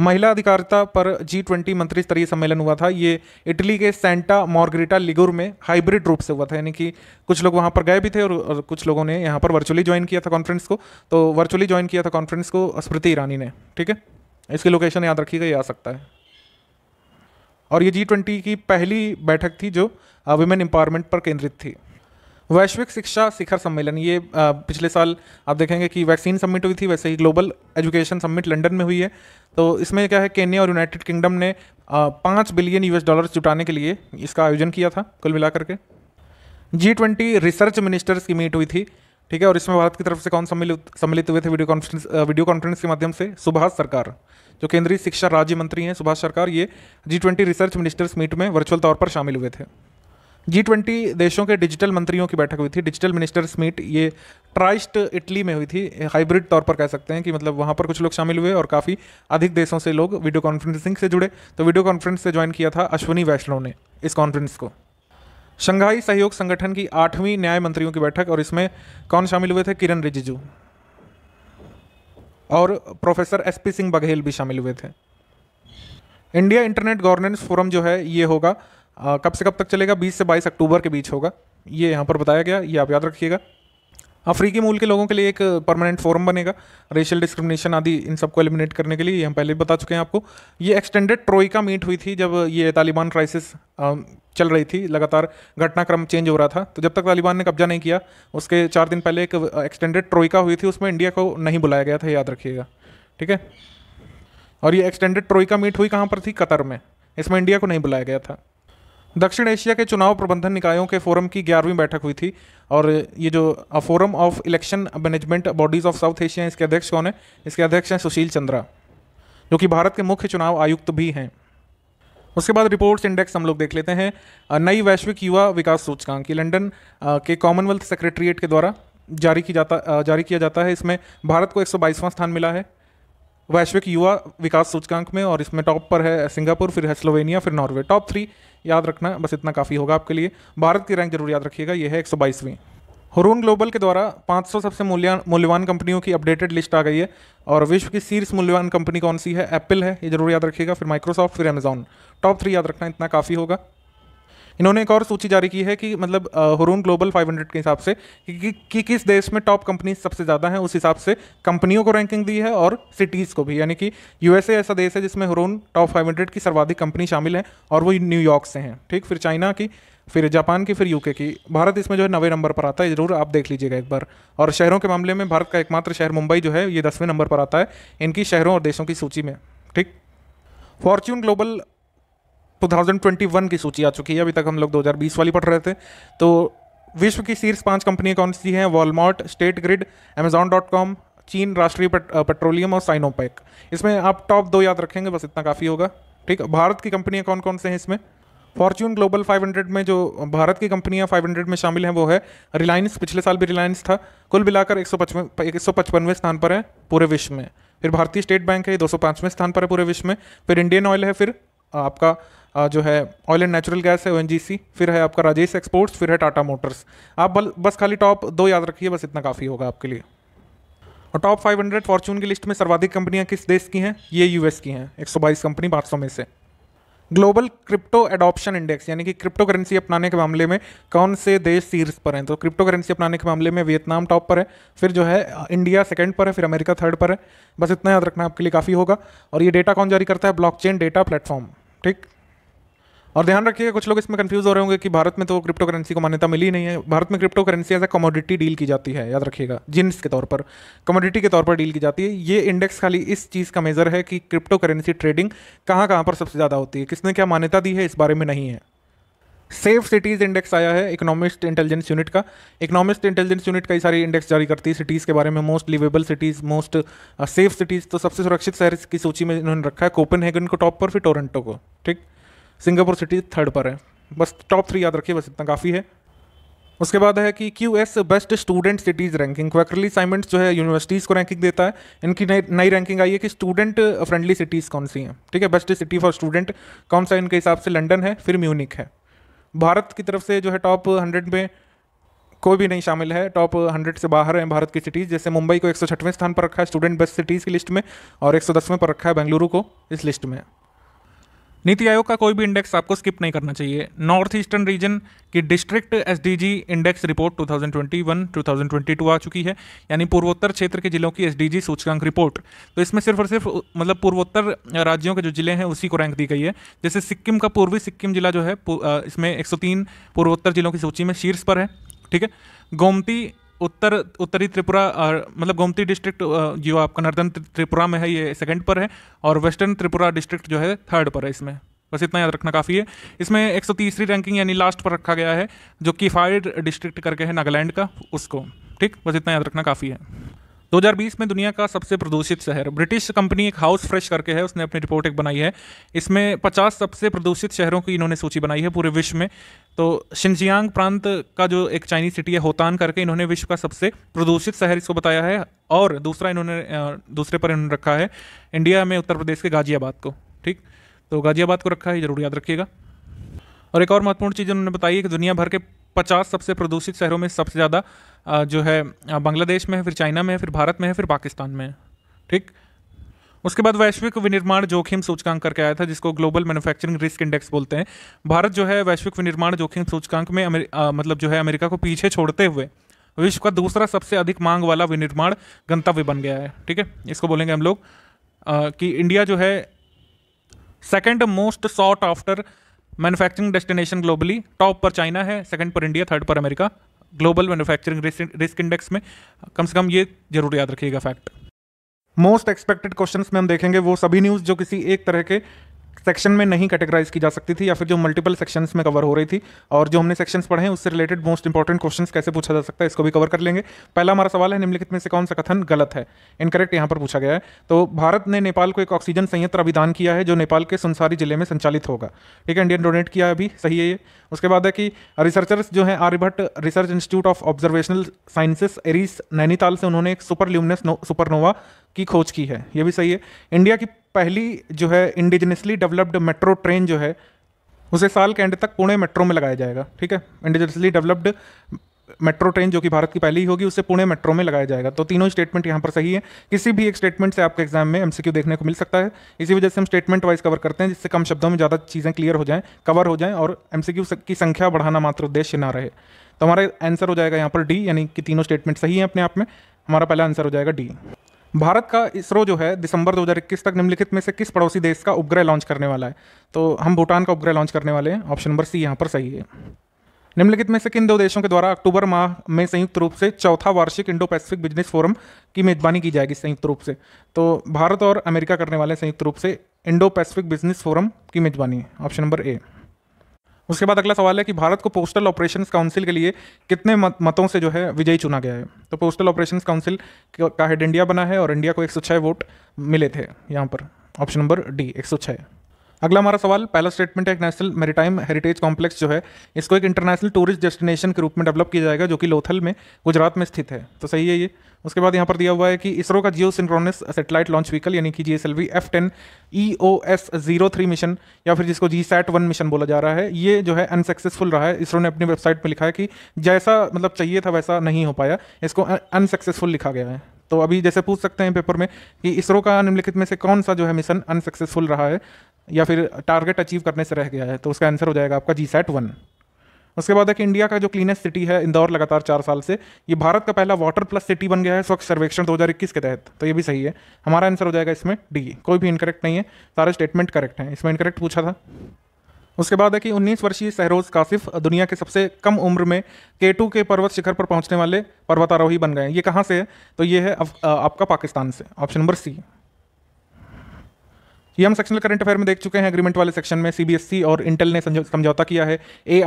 महिला अधिकारिता पर जी ट्वेंटी मंत्री स्तरीय सम्मेलन हुआ था ये इटली के सेंटा मॉर्ग्रिटा लिगुर में हाइब्रिड रूप से हुआ था यानी कि कुछ लोग वहाँ पर गए भी थे और, कुछ लोगों ने यहाँ पर वर्चुअली ज्वाइन किया था कॉन्फ्रेंस को तो वर्चुअली ज्वाइन किया था कॉन्फ्रेंस को स्मृति ईरानी ने ठीक है इसकी लोकेशन याद रखी गई आ सकता है और ये जी ट्वेंटी की पहली बैठक थी जो वुमेन एम्पावरमेंट पर केंद्रित थी वैश्विक शिक्षा शिखर सम्मेलन ये पिछले साल आप देखेंगे कि वैक्सीन सम्मिट हुई थी वैसे ही ग्लोबल एजुकेशन सम्मिट लंदन में हुई है तो इसमें क्या है केन्या और यूनाइटेड किंगडम ने पाँच बिलियन यूएस डॉलर्स जुटाने के लिए इसका आयोजन किया था कुल मिलाकर के जी ट्वेंटी रिसर्च मिनिस्टर्स की मीट हुई थी ठीक है और इसमें भारत की तरफ से कौन सम्मिलित सम्मिलित हुए थे वीडियो कॉन्फ्रेंस वीडियो कॉन्फ्रेंस के माध्यम से सुभाष सरकार जो केंद्रीय शिक्षा राज्य मंत्री हैं सुभाष सरकार ये G twenty research ministers meet में वर्चुअल तौर पर शामिल हुए थे जी ट्वेंटी देशों के डिजिटल मंत्रियों की बैठक हुई थी डिजिटल मिनिस्टर्स मीट ये ट्राइस्ट इटली में हुई थी हाइब्रिड तौर पर कह सकते हैं कि मतलब वहाँ पर कुछ लोग शामिल हुए और काफ़ी अधिक देशों से लोग वीडियो कॉन्फ्रेंसिंग से जुड़े तो वीडियो कॉन्फ्रेंस से ज्वाइन किया था अश्वनी वैष्णव ने इस कॉन्फ्रेंस को शंघाई सहयोग संगठन की आठवीं न्याय मंत्रियों की बैठक और इसमें कौन शामिल हुए थे किरण रिजिजू और professor S P Singh Baghel भी शामिल हुए थे इंडिया इंटरनेट गवर्नेंस फोरम जो है ये होगा कब से कब तक चलेगा 20 से 22 अक्टूबर के बीच होगा ये यहाँ पर बताया गया ये आप याद रखिएगा अफ्रीकी हाँ, मूल के लोगों के लिए एक परमानेंट फोरम बनेगा रेशियल डिस्क्रिमिनेशन आदि इन सबको एलिमिनेट करने के लिए हम पहले बता चुके हैं आपको ये एक्सटेंडेड का मीट हुई थी जब ये तालिबान क्राइसिस चल रही थी लगातार घटनाक्रम चेंज हो रहा था तो जब तक तालिबान ने कब्जा नहीं किया उसके चार दिन पहले एक एक्सटेंडेड ट्रोईका हुई थी उसमें इंडिया को नहीं बुलाया गया था याद रखिएगा ठीक है और ये एक्सटेंडेड ट्रोईका मीट हुई कहाँ पर थी कतर में इसमें इंडिया को नहीं बुलाया गया था दक्षिण एशिया के चुनाव प्रबंधन निकायों के फोरम की ग्यारहवीं बैठक हुई थी और ये जो forum of election management bodies of South Asia इसके अध्यक्ष कौन है इसके अध्यक्ष हैं सुशील चंद्रा जो कि भारत के मुख्य चुनाव आयुक्त भी हैं उसके बाद रिपोर्ट्स इंडेक्स हम लोग देख लेते हैं नई वैश्विक युवा विकास सूचकांक लंडन के कॉमनवेल्थ सेक्रेटरीट के द्वारा जारी की जाता जारी किया जाता है इसमें भारत को एक स्थान मिला है वैश्विक युवा विकास सूचकांक में और इसमें टॉप पर है सिंगापुर फिर है स्लोवेनिया फिर नॉर्वे टॉप थ्री याद रखना बस इतना काफ़ी होगा आपके लिए भारत की रैंक जरूर याद रखिएगा यह है एक सौ बाईसवीं हरून ग्लोबल के द्वारा 500 सबसे मूल्य मूल्यवान कंपनियों की अपडेटेड लिस्ट आ गई है और विश्व की शीर्ष मूल्यवान कंपनी कौन सी है एप्पल है ये जरूर याद रखिएगा फिर माइक्रोसॉफ्ट फिर अमेजॉन टॉप थ्री याद रखना इतना काफ़ी होगा इन्होंने एक और सूची जारी की है कि मतलब हरून ग्लोबल 500 के हिसाब से कि, कि, कि किस देश में टॉप कंपनी सबसे ज़्यादा हैं उस हिसाब से कंपनियों को रैंकिंग दी है और सिटीज़ को भी यानी कि यूएसए ऐसा देश है जिसमें हरून टॉप फाइव की सर्वाधिक कंपनी शामिल है और वो न्यूयॉर्क से हैं ठीक फिर चाइना की फिर जापान की फिर यूके की भारत इसमें जो है नवे नंबर पर आता है ज़रूर आप देख लीजिएगा एक बार और शहरों के मामले में भारत का एकमात्र शहर मुंबई जो है ये दसवें नंबर पर आता है इनकी शहरों और देशों की सूची में ठीक फॉर्च्यून ग्लोबल 2021 की सूची आ चुकी है अभी तक हम लोग 2020 वाली पढ़ रहे थे तो विश्व की शीर्ष पांच कंपनियां कौन सी हैं Walmart State Grid Amazon dot com चीन राष्ट्रीय पेट, पेट्रोलियम और साइनोपैक इसमें आप टॉप दो याद रखेंगे बस इतना काफ़ी होगा ठीक है भारत की कंपनियाँ कौन कौन से हैं इसमें फॉर्च्यून ग्लोबल 500 में जो भारत की कंपनियां 500 में शामिल हैं वो है रिलायंस पिछले साल भी रिलायंस था कुल मिलाकर एक सौ पचपनवें स्थान पर है पूरे विश्व में फिर भारतीय स्टेट बैंक है दो सौ पाँचवें स्थान पर है पूरे विश्व में फिर इंडियन ऑयल है फिर आपका जो है ऑयल एंड नेचुरल गैस है ओ फिर है आपका राजेश एक्सपोर्ट्स फिर है टाटा मोटर्स आप बल बस खाली टॉप दो याद रखिए बस इतना काफ़ी होगा आपके लिए और टॉप 500 फॉर्चून की लिस्ट में सर्वाधिक कंपनियां किस देश की हैं ये यूएस की हैं 122 कंपनी 500 में से ग्लोबल क्रिप्टो एडॉप्शन इंडेक्स यानी कि क्रिप्टो करेंसी अपनाने के मामले में कौन से देश सीर्स पर हैं तो क्रिप्टो करेंसी अपनाने के मामले में वियतनाम टॉप पर है फिर जो है इंडिया सेकंड पर है फिर अमेरिका थर्ड पर है बस इतना याद रखना आपके लिए काफ़ी होगा और ये डेटा कौन जारी करता है ब्लॉकचेन डेटा प्लेटफॉर्म ठीक और ध्यान रखिएगा कुछ लोग इसमें कंफ्यूज हो रहे होंगे कि भारत में तो क्रिप्टो करेंसी को मान्यता मिली नहीं है भारत में cryptocurrency as a commodity deal की जाती है याद रखिएगा जिन्स के तौर पर कमोडिटी के तौर पर डील की जाती है ये इंडेक्स खाली इस चीज़ का मेज़र है कि क्रिप्टो करेंसी ट्रेडिंग कहाँ कहाँ पर सबसे ज़्यादा होती है किसने क्या मान्यता दी है इस बारे में नहीं है सेफ सिटीज़ इंडेक्स आया है इकोनॉमिस्ट इंटेलिजेंस यूनिट का इकोनॉमिस्ट इंटेलिजेंस यूनिट कई सारी इंडेक्स जारी करती है सिटीज़ के बारे में most liveable cities most safe cities तो सबसे सुरक्षित शहर की सूची में इन्होंने रखा है कोपनहेगन को टॉप पर फिर टोरंटो को ठीक सिंगापुर सिटी थर्ड पर है बस टॉप थ्री याद रखिए बस इतना काफ़ी है उसके बाद है कि Q S best student cities ranking Quacquarelli Symonds जो है यूनिवर्सिटीज़ को रैंकिंग देता है इनकी नई नई रैंकिंग आई है कि स्टूडेंट फ्रेंडली सिटीज़ कौन सी हैं ठीक है बेस्ट सिटी फॉर स्टूडेंट कौन सा इनके हिसाब से लंदन है फिर म्यूनिक है भारत की तरफ से जो है टॉप हंड्रेड में कोई भी नहीं शामिल है टॉप हंड्रेड से बाहर हैं भारत की सिटीज़ जैसे मुंबई को एक स्थान पर रखा है स्टूडेंट बेस्ट सिटीज़ की लिस्ट में और एक पर रखा है बेंगलुरु को इस लिस्ट में नीति आयोग का कोई भी इंडेक्स आपको स्किप नहीं करना चाहिए नॉर्थ ईस्टर्न रीजन की डिस्ट्रिक्ट एस इंडेक्स रिपोर्ट 2021 2022 आ चुकी है यानी पूर्वोत्तर क्षेत्र के जिलों की एस सूचकांक रिपोर्ट तो इसमें सिर्फ और सिर्फ मतलब पूर्वोत्तर राज्यों के जो जिले हैं उसी को रैंक दी गई है जैसे सिक्किम का पूर्वी सिक्किम जिला जो है इसमें एक पूर्वोत्तर जिलों की सूची में शीर्ष पर है ठीक है गोमती उत्तर उत्तरी त्रिपुरा मतलब गोमती डिस्ट्रिक्ट जो आपका नर्दन त्रिपुरा में है ये सेकंड पर है और वेस्टर्न त्रिपुरा डिस्ट्रिक्ट जो है थर्ड पर है इसमें बस इतना याद रखना काफ़ी है इसमें तीसरी रैंकिंग यानी लास्ट पर रखा गया है जो कि फायर डिस्ट्रिक्ट करके है नागालैंड का उसको ठीक बस इतना याद रखना काफ़ी है 2020 में दुनिया का सबसे प्रदूषित शहर ब्रिटिश कंपनी एक हाउस फ्रेश करके है उसने अपनी रिपोर्ट एक बनाई है इसमें 50 सबसे प्रदूषित शहरों की इन्होंने सूची बनाई है पूरे विश्व में तो शिंजियांग प्रांत का जो एक चाइनीज सिटी है होतान करके इन्होंने विश्व का सबसे प्रदूषित शहर इसको बताया है और दूसरा इन्होंने दूसरे पर इन्होंने रखा है इंडिया में उत्तर प्रदेश के गाजियाबाद को ठीक तो गाजियाबाद को रखा है जरूर याद रखिएगा और एक और महत्वपूर्ण चीज़ उन्होंने बताई है कि दुनिया भर के पचास सबसे प्रदूषित शहरों में सबसे ज़्यादा जो है बांग्लादेश में है फिर चाइना में है फिर भारत में है फिर पाकिस्तान में है ठीक उसके बाद वैश्विक विनिर्माण जोखिम सूचकांक करके आया था जिसको ग्लोबल मैन्युफैक्चरिंग रिस्क इंडेक्स बोलते हैं भारत जो है वैश्विक विनिर्माण जोखिम सूचकांक में आ, मतलब जो है अमेरिका को पीछे छोड़ते हुए विश्व का दूसरा सबसे अधिक मांग वाला विनिर्माण गंतव्य बन गया है ठीक है इसको बोलेंगे हम लोग कि इंडिया जो है second most sought after manufacturing destination globally top पर चाइना है सेकंड पर इंडिया थर्ड पर America global manufacturing risk index में कम से कम ये जरूर याद रखिएगा फैक्ट मोस्ट एक्सपेक्टेड क्वेश्चंस में हम देखेंगे वो सभी न्यूज़ जो किसी एक तरह के सेक्शन में नहीं कैटेगराइज की जा सकती थी या फिर जो मल्टीपल सेक्शंस में कवर हो रही थी और जो हमने सेक्शंस पढ़े हैं उससे रिलेटेड मोस्ट इंपॉर्टेंट क्वेश्चंस कैसे पूछा जा सकता है इसको भी कवर कर लेंगे पहला हमारा सवाल है निम्नलिखित में से कौन सा कथन गलत है इनकरेक्ट यहाँ पर पूछा गया है तो भारत ने नेपाल को एक ऑक्सीजन संयंत्र अभिदान किया है जो नेपाल के सुनसारी जिले में संचालित होगा ठीक है इंडियन डोनेट किया अभी सही है ये उसके बाद है कि रिसर्चर्स जो है Aryabhatta research institute of observational sciences ARIES Nainital से उन्होंने एक सुपर ल्यूमिनस सुपरनोवा की खोज की है ये भी सही है इंडिया की पहली जो है इंडिजिनसली डेवलप्ड मेट्रो ट्रेन जो है उसे साल के एंड तक पुणे मेट्रो में लगाया जाएगा ठीक है इंडिजिनसली डेवलप्ड मेट्रो ट्रेन जो कि भारत की पहली ही होगी उसे पुणे मेट्रो में लगाया जाएगा तो तीनों स्टेटमेंट यहाँ पर सही है किसी भी एक स्टेटमेंट से आपके एग्जाम में एमसीक्यू देखने को मिल सकता है इसी वजह से हम स्टेटमेंट वाइज कवर करते हैं जिससे कम शब्दों में ज़्यादा चीज़ें क्लियर हो जाएं कवर हो जाएं और एमसीक्यू की संख्या बढ़ाना मात्र उद्देश्य ना रहे तो हमारा आंसर हो जाएगा यहाँ पर डी यानी कि तीनों स्टेटमेंट सही है अपने आप में हमारा पहला आंसर हो जाएगा डी भारत का इसरो जो है दिसंबर 2021 तक निम्नलिखित में से किस पड़ोसी देश का उपग्रह लॉन्च करने वाला है तो हम भूटान का उपग्रह लॉन्च करने वाले हैं ऑप्शन नंबर सी यहाँ पर सही है निम्नलिखित में से किन दो देशों के द्वारा अक्टूबर माह में संयुक्त रूप से चौथा वार्षिक इंडो पैसिफिक बिजनेस फोरम की मेजबानी की जाएगी संयुक्त रूप से तो भारत और अमेरिका करने वाले संयुक्त रूप से इंडो पैसिफिक बिजनेस फोरम की मेजबानी ऑप्शन नंबर ए उसके बाद अगला सवाल है कि भारत को पोस्टल ऑपरेशंस काउंसिल के लिए कितने मतों से जो है विजयी चुना गया है तो पोस्टल ऑपरेशंस काउंसिल का हेड इंडिया बना है और इंडिया को एक वोट मिले थे यहाँ पर ऑप्शन नंबर डी एक अगला हमारा सवाल पहला स्टेटमेंट है एक नेशनल मेरीटाइम हेरिटेज कॉम्प्लेक्स जो है इसको एक इंटरनेशनल टूरिस्ट डेस्टिनेशन के रूप में डेवलप किया जाएगा जो कि लोथल में गुजरात में स्थित है तो सही है ये उसके बाद यहाँ पर दिया हुआ है कि इसरो का geosynchronous satellite launch vehicle यानी कि G S L V F ten E O S zero three mission या फिर जिसको जी सैट वन मिशन बोला जा रहा है ये जो है अनसक्सेसफुल रहा है इसरो ने अपनी वेबसाइट पर लिखा है कि जैसा मतलब चाहिए था वैसा नहीं हो पाया इसको अनसक्सेसफुल लिखा गया है तो अभी जैसे पूछ सकते हैं पेपर में कि इसरो का निम्नलिखित में से कौन सा जो है मिशन अनसक्सेसफुल रहा है या फिर टारगेट अचीव करने से रह गया है तो उसका आंसर हो जाएगा आपका जी सेट वन उसके बाद है कि इंडिया का जो क्लीनेस्ट सिटी है इंदौर लगातार चार साल से ये भारत का पहला वाटर प्लस सिटी बन गया है स्वच्छ सर्वेक्षण 2021 के तहत तो ये भी सही है हमारा आंसर हो जाएगा इसमें डी कोई भी इनकरेक्ट नहीं है सारे स्टेटमेंट करेक्ट हैं इसमें इनकरेक्ट पूछा था उसके बाद है कि 19 वर्षीय सहरोज कासिफ दुनिया के सबसे कम उम्र में केटू के पर्वत शिखर पर पहुंचने वाले पर्वतारोही बन गए ये कहाँ से है तो ये है आपका पाकिस्तान से ऑप्शन नंबर सी ये हम सेक्शनल करंट अफेयर में देख चुके हैं एग्रीमेंट वाले सेक्शन में सीबीएसई और इंटेल ने समझौता किया है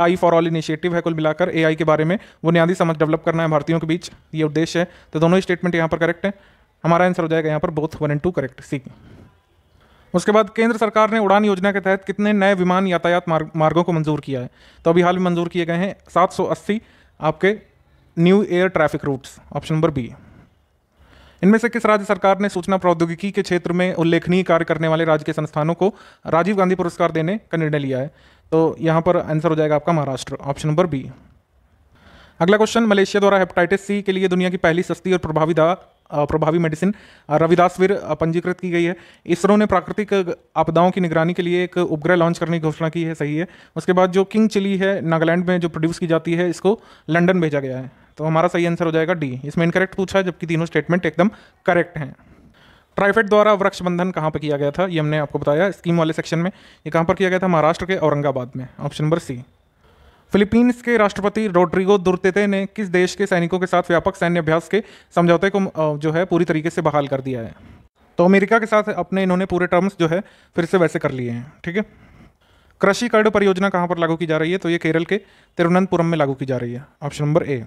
आई फॉर ऑल इनिशिएटिव है कुल मिलाकर ए के बारे में बुनियादी समझ डेवलप करना है भारतीयों के बीच ये उद्देश्य है तो दोनों ही स्टेटमेंट यहाँ पर करेक्ट है हमारा आंसर हो जाएगा यहाँ पर both one and two correct C उसके बाद केंद्र सरकार ने उड़ान योजना के तहत कितने नए विमान यातायात मार्ग, मार्गों को मंजूर किया है तो अभी हाल में मंजूर किए गए हैं 780 आपके new air traffic routes option number B इनमें से किस राज्य सरकार ने सूचना प्रौद्योगिकी के क्षेत्र में उल्लेखनीय कार्य करने वाले राज्य के संस्थानों को राजीव गांधी पुरस्कार देने का निर्णय लिया है तो यहाँ पर आंसर हो जाएगा आपका महाराष्ट्र ऑप्शन नंबर बी अगला क्वेश्चन मलेशिया द्वारा हेपेटाइटिस सी के लिए दुनिया की पहली सस्ती और प्रभावी दवा प्रभावी मेडिसिन रविदासवीर पंजीकृत की गई है इसरो ने प्राकृतिक आपदाओं की निगरानी के लिए एक उपग्रह लॉन्च करने की घोषणा की है सही है उसके बाद जो किंग चिली है नागालैंड में जो प्रोड्यूस की जाती है इसको लंदन भेजा गया है तो हमारा सही आंसर हो जाएगा डी इसमें इनकरेक्ट पूछा जबकि तीनों स्टेटमेंट एकदम करेक्ट हैं ट्राइफेड द्वारा वृक्ष बंधन कहाँ पर किया गया था ये हमने आपको बताया स्कीम वाले सेक्शन में ये कहाँ पर किया गया था महाराष्ट्र के औरंगाबाद में ऑप्शन नंबर सी फिलीपींस के राष्ट्रपति रोड्रिगो दुर्तेते ने किस देश के सैनिकों के साथ व्यापक सैन्य अभ्यास के समझौते को जो है पूरी तरीके से बहाल कर दिया है तो अमेरिका के साथ अपने इन्होंने पूरे टर्म्स जो है फिर से वैसे कर लिए हैं ठीक है कृषि कर्ड परियोजना कहाँ पर लागू की जा रही है तो ये केरल के तिरुवनंतपुरम में लागू की जा रही है ऑप्शन नंबर ए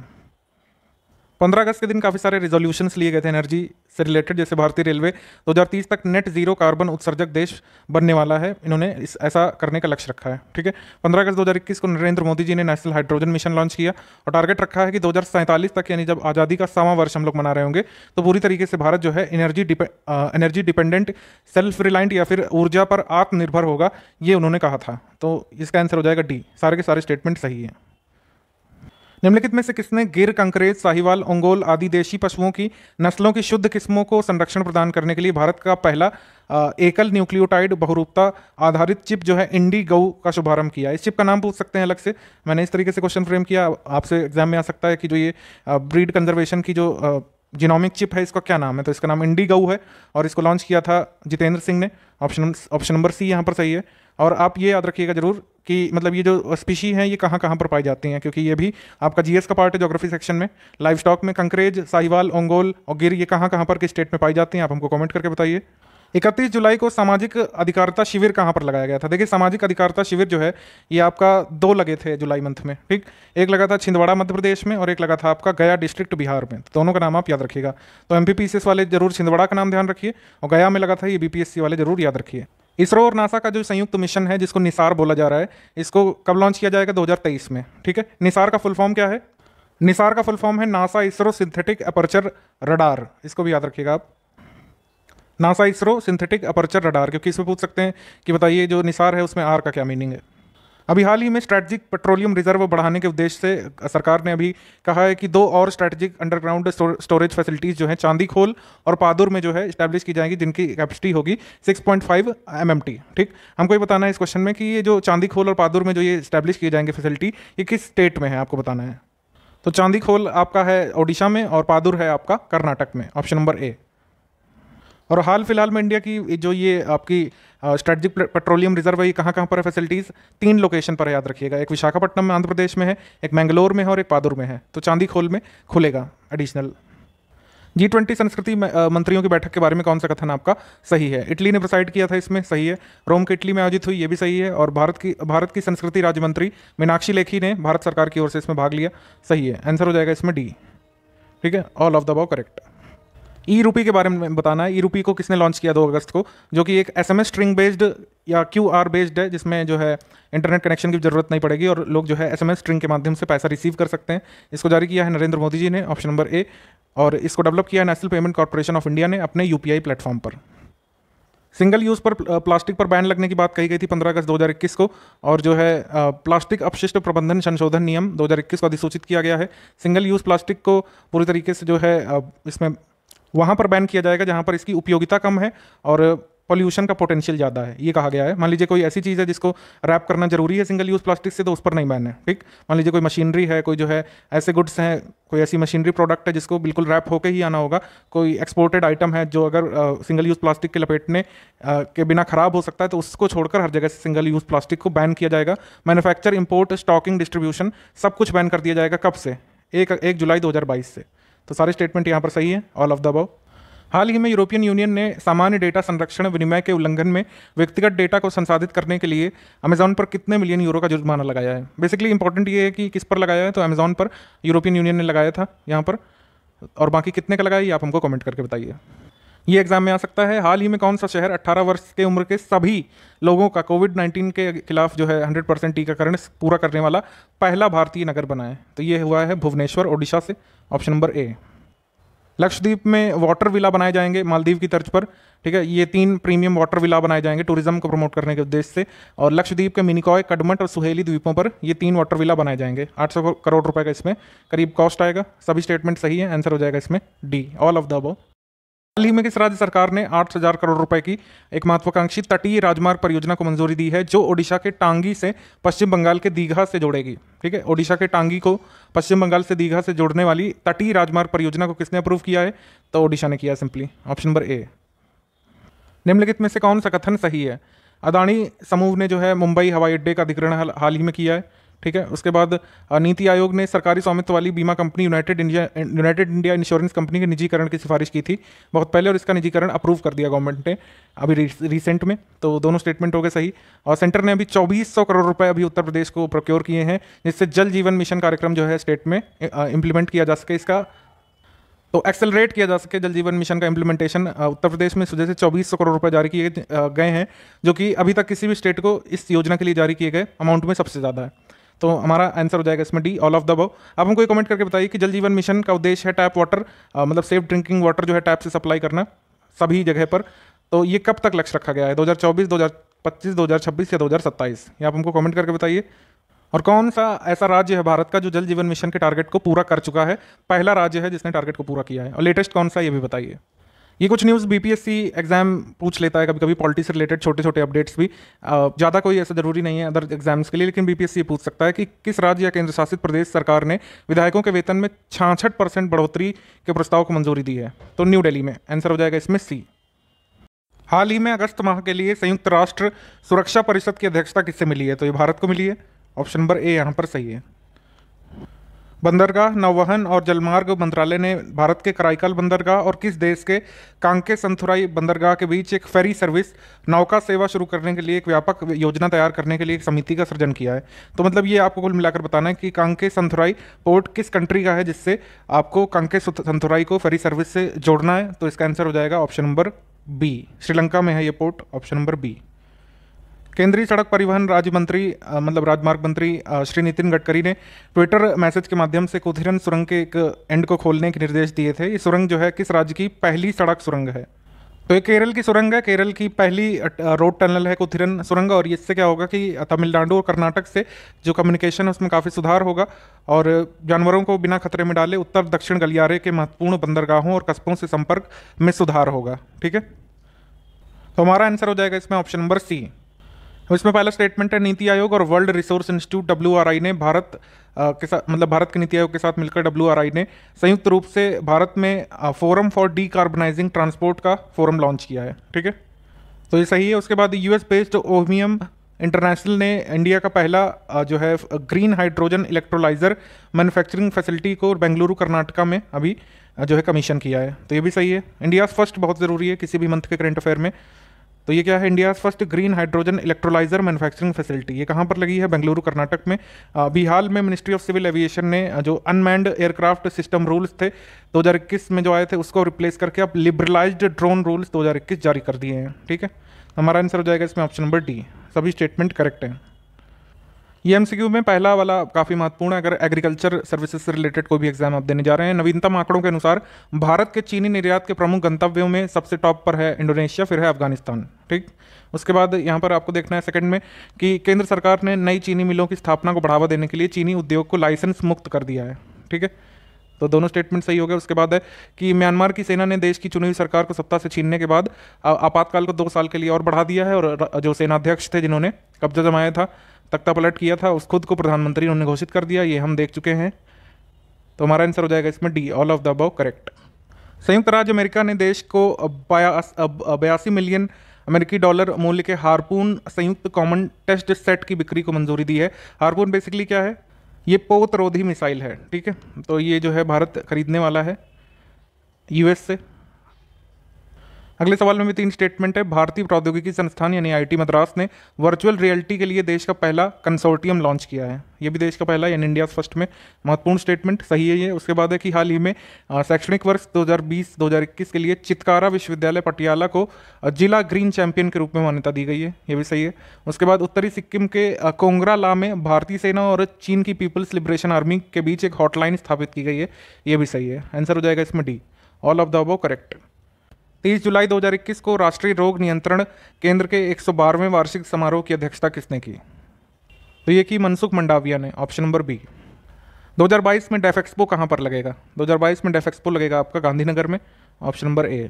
पंद्रह अगस्त के दिन काफ़ी सारे रिजोल्यूशन लिए गए थे एनर्जी से रिलेटेड जैसे भारतीय रेलवे 2030 तक नेट जीरो कार्बन उत्सर्जक देश बनने वाला है इन्होंने इस ऐसा करने का लक्ष्य रखा है ठीक है पंद्रह अगस्त इक्कीस को नरेंद्र मोदी जी ने नेशनल हाइड्रोजन मिशन लॉन्च किया और टारगेट रखा है कि दो तक यानी जब आज़ादी का सवा वर्ष हम लोग मना रहे होंगे तो पूरी तरीके से भारत जो है एनर्जी डिपे, एनर्जी डिपेंडेंट सेल्फ रिलायंट या फिर ऊर्जा पर आत्मनिर्भर होगा ये उन्होंने कहा था तो इसका आंसर हो जाएगा डी सारे के सारे स्टेटमेंट सही है निम्नलिखित में से किसने गिर कंकरेज साहिवाल ओंगोल आदि देशी पशुओं की नस्लों की शुद्ध किस्मों को संरक्षण प्रदान करने के लिए भारत का पहला एकल न्यूक्लियोटाइड बहुरूपता आधारित चिप जो है इंडी गऊ का शुभारंभ किया इस चिप का नाम पूछ सकते हैं अलग से मैंने इस तरीके से क्वेश्चन फ्रेम किया आपसे एग्जाम में आ सकता है कि जो ये ब्रीड कंजर्वेशन की जो जिनोमिक चिप है इसका क्या नाम है तो इसका नाम इंडी गऊ है और इसको लॉन्च किया था जितेंद्र सिंह ने ऑप्शन ऑप्शन नंबर सी यहाँ पर सही है और आप ये याद रखिएगा जरूर कि मतलब ये जो स्पीशी हैं ये कहाँ कहाँ पर पाई जाती हैं क्योंकि ये भी आपका जीएस का पार्ट है जोग्राफी सेक्शन में लाइव स्टॉक में कंकरेज साहिवाल ओंगोल और गिर ये कहाँ कहाँ पर किस स्टेट में पाई जाती हैं आप हमको कमेंट करके बताइए इकतीस जुलाई को सामाजिक अधिकारिता शिविर कहाँ पर लगाया गया था देखिए सामाजिक अधिकारिता शिविर जो है ये आपका दो लगे थे जुलाई मंथ में ठीक एक लगा था छिंदवाड़ा मध्य प्रदेश में और एक लगा था आपका गया डिस्ट्रिक्ट बिहार में तो दोनों का नाम आप याद रखिएगा तो एम वाले जरूर छिंदवाड़ा का नाम ध्यान रखिए और गया में लगा था ये बी वाले जरूर याद रखिए इसरो और नासा का जो संयुक्त मिशन है जिसको निसार बोला जा रहा है इसको कब लॉन्च किया जाएगा 2023 में ठीक है निसार का फुल फॉर्म क्या है निसार का फुल फॉर्म है NASA ISRO synthetic aperture radar इसको भी याद रखिएगा आप NASA ISRO synthetic aperture radar क्योंकि इसमें पूछ सकते हैं कि बताइए जो निसार है उसमें आर का क्या मीनिंग है अभी हाल ही में स्ट्रैटेजिक पेट्रोलियम रिजर्व बढ़ाने के उद्देश्य से सरकार ने अभी कहा है कि दो और स्ट्रैटेजिक अंडरग्राउंड स्टोरेज फैसिलिटीज़ जो हैं चांदी खोल और पादुर में जो है स्टैब्लिश की जाएंगी जिनकी कैपेसिटी होगी 6.5 पॉइंट ठीक हमको ये बताना है इस क्वेश्चन में कि ये जो चांदी खोल और पादुर में जो ये स्टैब्लिश किए जाएंगे फैसिलिटी ये किस स्टेट में है आपको बताना है तो चांदी खोल आपका है ओडिशा में और पादुर है आपका कर्नाटक में ऑप्शन नंबर ए और हाल फिलहाल में इंडिया की जो ये आपकी स्ट्रेटजिक पेट्रोलियम रिजर्व है ये कहाँ कहाँ पर है फैसिलिटीज़ तीन लोकेशन पर याद रखिएगा एक विशाखापट्टनम में आंध्र प्रदेश में है एक मैंगलोर में है और एक पादुर में है तो चांदी खोल में खुलेगा एडिशनल जी ट्वेंटी संस्कृति मंत्रियों की बैठक के बारे में कौन सा कथन आपका सही है इटली ने प्रिसाइड किया था इसमें सही है रोम के इटली में आयोजित हुई ये भी सही है और भारत की भारत की संस्कृति राज्य मंत्री मीनाक्षी लेखी ने भारत सरकार की ओर से इसमें भाग लिया सही है आंसर हो जाएगा इसमें डी ठीक है all of the above correct E rupee के बारे में बताना है ई रूपी को किसने लॉन्च किया दो अगस्त को जो कि एक S M S string based या क्यू आर बेस्ड है जिसमें जो है इंटरनेट कनेक्शन की जरूरत नहीं पड़ेगी और लोग जो है एस एम एस स्ट्रिंग के माध्यम से पैसा रिसीव कर सकते हैं इसको जारी किया है नरेंद्र मोदी जी ने ऑप्शन नंबर ए और इसको डेवलप किया है national payment corporation of India ने अपने यू पी आई प्लेटफॉर्म पर सिंगल यूज़ पर प्लास्टिक पर बैन लगने की बात कही गई थी 15 अगस्त 2021 को और जो है प्लास्टिक अपशिष्ट प्रबंधन संशोधन नियम 2021 को अधिसूचित किया गया है सिंगल यूज़ प्लास्टिक को पूरी तरीके से जो है इसमें वहाँ पर बैन किया जाएगा जहाँ पर इसकी उपयोगिता कम है और पॉल्यूशन का पोटेंशियल ज़्यादा है ये कहा गया है मान लीजिए कोई ऐसी चीज़ है जिसको रैप करना जरूरी है सिंगल यूज़ प्लास्टिक से तो उस पर नहीं बैन है ठीक मान लीजिए कोई मशीनरी है कोई जो है ऐसे गुड्स हैं कोई ऐसी मशीनरी प्रोडक्ट है जिसको बिल्कुल रैप होकर ही आना होगा कोई एक्सपोर्टेड आइटम है जो अगर सिंगल यूज़ प्लास्टिक के लपेटने आ, के बिना ख़राब हो सकता है तो उसको छोड़कर हर जगह से सिंगल यूज़ प्लास्टिक को बैन किया जाएगा मैनुफैक्चर इंपोर्ट स्टॉकिंग डिस्ट्रीब्यूशन सब कुछ बैन कर दिया जाएगा कब से एक एक जुलाई दो से तो सारे स्टेटमेंट यहाँ पर सही है ऑल ऑफ द अबव हाल ही में यूरोपियन यूनियन ने सामान्य डेटा संरक्षण विनिमय के उल्लंघन में व्यक्तिगत डेटा को संसाधित करने के लिए अमेजॉन पर कितने मिलियन यूरो का जुर्माना लगाया है बेसिकली इंपॉर्टेंट ये है कि किस पर लगाया है तो अमेजॉन पर यूरोपियन यूनियन ने लगाया था यहाँ पर और बाकी कितने का लगाया ये आप हमको कमेंट करके बताइए ये एग्जाम में आ सकता है हाल ही में कौन सा शहर 18 वर्ष के उम्र के सभी लोगों का कोविड 19 के खिलाफ जो है 100 परसेंट टीकाकरण पूरा करने वाला पहला भारतीय नगर बना है तो ये हुआ है भुवनेश्वर ओडिशा से ऑप्शन नंबर ए लक्षद्वीप में वाटर विला बनाए जाएंगे मालदीव की तर्ज पर ठीक है ये तीन प्रीमियम वाटर विला बनाए जाएंगे टूरिज्म को प्रमोट करने के उद्देश्य से और लक्षद्वीप के मिनिकॉय कडमट और सुहेली द्वीपों पर ये तीन वाटर विला बनाए जाएंगे 800 करोड़ रुपए का इसमें करीब कॉस्ट आएगा सभी स्टेटमेंट सही है आंसर हो जाएगा इसमें D all of the above हाल ही में किस राज्य सरकार ने आठ हजार करोड़ रुपए की एक महत्वाकांक्षी तटीय राजमार्ग परियोजना को मंजूरी दी है जो ओडिशा के टांगी से पश्चिम बंगाल के दीघा से जोड़ेगी ठीक है ओडिशा के टांगी को पश्चिम बंगाल से दीघा से जोड़ने वाली तटीय राजमार्ग परियोजना को किसने अप्रूव किया है तो ओडिशा ने किया सिंपली ऑप्शन नंबर ए निम्नलिखित में से कौन सा कथन सही है अदानी समूह ने जो है मुंबई हवाई अड्डे का अधिग्रहण हाल ही में किया है ठीक है उसके बाद नीति आयोग ने सरकारी स्वामित्व वाली बीमा company United India United India insurance company के निजीकरण की सिफारिश की थी बहुत पहले और इसका निजीकरण अप्रूव कर दिया गवर्नमेंट ने अभी रिसेंट में तो दोनों स्टेटमेंट हो गए सही और सेंटर ने अभी चौबीस करोड़ रुपए अभी उत्तर प्रदेश को प्रोक्योर किए हैं जिससे जल जीवन मिशन कार्यक्रम जो है स्टेट में इंप्लीमेंट किया जा सके इसका तो एक्सेलरेट किया जा सके जल जीवन मिशन का इंप्लीमेंटेशन उत्तर प्रदेश में सुजय से चौबीस सौ करोड़ रुपए जारी किए गए हैं जो कि अभी तक किसी भी स्टेट को इस योजना के लिए जारी किए गए अमाउंट में सबसे ज़्यादा है तो हमारा आंसर हो जाएगा इसमें डी ऑल ऑफ द बो आप हमको कमेंट करके बताइए कि जल जीवन मिशन का उद्देश्य है टैप वाटर मतलब सेफ ड्रिंकिंग वाटर जो है टैप से सप्लाई करना सभी जगह पर तो ये कब तक लक्ष्य रखा गया है 2024, 2025, 2026 या 2027 ये आप हमको कमेंट करके बताइए और कौन सा ऐसा राज्य है भारत का जो जल जीवन मिशन के टारगेट को पूरा कर चुका है पहला राज्य है जिसने टारगेट को पूरा किया है और लेटेस्ट कौन सा ये भी बताइए ये कुछ न्यूज़ बीपीएससी एग्ज़ाम पूछ लेता है कभी कभी पॉलिटी से रिलेटेड छोटे छोटे अपडेट्स भी ज़्यादा कोई ऐसा ज़रूरी नहीं है अदर एग्जाम्स के लिए लेकिन बीपीएससी पूछ सकता है कि किस राज्य या केंद्र शासित प्रदेश सरकार ने विधायकों के वेतन में छाछठ परसेंट बढ़ोतरी के प्रस्ताव को मंजूरी दी है तो न्यू डेली में आंसर हो जाएगा इसमें सी हाल ही में अगस्त माह के लिए संयुक्त राष्ट्र सुरक्षा परिषद की अध्यक्षता किससे मिली है तो ये भारत को मिली है ऑप्शन नंबर ए यहाँ पर सही है बंदरगाह नौवहन और जलमार्ग मंत्रालय ने भारत के कराईकल बंदरगाह और किस देश के कांके संथुराई बंदरगाह के बीच एक फेरी सर्विस नौका सेवा शुरू करने के लिए एक व्यापक योजना तैयार करने के लिए एक समिति का सृजन किया है तो मतलब ये आपको कुल मिलाकर बताना है कि कांके संथुराई पोर्ट किस कंट्री का है जिससे आपको कांके संथुराई को फेरी सर्विस से जोड़ना है तो इसका आंसर हो जाएगा ऑप्शन नंबर बी श्रीलंका में है ये पोर्ट ऑप्शन नंबर बी केंद्रीय सड़क परिवहन राज्य मंत्री मतलब राजमार्ग मंत्री श्री नितिन गडकरी ने ट्विटर मैसेज के माध्यम से कुथिरन सुरंग के एक एंड को खोलने के निर्देश दिए थे ये सुरंग जो है किस राज्य की पहली सड़क सुरंग है तो ये केरल की सुरंग है केरल की पहली रोड टनल है कुथिरन सुरंग और इससे क्या होगा कि तमिलनाडु और कर्नाटक से जो कम्युनिकेशन है उसमें काफ़ी सुधार होगा और जानवरों को बिना खतरे में डाले उत्तर दक्षिण गलियारे के महत्वपूर्ण बंदरगाहों और कस्बों से संपर्क में सुधार होगा ठीक है तो हमारा आंसर हो जाएगा इसमें ऑप्शन नंबर सी इसमें पहला स्टेटमेंट है नीति आयोग और वर्ल्ड रिसोर्स इंस्टीट्यूट डब्ल्यू ने भारत के साथ मतलब भारत के नीति आयोग के साथ मिलकर डब्ल्यू ने संयुक्त रूप से भारत में फोरम फॉर डीकार्बनाइजिंग ट्रांसपोर्ट का फोरम लॉन्च किया है ठीक है तो ये सही है उसके बाद यूएस बेस्ड ओमियम इंटरनेशनल ने इंडिया का पहला जो है green hydrogen electrolyser manufacturing facility को बेंगलुरु कर्नाटका में अभी जो है कमीशन किया है तो ये भी सही है इंडिया फर्स्ट बहुत ज़रूरी है किसी भी मंथ के करेंट अफेयर में तो ये क्या है India first green hydrogen electrolyser manufacturing facility ये कहाँ पर लगी है बेंगलुरु कर्नाटक में अभी हाल में मिनिस्ट्री ऑफ सिविल एविएशन ने जो अनमैंड एयरक्राफ्ट सिस्टम रूल्स थे 2021 में जो आए थे उसको रिप्लेस करके अब लिबरलाइज ड्रोन रूल्स दो जारी कर दिए हैं ठीक है हमारा आंसर हो जाएगा इसमें ऑप्शन नंबर डी सभी स्टेटमेंट करेक्ट हैं ये एमसीक्यू में पहला वाला काफ़ी महत्वपूर्ण है अगर एग्रीकल्चर सर्विसेज से रिलेटेड कोई भी एग्जाम आप देने जा रहे हैं नवीनतम आंकड़ों के अनुसार भारत के चीनी निर्यात के प्रमुख गंतव्यों में सबसे टॉप पर है इंडोनेशिया फिर है अफगानिस्तान ठीक उसके बाद यहाँ पर आपको देखना है सेकंड में कि केंद्र सरकार ने नई चीनी मिलों की स्थापना को बढ़ावा देने के लिए चीनी उद्योग को लाइसेंस मुक्त कर दिया है ठीक है तो दोनों स्टेटमेंट सही हो गए उसके बाद है कि म्यांमार की सेना ने देश की चुनी हुई सरकार को सत्ता से छीनने के बाद आपातकाल को दो साल के लिए और बढ़ा दिया है और जो सेनाध्यक्ष थे जिन्होंने कब्जा जमाया था तख्ता पलट किया था उस खुद को प्रधानमंत्री उन्होंने घोषित कर दिया ये हम देख चुके हैं तो हमारा आंसर हो जाएगा इसमें D all of the above correct संयुक्त राज्य अमेरिका ने देश को बयासी मिलियन अमेरिकी डॉलर मूल्य के हारपून संयुक्त कॉमन टेस्ट सेट की बिक्री को मंजूरी दी है हारपून बेसिकली क्या है ये पोतरोधी मिसाइल है ठीक है तो ये जो है भारत खरीदने वाला है यूएस से अगले सवाल में भी तीन स्टेटमेंट है भारतीय प्रौद्योगिकी संस्थान यानी आई मद्रास ने वर्चुअल रियलिटी के लिए देश का पहला कंसोर्टियम लॉन्च किया है ये भी देश का पहला यानी इंडिया फर्स्ट में महत्वपूर्ण स्टेटमेंट सही है ये उसके बाद है कि हाल ही में शैक्षणिक वर्ष 2020-2021 के लिए चितकारा विश्वविद्यालय पटियाला को जिला ग्रीन चैंपियन के रूप में मान्यता दी गई है ये भी सही है उसके बाद उत्तरी सिक्किम के कोंगरा ला में भारतीय सेना और चीन की पीपल्स लिबरेशन आर्मी के बीच एक हॉटलाइन स्थापित की गई है ये भी सही है आंसर हो जाएगा इसमें D all of the above correct तीस जुलाई 2021 को राष्ट्रीय रोग नियंत्रण केंद्र के एक वार्षिक समारोह की अध्यक्षता किसने की तो ये की मनसुख मंडाविया ने ऑप्शन नंबर बी 2022 में डेफ एक्सपो कहाँ पर लगेगा 2022 में डेफ एक्सपो लगेगा आपका गांधीनगर में ऑप्शन नंबर ए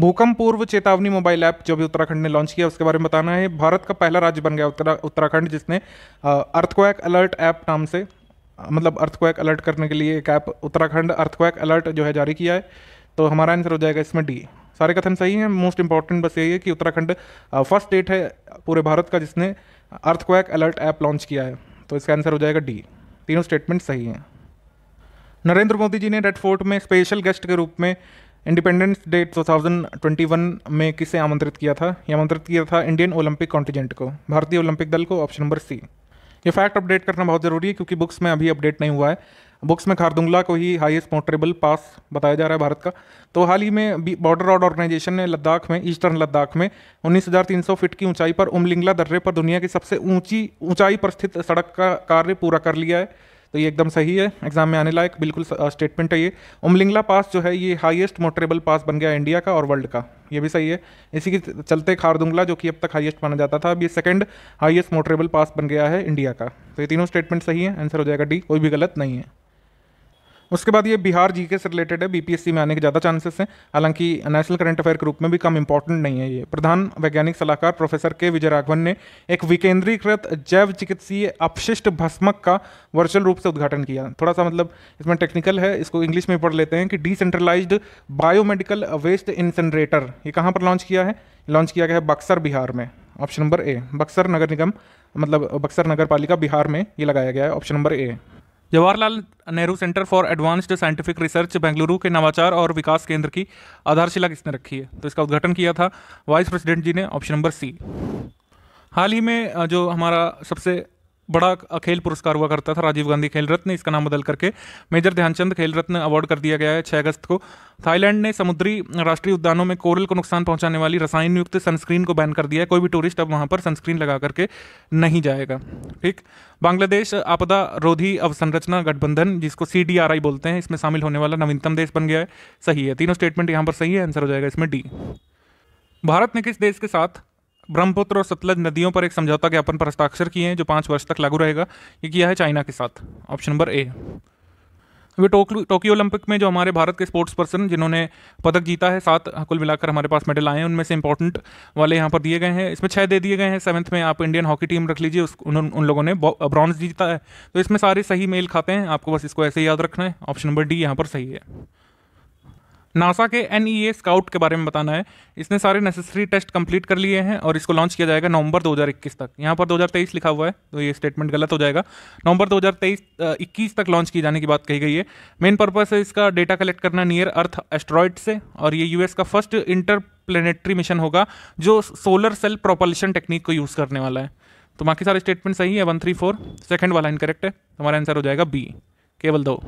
भूकंप पूर्व चेतावनी मोबाइल ऐप जो भी उत्तराखंड ने लॉन्च किया उसके बारे में बताना है भारत का पहला राज्य बन गया उत्तरा उत्तराखंड जिसने अर्थक्वैक अलर्ट ऐप नाम से मतलब अर्थक्वैक अलर्ट करने के लिए एक ऐप उत्तराखंड अर्थक्वैक अलर्ट जो है जारी किया है तो हमारा आंसर हो जाएगा इसमें डी सारे कथन सही हैं मोस्ट इंपॉर्टेंट बस यही है कि उत्तराखंड फर्स्ट स्टेट है पूरे भारत का जिसने अर्थक्वैक अलर्ट ऐप लॉन्च किया है तो इसका आंसर हो जाएगा डी तीनों स्टेटमेंट सही हैं नरेंद्र मोदी जी ने रेड फोर्ट में स्पेशल गेस्ट के रूप में इंडिपेंडेंस डे 2021 में किसे आमंत्रित किया था यह आमंत्रित किया था इंडियन ओलंपिक कॉन्टिजेंट को भारतीय ओलंपिक दल को ऑप्शन नंबर सी ये फैक्ट अपडेट करना बहुत ज़रूरी है क्योंकि बुक्स में अभी अपडेट नहीं हुआ है बुक्स में खारदुंगला को ही हाईएस्ट मोटरेबल पास बताया जा रहा है भारत का तो हाल ही में बॉर्डर रोड ऑर्गेनाइजेशन ने लद्दाख में ईस्टर्न लद्दाख में 19,300 फीट की ऊंचाई पर उमलिंगला दर्रे पर दुनिया की सबसे ऊंची ऊंचाई पर स्थित सड़क का कार्य पूरा कर लिया है तो ये एकदम सही है एग्जाम में आने लायक बिल्कुल स्टेटमेंट है ये उमलिंगला पास जो है ये हाईएस्ट मोटरेबल पास बन गया इंडिया का और वर्ल्ड का ये भी सही है इसी के चलते खारदुंगला जो कि अब तक हाईएस्ट माना जाता था अब ये सेकंड हाईएस्ट मोटरेबल पास बन गया है इंडिया का तो ये तीनों स्टेटमेंट सही है आंसर हो जाएगा डी कोई भी गलत नहीं है उसके बाद ये बिहार जी से रिलेटेड है बीपीएससी में आने के ज़्यादा चांसेस हैं हालांकि नेशनल करंट अफेयर के रूप में भी कम इंपॉर्टेंट नहीं है ये प्रधान वैज्ञानिक सलाहकार प्रोफेसर के विजय राघवन ने एक विकेंद्रीकृत जैव चिकित्सीय अपशिष्ट भस्मक का वर्चुअल रूप से उद्घाटन किया थोड़ा सा मतलब इसमें टेक्निकल है इसको इंग्लिश में पढ़ लेते हैं कि डिसेंट्रलाइज्ड बायोमेडिकल वेस्ट इंसनरेटर ये कहाँ पर लॉन्च किया है लॉन्च किया गया है बक्सर बिहार में option number A Buxar Nagar Nigam मतलब बक्सर नगर पालिका बिहार में ये लगाया गया है option number A Jawaharlal Nehru centre for advanced scientific research Bengaluru के नवाचार और विकास केंद्र की आधारशिला किसने रखी है तो इसका उद्घाटन किया था वाइस प्रेसिडेंट जी ने ऑप्शन नंबर सी हाल ही में जो हमारा सबसे बड़ा खेल पुरस्कार हुआ करता था राजीव गांधी खेल रत्न इसका नाम बदल करके मेजर ध्यानचंद खेल रत्न अवार्ड कर दिया गया है छः अगस्त को थाईलैंड ने समुद्री राष्ट्रीय उद्यानों में कोरल को नुकसान पहुंचाने वाली रसायन युक्त सनस्क्रीन को बैन कर दिया है कोई भी टूरिस्ट अब वहां पर सनस्क्रीन लगा करके नहीं जाएगा ठीक बांग्लादेश आपदा रोधी अवसंरचना गठबंधन जिसको सी बोलते हैं इसमें शामिल होने वाला नवीनतम देश बन गया है सही है तीनों स्टेटमेंट यहाँ पर सही है आंसर हो जाएगा इसमें डी भारत ने किस देश के साथ ब्रह्मपुत्र और सतलज नदियों पर एक समझौता ज्ञापन पर हस्ताक्षर किए हैं जो पाँच वर्ष तक लागू रहेगा ये किया है चाइना के साथ ऑप्शन नंबर ए वे टोक्यो ओलंपिक में जो हमारे भारत के स्पोर्ट्स पर्सन जिन्होंने पदक जीता है सात कुल मिलाकर हमारे पास मेडल आए हैं उनमें से इंपॉर्टेंट वाले यहाँ पर दिए गए हैं इसमें छः दे दिए गए हैं सेवन्थ में आप इंडियन हॉकी टीम रख लीजिए उस उन, उन लोगों ने ब्रॉन्ज जीता है तो इसमें सारे सही मेल खाते हैं आपको बस इसको ऐसे याद रखना है ऑप्शन नंबर डी यहाँ पर सही है नासा के एन ई ए स्काउट के बारे में बताना है इसने सारे नेसेसरी टेस्ट कंप्लीट कर लिए हैं और इसको लॉन्च किया जाएगा नवंबर 2021 तक यहाँ पर 2023 लिखा हुआ है तो ये स्टेटमेंट गलत हो जाएगा नवंबर 2023 21 तक लॉन्च किए जाने की बात कही गई है मेन पर्पस है इसका डेटा कलेक्ट करना नियर अर्थ एस्ट्रॉयड से और ये यूएस का फर्स्ट इंटर प्लेनेटरी मिशन होगा जो सोलर सेल प्रोपल्शन टेक्निक को यूज़ करने वाला है तो बाकी सारे स्टेटमेंट सही है वन थ्री फोर सेकेंड वाला इनकरेक्ट है हमारा आंसर हो जाएगा बी केवल दो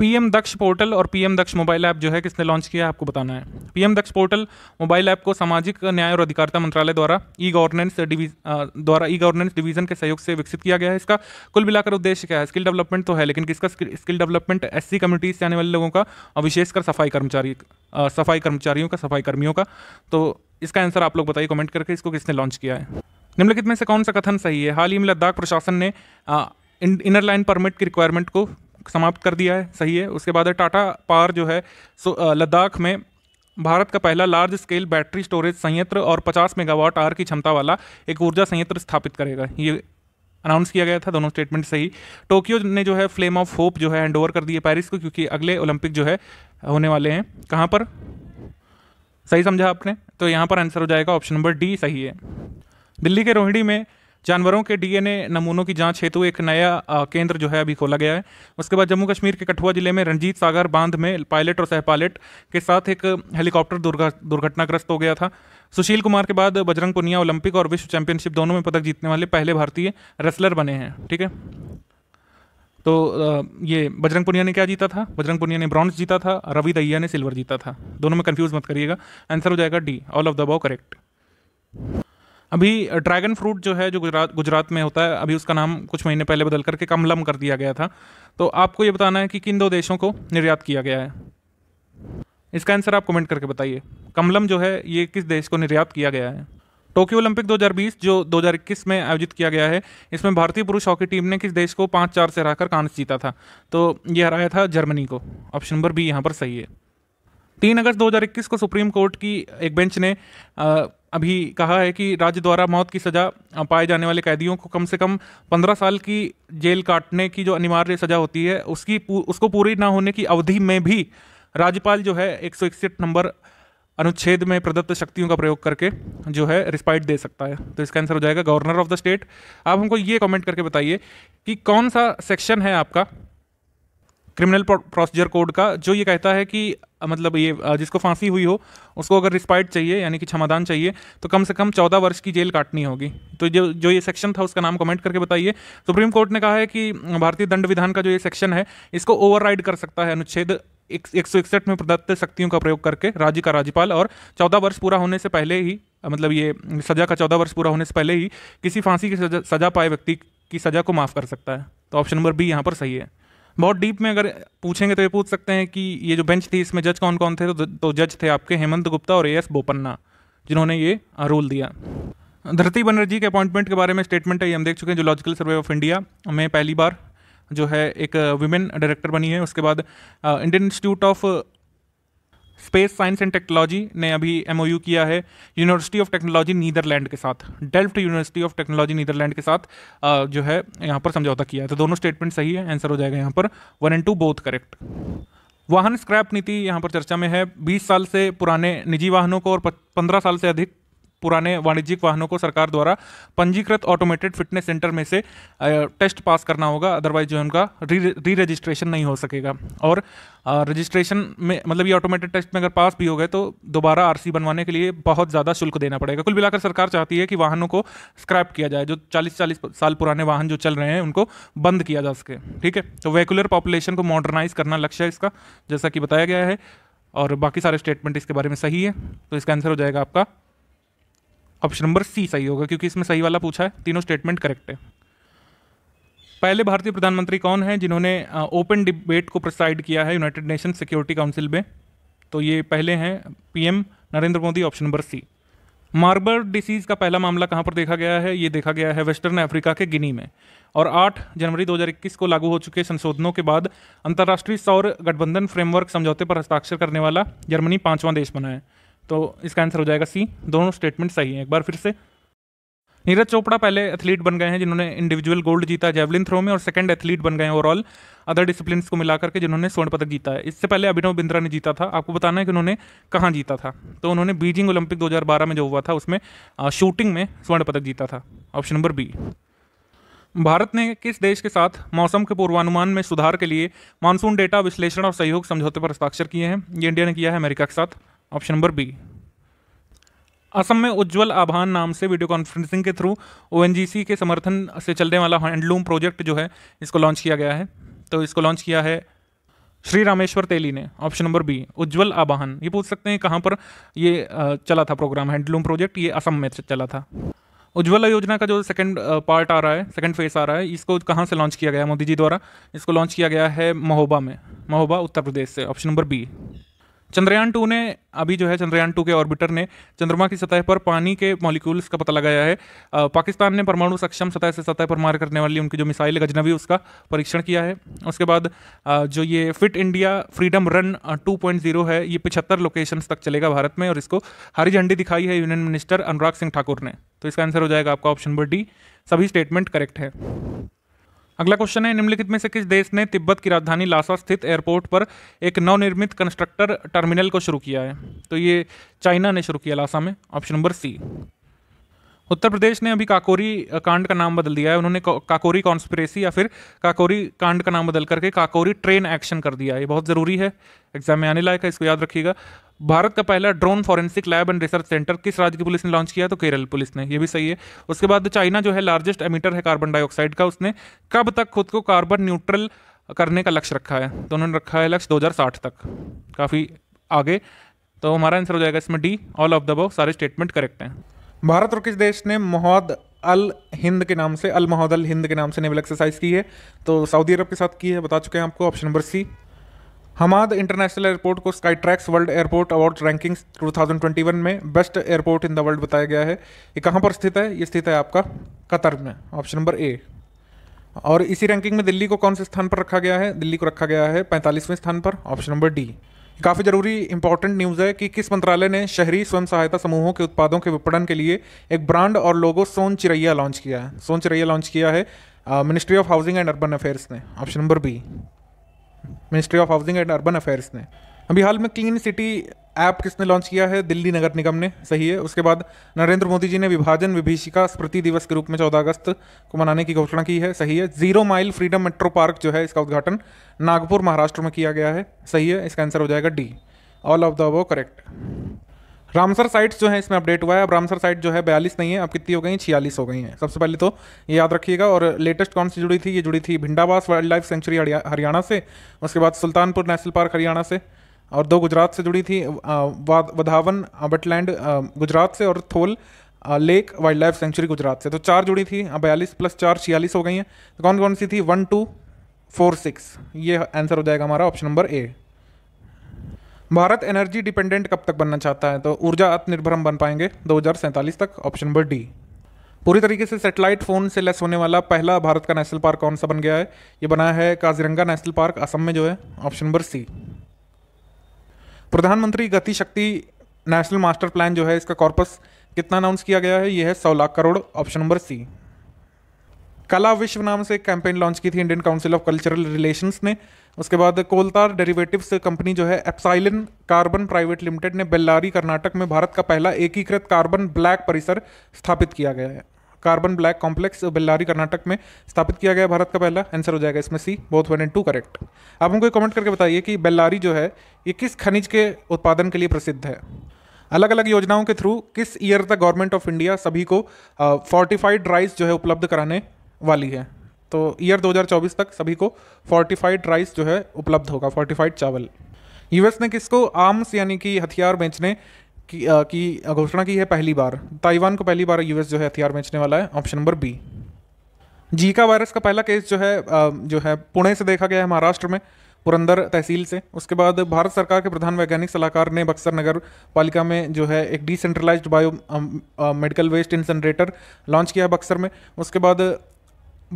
पीएम दक्ष पोर्टल और पीएम दक्ष मोबाइल ऐप जो है किसने लॉन्च किया है आपको बताना है PM Daksh portal mobile app को सामाजिक न्याय और अधिकारिता मंत्रालय द्वारा ई गवर्नेंस द्वारा ई गवर्नेंस डिवीजन के सहयोग से विकसित किया गया है इसका कुल मिलाकर उद्देश्य क्या है स्किल डेवलपमेंट तो है लेकिन किसका skill development S C communities से आने वाले लोगों का और विशेषकर सफाई कर्मचारी सफाई कर्मचारियों का सफाई कर्मियों का तो इसका आंसर आप लोग बताइए कमेंट करके इसको किसने लॉन्च किया है निम्नलिखित में से कौन सा कथन सही है हाल ही में लद्दाख प्रशासन ने इनर लाइन परमिट की रिक्वायरमेंट को समाप्त कर दिया है सही है उसके बाद है टाटा पार जो है लद्दाख में भारत का पहला लार्ज स्केल बैटरी स्टोरेज संयंत्र और 50 मेगावाट आर की क्षमता वाला एक ऊर्जा संयंत्र स्थापित करेगा ये अनाउंस किया गया था दोनों स्टेटमेंट सही टोक्यो ने जो है फ्लेम ऑफ होप जो है हैंड ओवर कर दिए पेरिस को क्योंकि अगले ओलंपिक जो है होने वाले हैं कहाँ पर सही समझा आपने तो यहाँ पर आंसर हो जाएगा ऑप्शन नंबर डी सही है दिल्ली के रोहिणी में जानवरों के डीएनए नमूनों की जांच हेतु एक नया केंद्र जो है अभी खोला गया है उसके बाद जम्मू कश्मीर के कठुआ जिले में रंजीत सागर बांध में पायलट और सह पायलट के साथ एक हेलीकॉप्टर दुर्घटनाग्रस्त हो गया था सुशील कुमार के बाद बजरंग पुनिया ओलंपिक और विश्व चैंपियनशिप दोनों में पदक जीतने वाले पहले भारतीय रेसलर बने हैं ठीक है तो ये बजरंग पुनिया ने क्या जीता था बजरंग पुनिया ने ब्रॉन्ज जीता था रवि दहिया ने सिल्वर जीता था दोनों में कंफ्यूज मत करिएगा आंसर हो जाएगा D all of the above correct अभी ड्रैगन फ्रूट जो है जो गुजरात गुजरात में होता है अभी उसका नाम कुछ महीने पहले बदल करके कमलम कर दिया गया था तो आपको ये बताना है कि किन दो देशों को निर्यात किया गया है इसका आंसर आप कमेंट करके बताइए कमलम जो है ये किस देश को निर्यात किया गया है टोक्यो ओलंपिक 2020 जो 2021 में आयोजित किया गया है इसमें भारतीय पुरुष हॉकी टीम ने किस देश को पाँच चार से हराकर कांस जीता था तो ये हराया था जर्मनी को ऑप्शन नंबर बी यहाँ पर सही है तीन अगस्त 2021 को सुप्रीम कोर्ट की एक बेंच ने अभी कहा है कि राज्य द्वारा मौत की सजा पाए जाने वाले कैदियों को कम से कम पंद्रह साल की जेल काटने की जो अनिवार्य सजा होती है उसकी उसको पूरी ना होने की अवधि में भी राज्यपाल जो है एक नंबर अनुच्छेद में प्रदत्त शक्तियों का प्रयोग करके जो है रिस्पाइट दे सकता है तो इसका आंसर हो जाएगा गवर्नर ऑफ द स्टेट आप हमको ये कमेंट करके बताइए कि कौन सा सेक्शन है आपका क्रिमिनल प्रोसीजर कोड का जो ये कहता है कि मतलब ये जिसको फांसी हुई हो उसको अगर रिस्पाइट चाहिए यानी कि क्षमादान चाहिए तो कम से कम चौदह वर्ष की जेल काटनी होगी तो जो जो ये सेक्शन था उसका नाम कमेंट करके बताइए सुप्रीम कोर्ट ने कहा है कि भारतीय दंड विधान का जो ये सेक्शन है इसको ओवरराइड कर सकता है अनुच्छेद एक, सौ इकसठ में प्रदत्त शक्तियों का प्रयोग करके राज्य का राज्यपाल और चौदह वर्ष पूरा होने से पहले ही मतलब ये सजा का चौदह वर्ष पूरा होने से पहले ही किसी फांसी की सजा, सजा पाए व्यक्ति की सजा को माफ़ कर सकता है तो ऑप्शन नंबर बी यहाँ पर सही है बहुत डीप में अगर पूछेंगे तो ये पूछ सकते हैं कि ये जो बेंच थी इसमें जज कौन कौन थे तो, तो जज थे आपके हेमंत गुप्ता और ए एस बोपन्ना जिन्होंने ये रूल दिया धरती बनर्जी के अपॉइंटमेंट के बारे में स्टेटमेंट है ये हम देख चुके हैं जो लॉजिकल सर्वे ऑफ इंडिया में पहली बार जो है एक वुमेन डायरेक्टर बनी है उसके बाद Indian institute of space science and technology ने अभी एम किया है यूनिवर्सिटी ऑफ टेक्नोलॉजी नीदरलैंड के साथ Delft university of technology Netherlands के साथ जो है यहाँ पर समझौता किया है तो दोनों स्टेटमेंट सही है आंसर हो जाएगा यहाँ पर one and two both correct वाहन स्क्रैप नीति यहाँ पर चर्चा में है 20 साल से पुराने निजी वाहनों को और 15 साल से अधिक पुराने वाणिज्यिक वाहनों को सरकार द्वारा पंजीकृत ऑटोमेटेड फिटनेस सेंटर में से टेस्ट पास करना होगा अदरवाइज जो है उनका री रजिस्ट्रेशन नहीं हो सकेगा और रजिस्ट्रेशन में मतलब ये ऑटोमेटेड टेस्ट में अगर पास भी हो गए तो दोबारा आरसी बनवाने के लिए बहुत ज़्यादा शुल्क देना पड़ेगा कुल मिलाकर सरकार चाहती है कि वाहनों को स्क्रैप किया जाए जो चालीस चालीस साल पुराने वाहन जो चल रहे हैं उनको बंद किया जा सके ठीक है तो वेकुलर पॉपुलेशन को मॉडर्नाइज करना लक्ष्य है इसका जैसा कि बताया गया है और बाकी सारे स्टेटमेंट इसके बारे में सही है तो इसका आंसर हो जाएगा आपका ऑप्शन नंबर सी सही होगा क्योंकि इसमें सही वाला पूछा है तीनों स्टेटमेंट करेक्ट है पहले भारतीय प्रधानमंत्री कौन है जिन्होंने ओपन डिबेट को प्रिसाइड किया है यूनाइटेड नेशन सिक्योरिटी काउंसिल में तो ये पहले हैं PM Narendra Modi option number C Marburg disease का पहला मामला कहाँ पर देखा गया है ये देखा गया है वेस्टर्न अफ्रीका के गिनी में और 8 जनवरी 2021 को लागू हो चुके संशोधनों के बाद अंतर्राष्ट्रीय सौर गठबंधन फ्रेमवर्क समझौते पर हस्ताक्षर करने वाला जर्मनी पांचवां देश बना है तो इसका आंसर हो जाएगा सी दोनों स्टेटमेंट सही है एक बार फिर से नीरज चोपड़ा पहले एथलीट बन गए हैं जिन्होंने इंडिविजुअल गोल्ड जीता जेवलिन थ्रो में और सेकंड एथलीट बन गए हैं ओवरऑल अदर डिसिप्लिन को मिलाकर के जिन्होंने स्वर्ण पदक जीता है इससे पहले अभिनव बिंद्रा ने जीता था आपको बताना है कि उन्होंने कहाँ जीता था तो उन्होंने बीजिंग ओलंपिक 2012 में जो हुआ था उसमें शूटिंग में स्वर्ण पदक जीता था ऑप्शन नंबर बी भारत ने किस देश के साथ मौसम के पूर्वानुमान में सुधार के लिए मानसून डेटा विश्लेषण और सहयोग समझौते पर हस्ताक्षर किए हैं ये इंडिया ने किया है अमेरिका के साथ ऑप्शन नंबर बी असम में उज्जवल आभान नाम से वीडियो कॉन्फ्रेंसिंग के थ्रू ओ के समर्थन से चलने वाला हैंडलूम प्रोजेक्ट जो है इसको लॉन्च किया गया है तो इसको लॉन्च किया है श्री रामेश्वर तेली ने option number B Ujjwal Aavahan ये पूछ सकते हैं कहाँ पर ये चला था प्रोग्राम हैंडलूम प्रोजेक्ट ये असम में चला था उज्ज्वला योजना का जो सेकंड पार्ट आ रहा है सेकंड फेस आ रहा है इसको कहाँ से लॉन्च किया गया मोदी जी द्वारा इसको लॉन्च किया गया है महोबा में महोबा उत्तर प्रदेश से option number B Chandrayaan two ने अभी जो है चंद्रयान टू के ऑर्बिटर ने चंद्रमा की सतह पर पानी के मॉलिक्यूल्स का पता लगाया है आ, पाकिस्तान ने परमाणु सक्षम सतह से सतह पर मार करने वाली उनकी जो मिसाइल है गजनवी उसका परीक्षण किया है उसके बाद आ, जो ये फिट इंडिया फ्रीडम रन 2.0 है ये पिछहत्तर लोकेशन तक चलेगा भारत में और इसको हरी झंडी दिखाई है यूनियन मिनिस्टर अनुराग सिंह ठाकुर ने तो इसका आंसर हो जाएगा आपका ऑप्शन नंबर डी सभी स्टेटमेंट करेक्ट है अगला क्वेश्चन है निम्नलिखित में से किस देश ने तिब्बत की राजधानी लासा स्थित एयरपोर्ट पर एक नवनिर्मित कंस्ट्रक्टर टर्मिनल को शुरू किया है तो ये चाइना ने शुरू किया लासा में ऑप्शन नंबर सी उत्तर प्रदेश ने अभी काकोरी कांड का नाम बदल दिया है उन्होंने काकोरी कॉन्स्परेसी या फिर काकोरी कांड का नाम बदल करके काकोरी ट्रेन एक्शन कर दिया ये बहुत ज़रूरी है एग्जाम में आने लायक है इसको याद रखिएगा भारत का पहला drone forensic lab and research centre किस राज्य की पुलिस ने लॉन्च किया तो केरल पुलिस ने ये भी सही है उसके बाद चाइना जो है लार्जेस्ट एमिटर है कार्बन डाइऑक्साइड का उसने कब तक खुद को कार्बन न्यूट्रल करने का लक्ष्य रखा है तो उन्होंने रखा है लक्ष्य 2060 तक काफ़ी आगे तो हमारा आंसर हो जाएगा इसमें डी ऑल ऑफ द बो सारे स्टेटमेंट करेक्ट हैं भारत और किस देश ने मोहद अल हिंद के नाम से अल मोहद अल हिंद के नाम से नेवल एक्सरसाइज की है तो सऊदी अरब के साथ की है बता चुके हैं आपको option number C Hamad international airport को Skytrax world airport award ranking 2021 में best airport in the world बताया गया है ये कहाँ पर स्थित है ये स्थित है आपका कतर में ऑप्शन नंबर ए और इसी रैंकिंग में दिल्ली को कौन से स्थान पर रखा गया है दिल्ली को रखा गया है पैंतालीसवें स्थान पर ऑप्शन नंबर डी काफ़ी जरूरी इंपॉर्टेंट न्यूज़ है कि किस मंत्रालय ने शहरी स्वयं सहायता समूहों के उत्पादों के विपणन के लिए एक ब्रांड और लोगो सोन चिरैया लॉन्च किया है सोन चिरैया लॉन्च किया है ministry of housing and urban affairs ने option number B ministry of housing and urban affairs ने अभी हाल में क्लीन सिटी ऐप किसने लॉन्च किया है दिल्ली नगर निगम ने सही है उसके बाद नरेंद्र मोदी जी ने विभाजन विभीषिका स्मृति दिवस के रूप में 14 अगस्त को मनाने की घोषणा की है सही है zero mile freedom metro park जो है इसका उद्घाटन नागपुर महाराष्ट्र में किया गया है सही है इसका आंसर हो जाएगा डी ऑल ऑफ द वो करेक्ट रामसर साइट्स जो है इसमें अपडेट हुआ है अब रामसर साइट जो है बयालीस नहीं है अब कितनी हो गई छियालीस हो गई हैं सबसे पहले तो ये याद रखिएगा और लेटेस्ट कौन सी जुड़ी थी ये जुड़ी थी Bhindawas wildlife sanctuary Haryana से उसके बाद सुल्तानपुर नेशनल पार्क हरियाणा से और दो गुजरात से जुड़ी थी वधावन वेटलैंड गुजरात से और Thol lake wildlife sanctuary Gujarat से तो चार जुड़ी थी बयालीस प्लस चार छियालीस हो गई हैं तो कौन कौन सी थी वन टू फोर सिक्स ये आंसर हो जाएगा हमारा option number A Bharat energy dependent कब तक बनना चाहता है तो ऊर्जा आत्मनिर्भर हम बन पाएंगे दो तक ऑप्शन नंबर डी पूरी तरीके से सेटेलाइट फ़ोन से लेस होने वाला पहला भारत का नेशनल पार्क कौन सा बन गया है ये बना है काजिरंगा नेशनल पार्क असम में जो है ऑप्शन नंबर सी प्रधानमंत्री गति शक्ति नेशनल मास्टर प्लान जो है इसका कॉर्पस कितना अनाउंस किया गया है यह है सौ lakh crore option number C Kala Vishwa नाम से एक कैंपेन लॉन्च की थी Indian council of cultural relations ने उसके बाद कोलतार डेरिवेटिव्स कंपनी जो है एप्साइलिन कार्बन प्राइवेट लिमिटेड ने बेल्लारी कर्नाटक में भारत का पहला एकीकृत कार्बन ब्लैक परिसर स्थापित किया गया है carbon black complex Bellary Karnataka में स्थापित किया गया भारत का पहला आंसर हो जाएगा इसमें C both one and two correct आप हमको कमेंट करके बताइए कि बेल्लारी जो है ये किस खनिज के उत्पादन के लिए प्रसिद्ध है अलग अलग योजनाओं के थ्रू किस ईयर तक गवर्नमेंट ऑफ इंडिया सभी को फोर्टिफाइड राइस जो है उपलब्ध कराने वाली है तो ईयर 2024 तक सभी को फोर्टिफाइड राइस जो है उपलब्ध होगा फोर्टिफाइड चावल यूएस ने किसको आर्म्स यानी कि हथियार बेचने की, घोषणा की है पहली बार ताइवान को पहली बार यूएस जो है हथियार बेचने वाला है option number B Zika virus का पहला केस जो है जो है पुणे से देखा गया है महाराष्ट्र में पुरंदर तहसील से उसके बाद भारत सरकार के प्रधान वैज्ञानिक सलाहकार ने बक्सर नगर पालिका में जो है एक decentralised bio medical waste incinerator launch किया है बक्सर में उसके बाद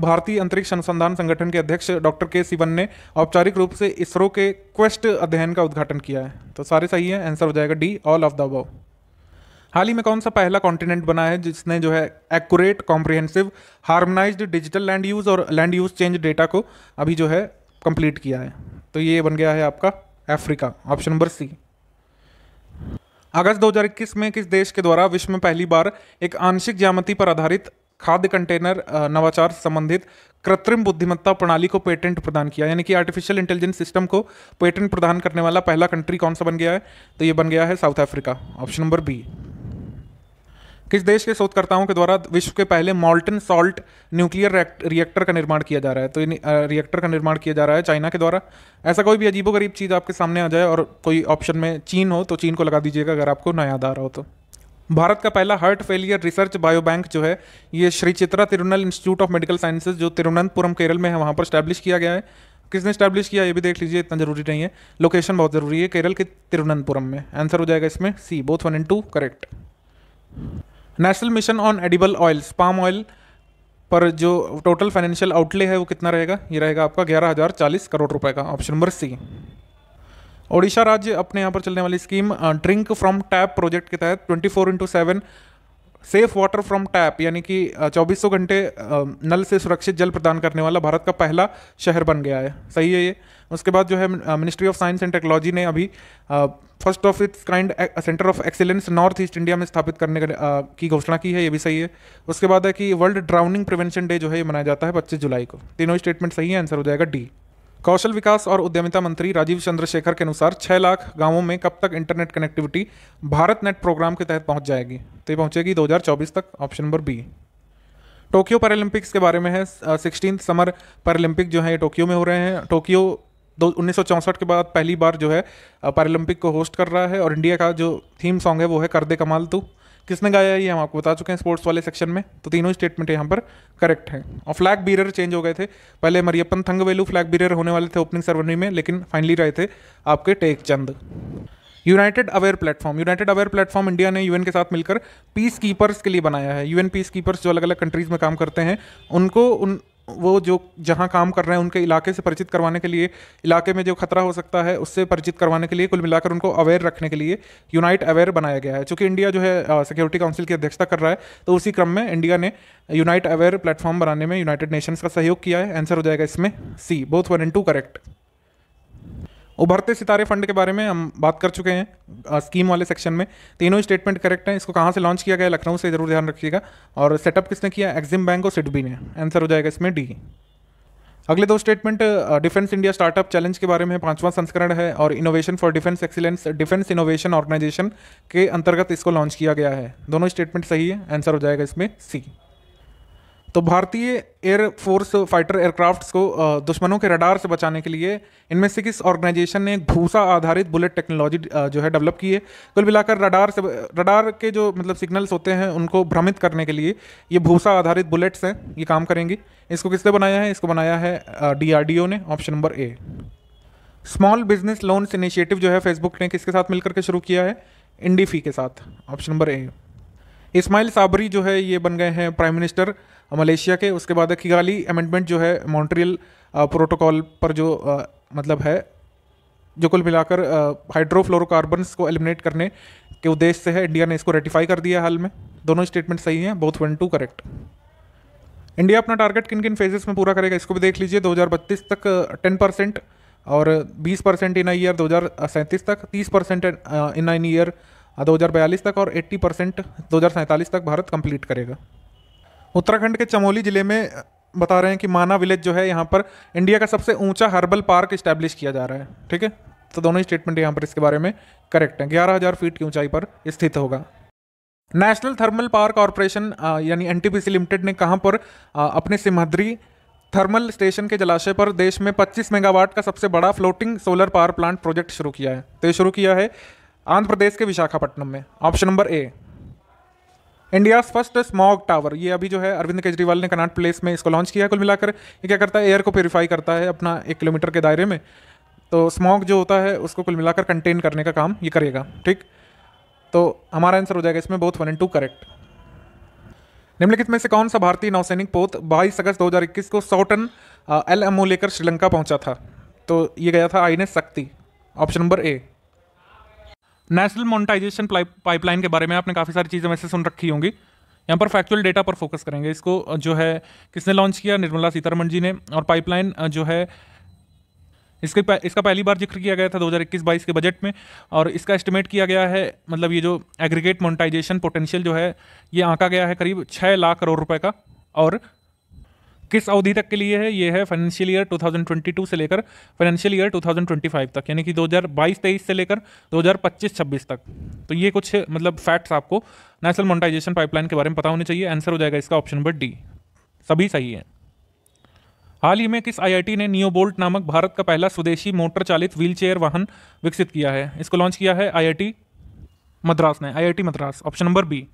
भारतीय अंतरिक्ष अनुसंधान संगठन के अध्यक्ष डॉक्टर के सिवन ने औपचारिक रूप से इसरो के क्वेस्ट अध्ययन का उद्घाटन किया है तो सारे सही है आंसर हो जाएगा D all of the above हाल ही में कौन सा पहला कॉन्टिनेंट बना है जिसने जो है accurate comprehensive harmonised digital land use और लैंड यूज़ चेंज डेटा को अभी जो है कंप्लीट किया है तो ये बन गया है आपका अफ्रीका ऑप्शन नंबर सी अगस्त 2021 में किस देश के द्वारा विश्व में पहली बार एक आंशिक ज्यामति पर आधारित खाद्य कंटेनर नवाचार संबंधित कृत्रिम बुद्धिमत्ता प्रणाली को पेटेंट प्रदान किया यानी कि आर्टिफिशियल इंटेलिजेंस सिस्टम को पेटेंट प्रदान करने वाला पहला कंट्री कौन सा बन गया है तो ये बन गया है South Africa option number B किस देश के शोधकर्ताओं के द्वारा विश्व के पहले मॉल्टन सॉल्ट न्यूक्लियर रिएक्टर का निर्माण किया जा रहा है तो रिएक्टर का निर्माण किया जा रहा है चाइना के द्वारा ऐसा कोई भी अजीबो गरीब चीज़ आपके सामने आ जाए और कोई ऑप्शन में चीन हो तो चीन को लगा दीजिएगा अगर आपको नया आधार आ रहा हो तो भारत का पहला हार्ट फेलियर रिसर्च बायोबैंक जो है ये Shri Chitra Tirunal institute of medical sciences जो तिरुवनंतपुरम केरल में है वहाँ पर स्टैब्लिश किया गया है किसने स्टैब्लिश किया ये भी देख लीजिए इतना जरूरी नहीं है लोकेशन बहुत ज़रूरी है केरल के तिरुवनंतपुरम में आंसर हो जाएगा इसमें C both one and two correct national mission on edible oils palm oil पर जो टोटल फाइनेंशियल आउटले है वो कितना रहेगा ये रहेगा आपका ग्यारह हज़ार चालीस करोड़ रुपए का ऑप्शन नंबर सी ओडिशा राज्य अपने यहाँ पर चलने वाली scheme drink from tap project के तहत twenty four into seven safe water from tap यानी कि 2400 घंटे नल से सुरक्षित जल प्रदान करने वाला भारत का पहला शहर बन गया है सही है ये उसके बाद जो है ministry of science and technology ने अभी first of its kind centre of excellence North East India में स्थापित करने की घोषणा की है ये भी सही है उसके बाद है कि वर्ल्ड ड्राउनिंग प्रिवेंशन डे जो है ये मनाया जाता है पच्चीस जुलाई को तीनों स्टेटमेंट सही है आंसर हो जाएगा डी कौशल विकास और उद्यमिता मंत्री राजीव चंद्रशेखर के अनुसार छः लाख गांवों में कब तक internet connectivity Bharat Net programme के तहत पहुंच जाएगी तो ये पहुंचेगी 2024 तक option number B Tokyo Paralympics के बारे में है सिक्सटीन समर पैरालंपिक जो है ये टोक्यो में हो रहे हैं टोक्यो दो उन्नीस के बाद पहली बार जो है पैरालंपिक को होस्ट कर रहा है और इंडिया का जो थीम सॉन्ग है वो है कर दे कमाल तू किसने गाया ये हम आपको बता चुके हैं स्पोर्ट्स वाले सेक्शन में तो तीनों स्टेटमेंट यहाँ पर करेक्ट हैं और फ्लैग बीरर चेंज हो गए थे पहले मरियपन थंगवेलू फ्लैग बीरर होने वाले थे ओपनिंग सेरेमनी में लेकिन फाइनली रहे थे आपके टेक चंद United Aware platform United Aware platform India ने यूएन के साथ मिलकर पीस कीपर्स के लिए बनाया है यूएन पीस कीपर्स जो अलग अलग कंट्रीज़ में काम करते हैं उनको उन वो जो जहाँ काम कर रहे हैं उनके इलाके से परिचित करवाने के लिए इलाके में जो खतरा हो सकता है उससे परिचित करवाने के लिए कुल मिलाकर उनको अवेयर रखने के लिए यूनाइट अवेयर बनाया गया है चूँकि इंडिया जो है सिक्योरिटी काउंसिल की अध्यक्षता कर रहा है तो उसी क्रम में इंडिया ने यूनाइट अवेयर प्लेटफॉर्म बनाने में यूनाइटेड नेशंस का सहयोग किया है आंसर हो जाएगा इसमें C both one and two correct उभरते सितारे फंड के बारे में हम बात कर चुके हैं स्कीम वाले सेक्शन में तीनों ही स्टेटमेंट करेक्ट हैं इसको कहाँ से लॉन्च किया गया लखनऊ से जरूर ध्यान रखिएगा और सेटअप किसने किया एक्जिम बैंक और सिडबी ने आंसर हो जाएगा इसमें डी अगले दो statement defence India startup challenge के बारे में पांचवा संस्करण है और innovation for defence excellence defence innovation organisation के अंतर्गत इसको लॉन्च किया गया है दोनों स्टेटमेंट सही है आंसर हो जाएगा इसमें सी तो भारतीय एयर फोर्स फाइटर एयरक्राफ्ट्स को दुश्मनों के रडार से बचाने के लिए इनमें से किस ऑर्गेनाइजेशन ने भूसा आधारित बुलेट टेक्नोलॉजी जो है डेवलप की है कुल मिलाकर रडार से रडार के जो मतलब सिग्नल्स होते हैं उनको भ्रमित करने के लिए ये भूसा आधारित बुलेट्स हैं ये काम करेंगी इसको किसने बनाया है इसको बनाया है डी ने option number A small business loans initiative जो है फेसबुक ने किसके साथ मिलकर के शुरू किया है इंडीफी के साथ option number A Ismail Sabri जो है ये बन गए हैं प्राइम मिनिस्टर मलेशिया के उसके बाद किगाली अमेंडमेंट जो है मॉन्ट्रियल प्रोटोकॉल पर जो मतलब है जो कुल मिलाकर हाइड्रोफ्लोरोकार्बन्स को एलिमिनेट करने के उद्देश्य से है इंडिया ने इसको रेटिफाई कर दिया हाल में दोनों स्टेटमेंट सही हैं both one two correct India अपना टारगेट किन किन फेजेस में पूरा करेगा इसको भी देख लीजिए 2032 तक 10 परसेंट और 20 परसेंट इन ईयर दो तक 30 परसेंट इन ईयर दो तक और 80 परसेंट दो तक भारत कंप्लीट करेगा उत्तराखंड के चमोली ज़िले में बता रहे हैं कि माना विलेज जो है यहाँ पर इंडिया का सबसे ऊंचा हर्बल पार्क स्टैब्लिश किया जा रहा है ठीक है तो दोनों ही स्टेटमेंट यहाँ पर इसके बारे में करेक्ट हैं ग्यारह हज़ार फीट की ऊंचाई पर स्थित होगा नेशनल थर्मल पावर कॉरपोरेशन यानी एन लिमिटेड ने कहाँ पर आ, अपने सिमहद्री थर्मल स्टेशन के जलाशय पर देश में 25 मेगावाट का सबसे बड़ा floating solar power plant project शुरू किया है तो ये शुरू किया है आंध्र प्रदेश के विशाखापट्टनम में option number A India first smog tower ये अभी जो है अरविंद केजरीवाल ने कनाट प्लेस में इसको लॉन्च किया है कुल मिलाकर ये क्या करता है एयर को प्योरीफाई करता है अपना एक किलोमीटर के दायरे में तो स्मॉग जो होता है उसको कुल मिलाकर कंटेन करने का काम ये करेगा ठीक तो हमारा आंसर हो जाएगा इसमें both one and two correct निम्नलिखित में से कौन सा भारतीय नौसैनिक पोत 22 अगस्त 2021 को सौ टन एल लेकर श्रीलंका पहुंचा था तो ये गया था I Shakti option number A national monetisation pipeline के बारे में आपने काफ़ी सारी चीज़ें वैसे सुन रखी होंगी यहाँ पर फैक्चुअल डेटा पर फोकस करेंगे इसको जो है किसने लॉन्च किया निर्मला सीतारमण जी ने और पाइपलाइन जो है इसके इसका पहली बार जिक्र किया गया था 2021-22 के बजट में और इसका एस्टिमेट किया गया है मतलब ये जो एग्रीगेट मोनिटाइजेशन पोटेंशियल जो है ये आंका गया है करीब छः लाख करोड़ रुपए का और किस अवधि तक के लिए है ये है फाइनेंशियल ईयर 2022 से लेकर फाइनेंशियल ईयर 2025 तक यानी कि 2022-23 से लेकर 2025-26 तक तो ये कुछ मतलब फैक्ट्स आपको नेशनल मोनिटाइजेशन पाइपलाइन के बारे में पता होने चाहिए आंसर हो जाएगा इसका ऑप्शन नंबर डी सभी सही है हाल ही में किस आईआईटी ने नियोबोल्ट नामक भारत का पहला स्वदेशी मोटर चालित व्हीलचेयर वाहन विकसित किया है इसको लॉन्च किया है आईआईटी मद्रास ने IIT Madras option number B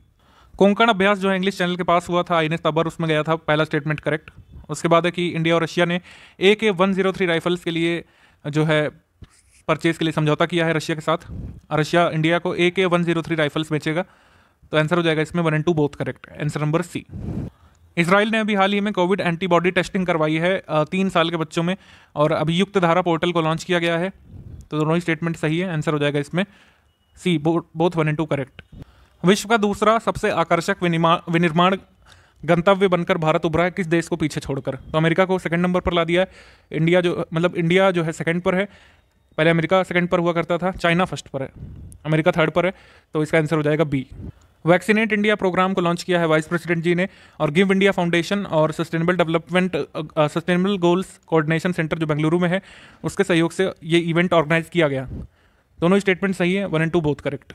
Konkan अभ्यास जो है इंग्लिश चैनल के पास हुआ था आई ने तबर उसमें गया था पहला स्टेटमेंट करेक्ट उसके बाद है कि इंडिया और रशिया ने ए के वन जीरो थ्री राइफल्स के लिए जो है परचेज के लिए समझौता किया है रशिया के साथ रशिया इंडिया को ए के वन जीरो थ्री राइफल्स बेचेगा तो आंसर हो जाएगा इसमें one and two both correct answer number C Israel ने अभी हाल ही में कोविड एंटीबॉडी टेस्टिंग करवाई है तीन साल के बच्चों में और अभी युक्त धारा पोर्टल को लॉन्च किया गया है तो दोनों ही स्टेटमेंट सही है आंसर हो जाएगा इसमें C both one and two correct विश्व का दूसरा सबसे आकर्षक विनिर्माण गंतव्य बनकर भारत उभरा है किस देश को पीछे छोड़कर तो अमेरिका को सेकंड नंबर पर ला दिया है इंडिया जो मतलब इंडिया जो है सेकंड पर है पहले अमेरिका सेकंड पर हुआ करता था चाइना फर्स्ट पर है अमेरिका थर्ड पर है तो इसका आंसर हो जाएगा बी वैक्सीनेट इंडिया प्रोग्राम को लॉन्च किया है वाइस प्रेसिडेंट जी ने और गिव इंडिया फाउंडेशन और sustainable development sustainable goals coordination centre जो बेंगलुरु में है उसके सहयोग से ये इवेंट ऑर्गेनाइज किया गया दोनों स्टेटमेंट सही है one and two both correct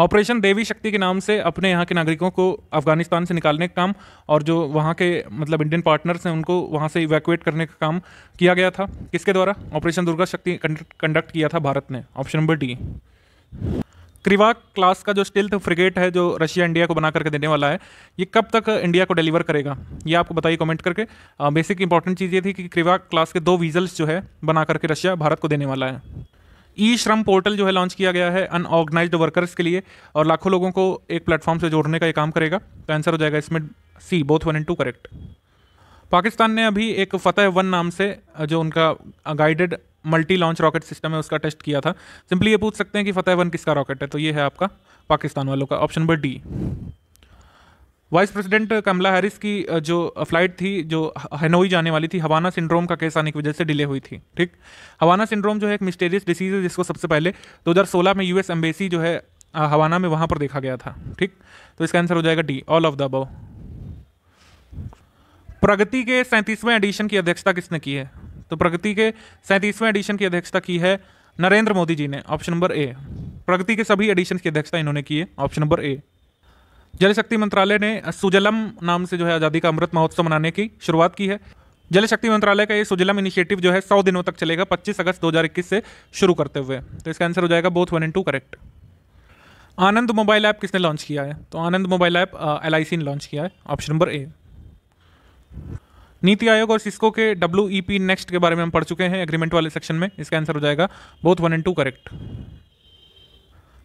operation Devi Shakti के नाम से अपने यहाँ के नागरिकों को अफगानिस्तान से निकालने का काम और जो वहाँ के मतलब इंडियन पार्टनर्स हैं उनको वहाँ से इवैक्यूएट करने का काम किया गया था किसके द्वारा ऑपरेशन दुर्गा शक्ति कंडक्ट किया था भारत ने option number D Krivak class का जो स्टिल्थ फ्रिगेट है जो रशिया इंडिया को बना करके देने वाला है ये कब तक इंडिया को डिलीवर करेगा ये आपको बताइए कमेंट करके बेसिक इंपॉर्टेंट चीज़ ये थी कि क्रिवा क्लास के दो वीजल्स जो है बना करके रशिया भारत को देने वाला है ई श्रम पोर्टल जो है लॉन्च किया गया है अनऑर्गेनाइज वर्कर्स के लिए और लाखों लोगों को एक प्लेटफॉर्म से जोड़ने का ये काम करेगा तो आंसर हो जाएगा इसमें C both one and two correct Pakistan ने अभी एक फतेह वन नाम से जो उनका guided multi launch rocket system है उसका टेस्ट किया था सिंपली ये पूछ सकते हैं कि फतेह वन किसका रॉकेट है तो ये है आपका पाकिस्तान वालों का option number D vice president Kamala Harris की जो फ्लाइट थी जो हनोई जाने वाली थी हवाना सिंड्रोम का केस आने की वजह से डिले हुई थी ठीक हवाना सिंड्रोम जो है एक मिस्टेरियस डिसीज है जिसको सबसे पहले 2016 में यूएस एम्बेसी जो है हवाना में वहां पर देखा गया था ठीक तो इसका आंसर हो जाएगा D all of the above Pragati के सैंतीसवें एडिशन की अध्यक्षता किसने की है तो प्रगति के सैंतीसवें एडिशन की अध्यक्षता की है नरेंद्र मोदी जी ने ऑप्शन नंबर ए प्रगति के सभी एडिशन की अध्यक्षता इन्होंने की है ऑप्शन नंबर ए जल शक्ति मंत्रालय ने सुजलम नाम से जो है आज़ादी का अमृत महोत्सव मनाने की शुरुआत की है जल शक्ति मंत्रालय का ये सुजलम इनिशिएटिव जो है सौ दिनों तक चलेगा पच्चीस अगस्त दो से शुरू करते हुए तो इसका आंसर हो जाएगा both one and two correct Anand mobile app किसने लॉन्च किया है तो Anand mobile app L I ने लॉन्च किया है ऑप्शन नंबर ए नीति आयोग और सिस्को के डब्ल्यू पी नेक्स्ट के बारे में हम पढ़ चुके हैं एग्रीमेंट वाले सेक्शन में इसका आंसर हो जाएगा both one and two correct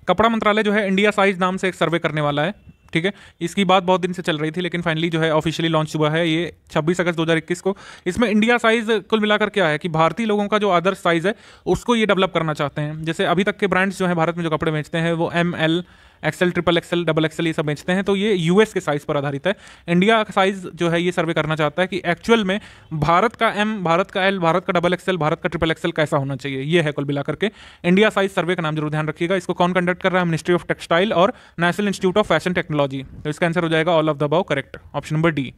कपड़ा मंत्रालय जो है इंडिया साइज नाम से एक सर्वे करने वाला है ठीक है इसकी बात बहुत दिन से चल रही थी लेकिन फाइनली जो है ऑफिशियली लॉन्च हुआ है ये 26 अगस्त 2021 को इसमें इंडिया साइज कुल मिलाकर क्या है कि भारतीय लोगों का जो अदर साइज है उसको ये डेवलप करना चाहते हैं जैसे अभी तक के ब्रांड्स जो हैं भारत में जो कपड़े बेचते हैं वो M L XL triple XL double XL ये सब बेचते हैं तो ये यूएस के साइज़ पर आधारित है इंडिया का साइज़ जो है ये सर्वे करना चाहता है कि एक्चुअल में भारत का एम भारत का एल भारत का डबल एक्सेल भारत का ट्रिपल एक्सेल कैसा होना चाहिए ये है कुल मिला करके इंडिया साइज सर्वे का नाम जरूर ध्यान रखिएगा इसको कौन कंडक्ट कर रहा है मिनिस्ट्री ऑफ टेक्सटाइल और national institute of fashion technology तो इसका आंसर हो जाएगा all of the above correct option number D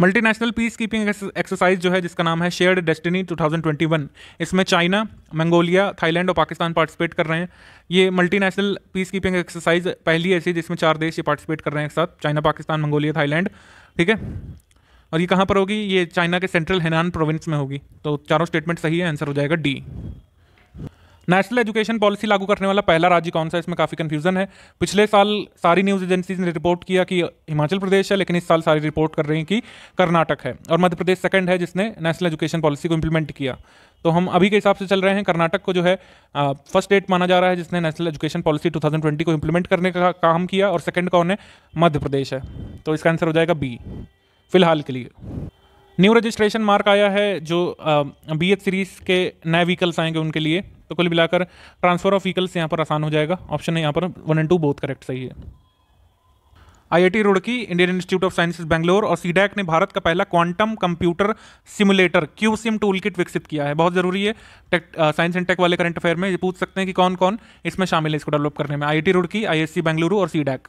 multinational peacekeeping exercise जो है जिसका नाम है शेयर्ड डेस्टिनी 2021 इसमें चाइना मंगोलिया थाईलैंड और पाकिस्तान पार्टिसिपेट कर रहे हैं ये मल्टीनेशनल पीस कीपिंग एक्सरसाइज पहली ऐसी जिसमें चार देश ये पार्टिसिपेट कर रहे हैं एक साथ चाइना पाकिस्तान मंगोलिया थाईलैंड ठीक है और ये कहाँ पर होगी ये चाइना के सेंट्रल हेनान प्रोविंस में होगी तो चारों स्टेटमेंट सही है आंसर हो जाएगा डी नेशनल एजुकेशन पॉलिसी लागू करने वाला पहला राज्य कौन सा इसमें काफ़ी कन्फ्यूजन है पिछले साल सारी न्यूज़ एजेंसीज ने रिपोर्ट किया कि हिमाचल प्रदेश है लेकिन इस साल सारी रिपोर्ट कर रही हैं कि कर्नाटक है और मध्य प्रदेश सेकंड है जिसने नेशनल एजुकेशन पॉलिसी को इंप्लीमेंट किया तो हम अभी के हिसाब से चल रहे हैं कर्नाटक को जो है फर्स्ट डेट माना जा रहा है जिसने नेशनल एजुकेशन पॉलिसी 2020 को इंप्लीमेंट करने का काम किया और सेकंड कौन है मध्य प्रदेश है तो इसका आंसर हो जाएगा बी फिलहाल के लिए न्यू रजिस्ट्रेशन मार्क आया है जो बी एच सीरीज़ के नए व्हीकल्स आएंगे उनके लिए तो कुल मिलाकर ट्रांसफ़र ऑफ व्हीकल्स यहाँ पर आसान हो जाएगा ऑप्शन है यहाँ पर वन एंड टू बहुत करेक्ट सही है IIT Roorkee Indian institute of sciences Bangalore और सीडैक ने भारत का पहला quantum computer simulator Q sim toolkit विकसित किया है बहुत ज़रूरी है टेक साइंस एंड टेक वाले करंट अफेयर में ये पूछ सकते हैं कि कौन कौन इसमें शामिल है इसको डेवलप करने में आई रुड़की आई बैंगलुरु और सीडैक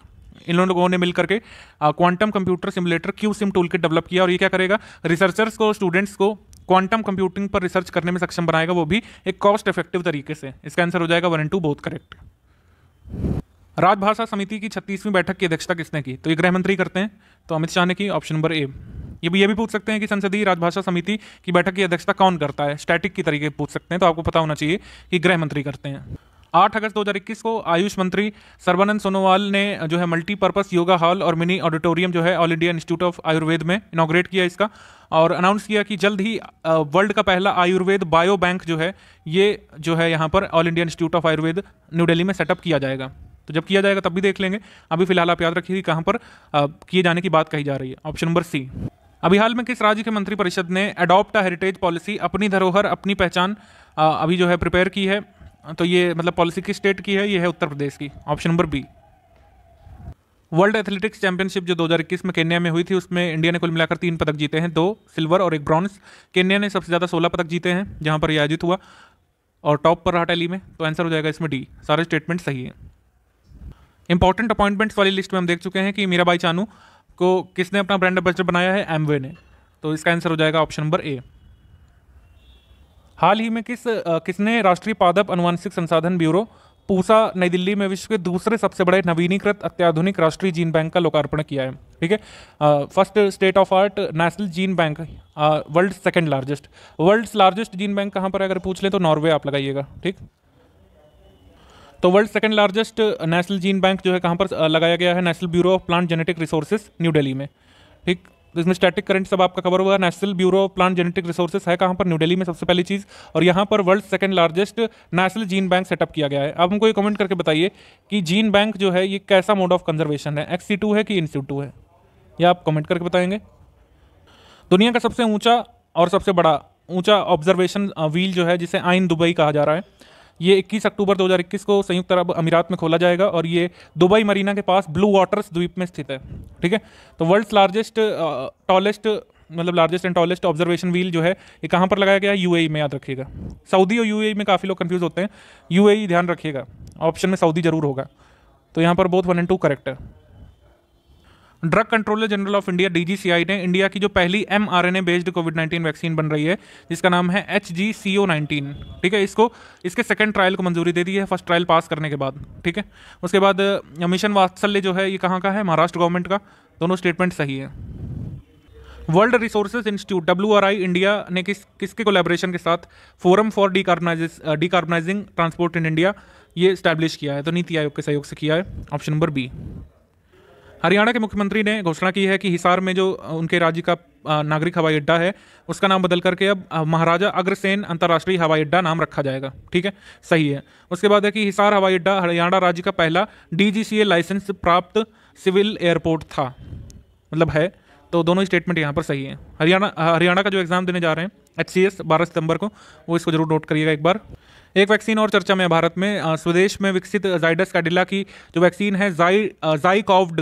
इन लोगों ने मिल करके quantum computer simulator Q sim toolkit develop किया और ये क्या करेगा रिसर्चर्स को स्टूडेंट्स को क्वांटम कंप्यूटिंग पर रिसर्च करने में सक्षम बनाएगा वो भी एक कॉस्ट इफेक्टिव तरीके से इसका आंसर हो जाएगा वन एंड टू बहुत करेक्ट राजभाषा समिति की छत्तीसवीं बैठक की अध्यक्षता किसने की तो ये गृह मंत्री करते हैं तो अमित शाह ने की ऑप्शन नंबर ए ये भी ये भी पूछ सकते हैं कि संसदीय राजभाषा समिति की बैठक की अध्यक्षता कौन करता है स्टैटिक की तरीके पूछ सकते हैं तो आपको पता होना चाहिए कि गृह मंत्री करते हैं आठ अगस्त 2021 को आयुष मंत्री सर्वानंद सोनोवाल ने जो है मल्टीपर्पज़ योगा हॉल और मिनी ऑडिटोरियम जो है all India institute of Ayurveda में इनाग्रेट किया इसका और अनाउंस किया कि जल्द ही वर्ल्ड का पहला आयुर्वेद बायो बैंक जो है ये जो है यहाँ पर all India institute of Ayurveda New Delhi में सेटअप किया जाएगा तो जब किया जाएगा तब भी देख लेंगे अभी फिलहाल आप याद रखिए कि कहाँ पर किए जाने की बात कही जा रही है ऑप्शन नंबर सी अभी हाल में किस राज्य के मंत्रिपरिषद ने अडॉप्ट हेरिटेज पॉलिसी अपनी धरोहर अपनी पहचान अभी जो है प्रिपेयर की है हाँ, तो ये मतलब पॉलिसी किस स्टेट की है ये है उत्तर प्रदेश की option number B world athletics championship जो 2021 में केन्या में हुई थी उसमें इंडिया ने कुल मिलाकर तीन पदक जीते हैं दो सिल्वर और एक ब्रॉन्ज केन्या ने सबसे ज़्यादा सोलह पदक जीते हैं जहाँ पर यह आयोजित हुआ और टॉप पर रहा टैली में तो आंसर हो जाएगा इसमें डी सारे स्टेटमेंट सही है इंपॉर्टेंट अपॉइंटमेंट्स वाली लिस्ट में हम देख चुके हैं कि मीराबाई चानू को किसने अपना ब्रांड एम्बेसडर बनाया है एम ने तो इसका आंसर हो जाएगा ऑप्शन नंबर ए हाल ही में किस किसने राष्ट्रीय पादप अनुवांशिक संसाधन ब्यूरो पूसा नई दिल्ली में विश्व के दूसरे सबसे बड़े नवीनीकृत अत्याधुनिक राष्ट्रीय जीन बैंक का लोकार्पण किया है ठीक है first state of art national gene bank world second largest world largest gene bank कहाँ पर अगर पूछ लें तो नॉर्वे आप लगाइएगा ठीक तो world second largest national gene bank जो है कहाँ पर लगाया गया है national bureau of plant genetic resources New Delhi में ठीक तो इसमें स्टैटिक करंट सब आपका कवर हुआ national bureau of plant genetic resources है कहाँ पर न्यू दिल्ली में सबसे पहली चीज़ और यहाँ पर world second largest national gene bank set up किया गया है आप हमको ये कमेंट करके बताइए कि जीन बैंक जो है ये कैसा मोड ऑफ कंजर्वेशन है एक्सी टू है कि इन सी टू है यह आप कमेंट करके बताएंगे दुनिया का सबसे ऊँचा और सबसे बड़ा ऊँचा ऑब्जर्वेशन व्हील जो है जिसे आइन दुबई कहा जा रहा है ये 21 अक्टूबर 2021 को संयुक्त अरब अमीरात में खोला जाएगा और ये दुबई मरीना के पास ब्लू वाटर्स द्वीप में स्थित है ठीक है तो वर्ल्ड लार्जेस्ट टॉलेस्ट मतलब largest and tallest observation wheel जो है ये कहाँ पर लगाया गया है यू e में याद रखिएगा सऊदी और यू e में काफ़ी लोग कन्फ्यूज होते हैं यू e, ध्यान रखिएगा ऑप्शन में सऊदी जरूर होगा तो यहाँ पर both one and two correct है drug controller general of India DGCI ने इंडिया की जो पहली M R N A based COVID nineteen vaccine बन रही है जिसका नाम है एच जी सी ओ नाइनटीन ठीक है इसको इसके सेकेंड ट्रायल को मंजूरी दे दी है फर्स्ट ट्रायल पास करने के बाद ठीक है उसके बाद मिशन वात्सल्य जो है ये कहाँ का है महाराष्ट्र गवर्नमेंट का दोनों स्टेटमेंट सही है world resources institute W R I India ने किस किसके कोलेबोरेशन के साथ forum for D decarbonising transport in India ये इस्टेब्लिश किया है तो नीति आयोग के सहयोग से किया है ऑप्शन नंबर बी हरियाणा के मुख्यमंत्री ने घोषणा की है कि हिसार में जो उनके राज्य का नागरिक हवाई अड्डा है उसका नाम बदल करके अब महाराजा अग्रसेन अंतर्राष्ट्रीय हवाई अड्डा नाम रखा जाएगा ठीक है सही है उसके बाद है कि हिसार हवाई अड्डा हरियाणा राज्य का पहला डी लाइसेंस प्राप्त सिविल एयरपोर्ट था मतलब है तो दोनों स्टेटमेंट यहाँ पर सही है हरियाणा हरियाणा का जो एग्ज़ाम देने जा रहे हैं एच सी एस बारह सितंबर को वो इसको जरूर नोट करिएगा एक बार एक वैक्सीन और चर्चा में भारत में स्वदेश में विकसित जाइडस कैडिला की जो वैक्सीन है जाई ZyCoVD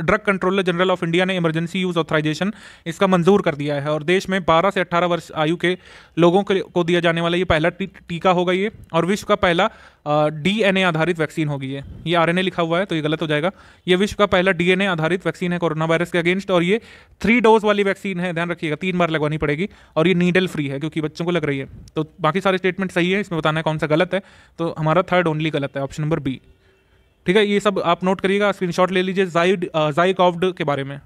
drug controller general of India ने इमरजेंसी यूज़ ऑथराइजेशन इसका मंजूर कर दिया है और देश में 12 से 18 वर्ष आयु के लोगों के को दिया जाने वाला ये पहला टी, टीका होगा ये और विश्व का पहला डीएनए आधारित वैक्सीन होगी ये ये आरएनए लिखा हुआ है तो ये गलत हो जाएगा ये विश्व का पहला डीएनए आधारित वैक्सीन है कोरोना वायरस के अगेंस्ट और ये थ्री डोज वाली वैक्सीन है ध्यान रखिएगा तीन बार लगवानी पड़ेगी और ये नीडल फ्री है क्योंकि बच्चों को लग रही है तो बाकी सारे स्टेटमेंट सही है इसमें बताना है कौन सा गलत है तो हमारा थर्ड ओनली गलत है ऑप्शन नंबर बी ठीक है ये सब आप नोट करिएगा स्क्रीनशॉट ले लीजिए जाइड जाइकॉव्ड uh, के बारे में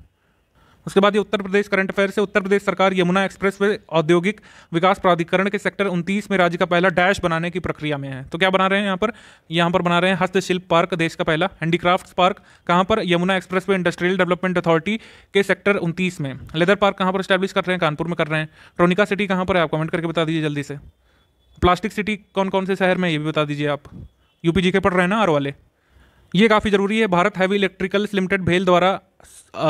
उसके बाद ये उत्तर प्रदेश करंट अफेयर से उत्तर प्रदेश सरकार यमुना एक्सप्रेस वे औद्योगिक विकास प्राधिकरण के सेक्टर 29 में राज्य का पहला डैश बनाने की प्रक्रिया में है तो क्या बना रहे हैं यहाँ पर यहाँ पर बना रहे हैं हस्तशिल्प पार्क देश का पहला हैंडीक्राफ्ट पार्क कहाँ पर Yamuna expressway industrial development authority के सेक्टर उनतीस में लेदर पार्क कहाँ पर स्टैब्लिश कर रहे हैं कानपुर में कर रहे हैं ट्रोनिका सिटी कहाँ पर है आप कमेंट करके बता दीजिए जल्दी से प्लास्टिक सिटी कौन कौन से शहर में ये भी बता दीजिए आप यूपी जी के पढ़ रहे हैं ना आर वाले ये काफ़ी ज़रूरी है भारत हैवी इलेक्ट्रिकल्स लिमिटेड भेल द्वारा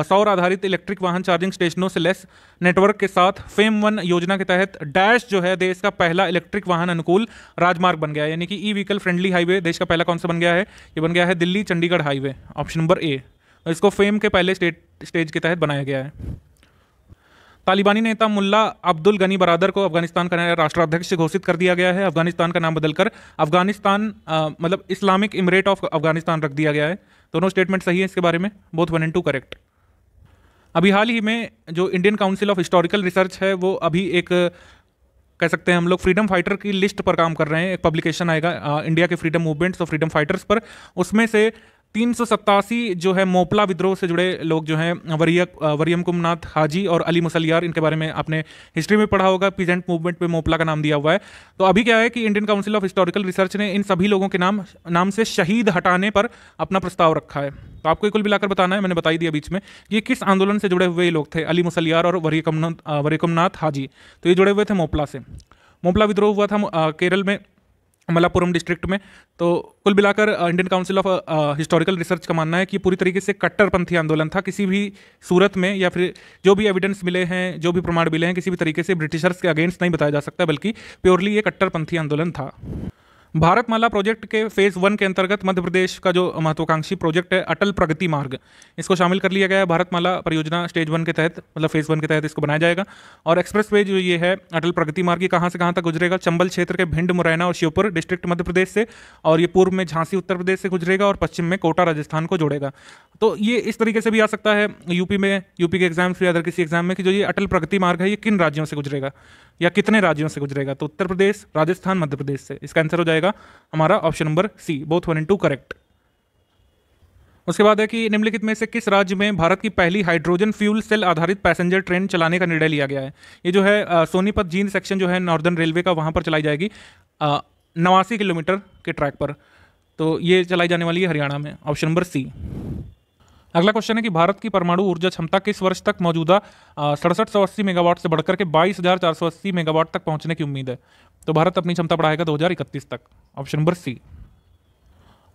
सौर आधारित इलेक्ट्रिक वाहन चार्जिंग स्टेशनों से लेस नेटवर्क के साथ फेम वन योजना के तहत डैश जो है देश का पहला इलेक्ट्रिक वाहन अनुकूल राजमार्ग बन गया है यानी कि ई व्हीकल फ्रेंडली हाईवे देश का पहला कौन सा बन गया है ये बन गया है Delhi Chandigarh highway option number A इसको फेम के पहले स्टेट स्टेज के तहत बनाया गया है तालिबानी नेता मुल्ला अब्दुल गनी बरादर को अफगानिस्तान का नया राष्ट्राध्यक्ष घोषित कर दिया गया है अफगानिस्तान का नाम बदलकर अफगानिस्तान मतलब इस्लामिक इमरेट ऑफ अफगानिस्तान रख दिया गया है दोनों स्टेटमेंट सही है इसके बारे में both one and two correct अभी हाल ही में जो Indian council of historical research है वो अभी एक कह सकते हैं हम लोग फ्रीडम फाइटर की लिस्ट पर काम कर रहे हैं एक पब्लिकेशन आएगा आ, इंडिया के फ्रीडम मूवमेंट्स और फ्रीडम फाइटर्स पर उसमें से तीन जो है मोपला विद्रोह से जुड़े लोग जो हैं वरिय वरियम कुमनाथ हाजी और अली मुसलियार इनके बारे में आपने हिस्ट्री में पढ़ा होगा पीजेंट मूवमेंट पे मोपला का नाम दिया हुआ है तो अभी क्या है कि Indian council of historical research ने इन सभी लोगों के नाम नाम से शहीद हटाने पर अपना प्रस्ताव रखा है तो आपको कुल मिलाकर बताना है मैंने बताई दिया बीच में ये किस आंदोलन से जुड़े हुए लोग थे अली मुसलियार और वरियकमनाथ वरियकमनाथ हाजी तो ये जुड़े हुए थे मोपला से मोपला विद्रोह हुआ था केरल में मलापुरम डिस्ट्रिक्ट में तो कुल मिलाकर Indian council of historical research का मानना है कि पूरी तरीके से कट्टरपंथी आंदोलन था किसी भी सूरत में या फिर जो भी एविडेंस मिले हैं जो भी प्रमाण मिले हैं किसी भी तरीके से ब्रिटिशर्स के अगेंस्ट नहीं बताया जा सकता बल्कि प्योरली ये कट्टरपंथी आंदोलन था भारतमाला प्रोजेक्ट के फेज़ वन के अंतर्गत मध्य प्रदेश का जो महत्वाकांक्षी प्रोजेक्ट है अटल प्रगति मार्ग इसको शामिल कर लिया गया है भारतमाला परियोजना स्टेज वन के तहत मतलब फेज़ वन के तहत इसको बनाया जाएगा और एक्सप्रेस वे जो ये है अटल प्रगति मार्ग ये कहाँ से कहाँ तक गुजरेगा चंबल क्षेत्र के भिंड मुरैना और श्योपुर डिस्ट्रिक्ट मध्य प्रदेश से और ये पूर्व में झांसी उत्तर प्रदेश से गुजरेगा और पश्चिम में कोटा राजस्थान को जोड़ेगा तो ये इस तरीके से भी आ सकता है यूपी में यूपी के एग्जाम्स या अदर किसी एग्जाम में कि जो ये अटल प्रगति मार्ग है ये किन राज्यों से गुजरेगा या कितने राज्यों से गुजरेगा तो उत्तर प्रदेश राजस्थान मध्य प्रदेश से इसका आंसर हो जाएगा हमारा option number C both one and two correct उसके बाद है कि निम्नलिखित में से किस राज्य में भारत की पहली हाइड्रोजन फ्यूल सेल आधारित पैसेंजर ट्रेन चलाने का निर्णय लिया गया है ये जो है सोनीपत जींद सेक्शन जो है नॉर्दर्न रेलवे का वहाँ पर चलाई जाएगी नवासी किलोमीटर के ट्रैक पर तो ये चलाई जाने वाली है हरियाणा में ऑप्शन नंबर सी अगला क्वेश्चन है कि भारत की परमाणु ऊर्जा क्षमता किस वर्ष तक मौजूदा सड़सठ सौ अस्सी मेगावाट से बढ़कर के बाईस हजार चार सौ अस्सी मेगावाट तक पहुंचने की उम्मीद है तो भारत अपनी क्षमता बढ़ाएगा दो हजार इकतीस तक ऑप्शन नंबर सी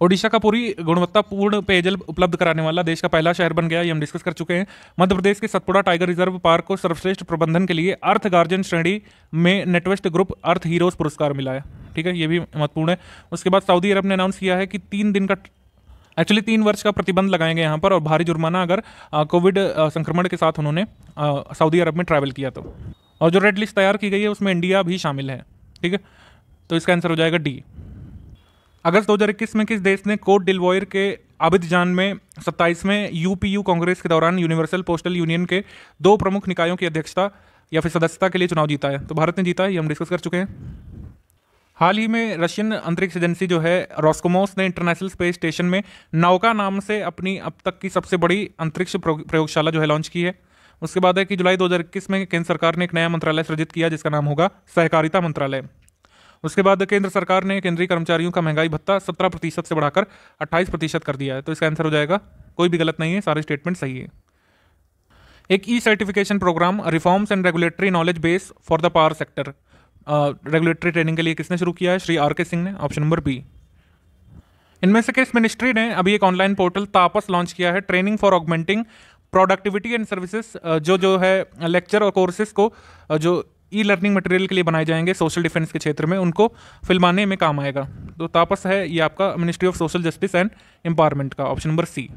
ओडिशा का पूरी गुणवत्तापूर्ण पेयजल उपलब्ध कराने वाला देश का पहला शहर बन गया ये हम डिस्कस कर चुके हैं मध्य प्रदेश के सतपुड़ा टाइगर रिजर्व पार्क को सर्वश्रेष्ठ प्रबंधन के लिए अर्थ गार्जियन श्रेणी में नेटवेस्ट ग्रुप अर्थ हीरोज पुरस्कार मिला है ठीक है ये भी महत्वपूर्ण है उसके बाद सऊदी अरब ने अनाउंस किया है कि तीन दिन का एक्चुअली तीन वर्ष का प्रतिबंध लगाएंगे यहाँ पर और भारी जुर्माना अगर कोविड संक्रमण के साथ उन्होंने सऊदी अरब में ट्रैवल किया तो और जो रेड लिस्ट तैयार की गई है उसमें इंडिया भी शामिल है ठीक है तो इसका आंसर हो जाएगा डी अगस्त 2021 में किस देश ने कोट डिलवॉयर के आबिद जान में सत्ताईसवें यूपीयू कांग्रेस के दौरान यूनिवर्सल पोस्टल यूनियन के दो प्रमुख निकायों की अध्यक्षता या फिर सदस्यता के लिए चुनाव जीता है तो भारत ने जीता है ये हम डिस्कस कर चुके हैं हाल ही में रशियन अंतरिक्ष एजेंसी जो है रोस्कोमोस ने इंटरनेशनल स्पेस स्टेशन में नौका नाम से अपनी अब तक की सबसे बड़ी अंतरिक्ष प्रयोगशाला जो है लॉन्च की है उसके बाद है कि जुलाई 2021 में केंद्र सरकार ने एक नया मंत्रालय सृजित किया जिसका नाम होगा सहकारिता मंत्रालय उसके बाद केंद्र सरकार ने केंद्रीय कर्मचारियों का महंगाई भत्ता सत्रह प्रतिशत से बढ़ाकर अट्ठाईस प्रतिशत कर दिया है तो इसका आंसर हो जाएगा कोई भी गलत नहीं है सारे स्टेटमेंट सही है एक E certification programme reforms and regulatory knowledge base for the power sector regulatory training के लिए किसने शुरू किया है श्री आर के सिंह ने ऑप्शन नंबर बी इनमें से किस मिनिस्ट्री ने अभी एक ऑनलाइन पोर्टल तापस लॉन्च किया है training for augmenting productivity and services जो जो है लेक्चर और कोर्सेज को जो ई लर्निंग मटेरियल के लिए बनाए जाएंगे सोशल डिफेंस के क्षेत्र में उनको फिल्माने में काम आएगा तो तापस है ये आपका ministry of social justice and empowerment का ऑप्शन नंबर सी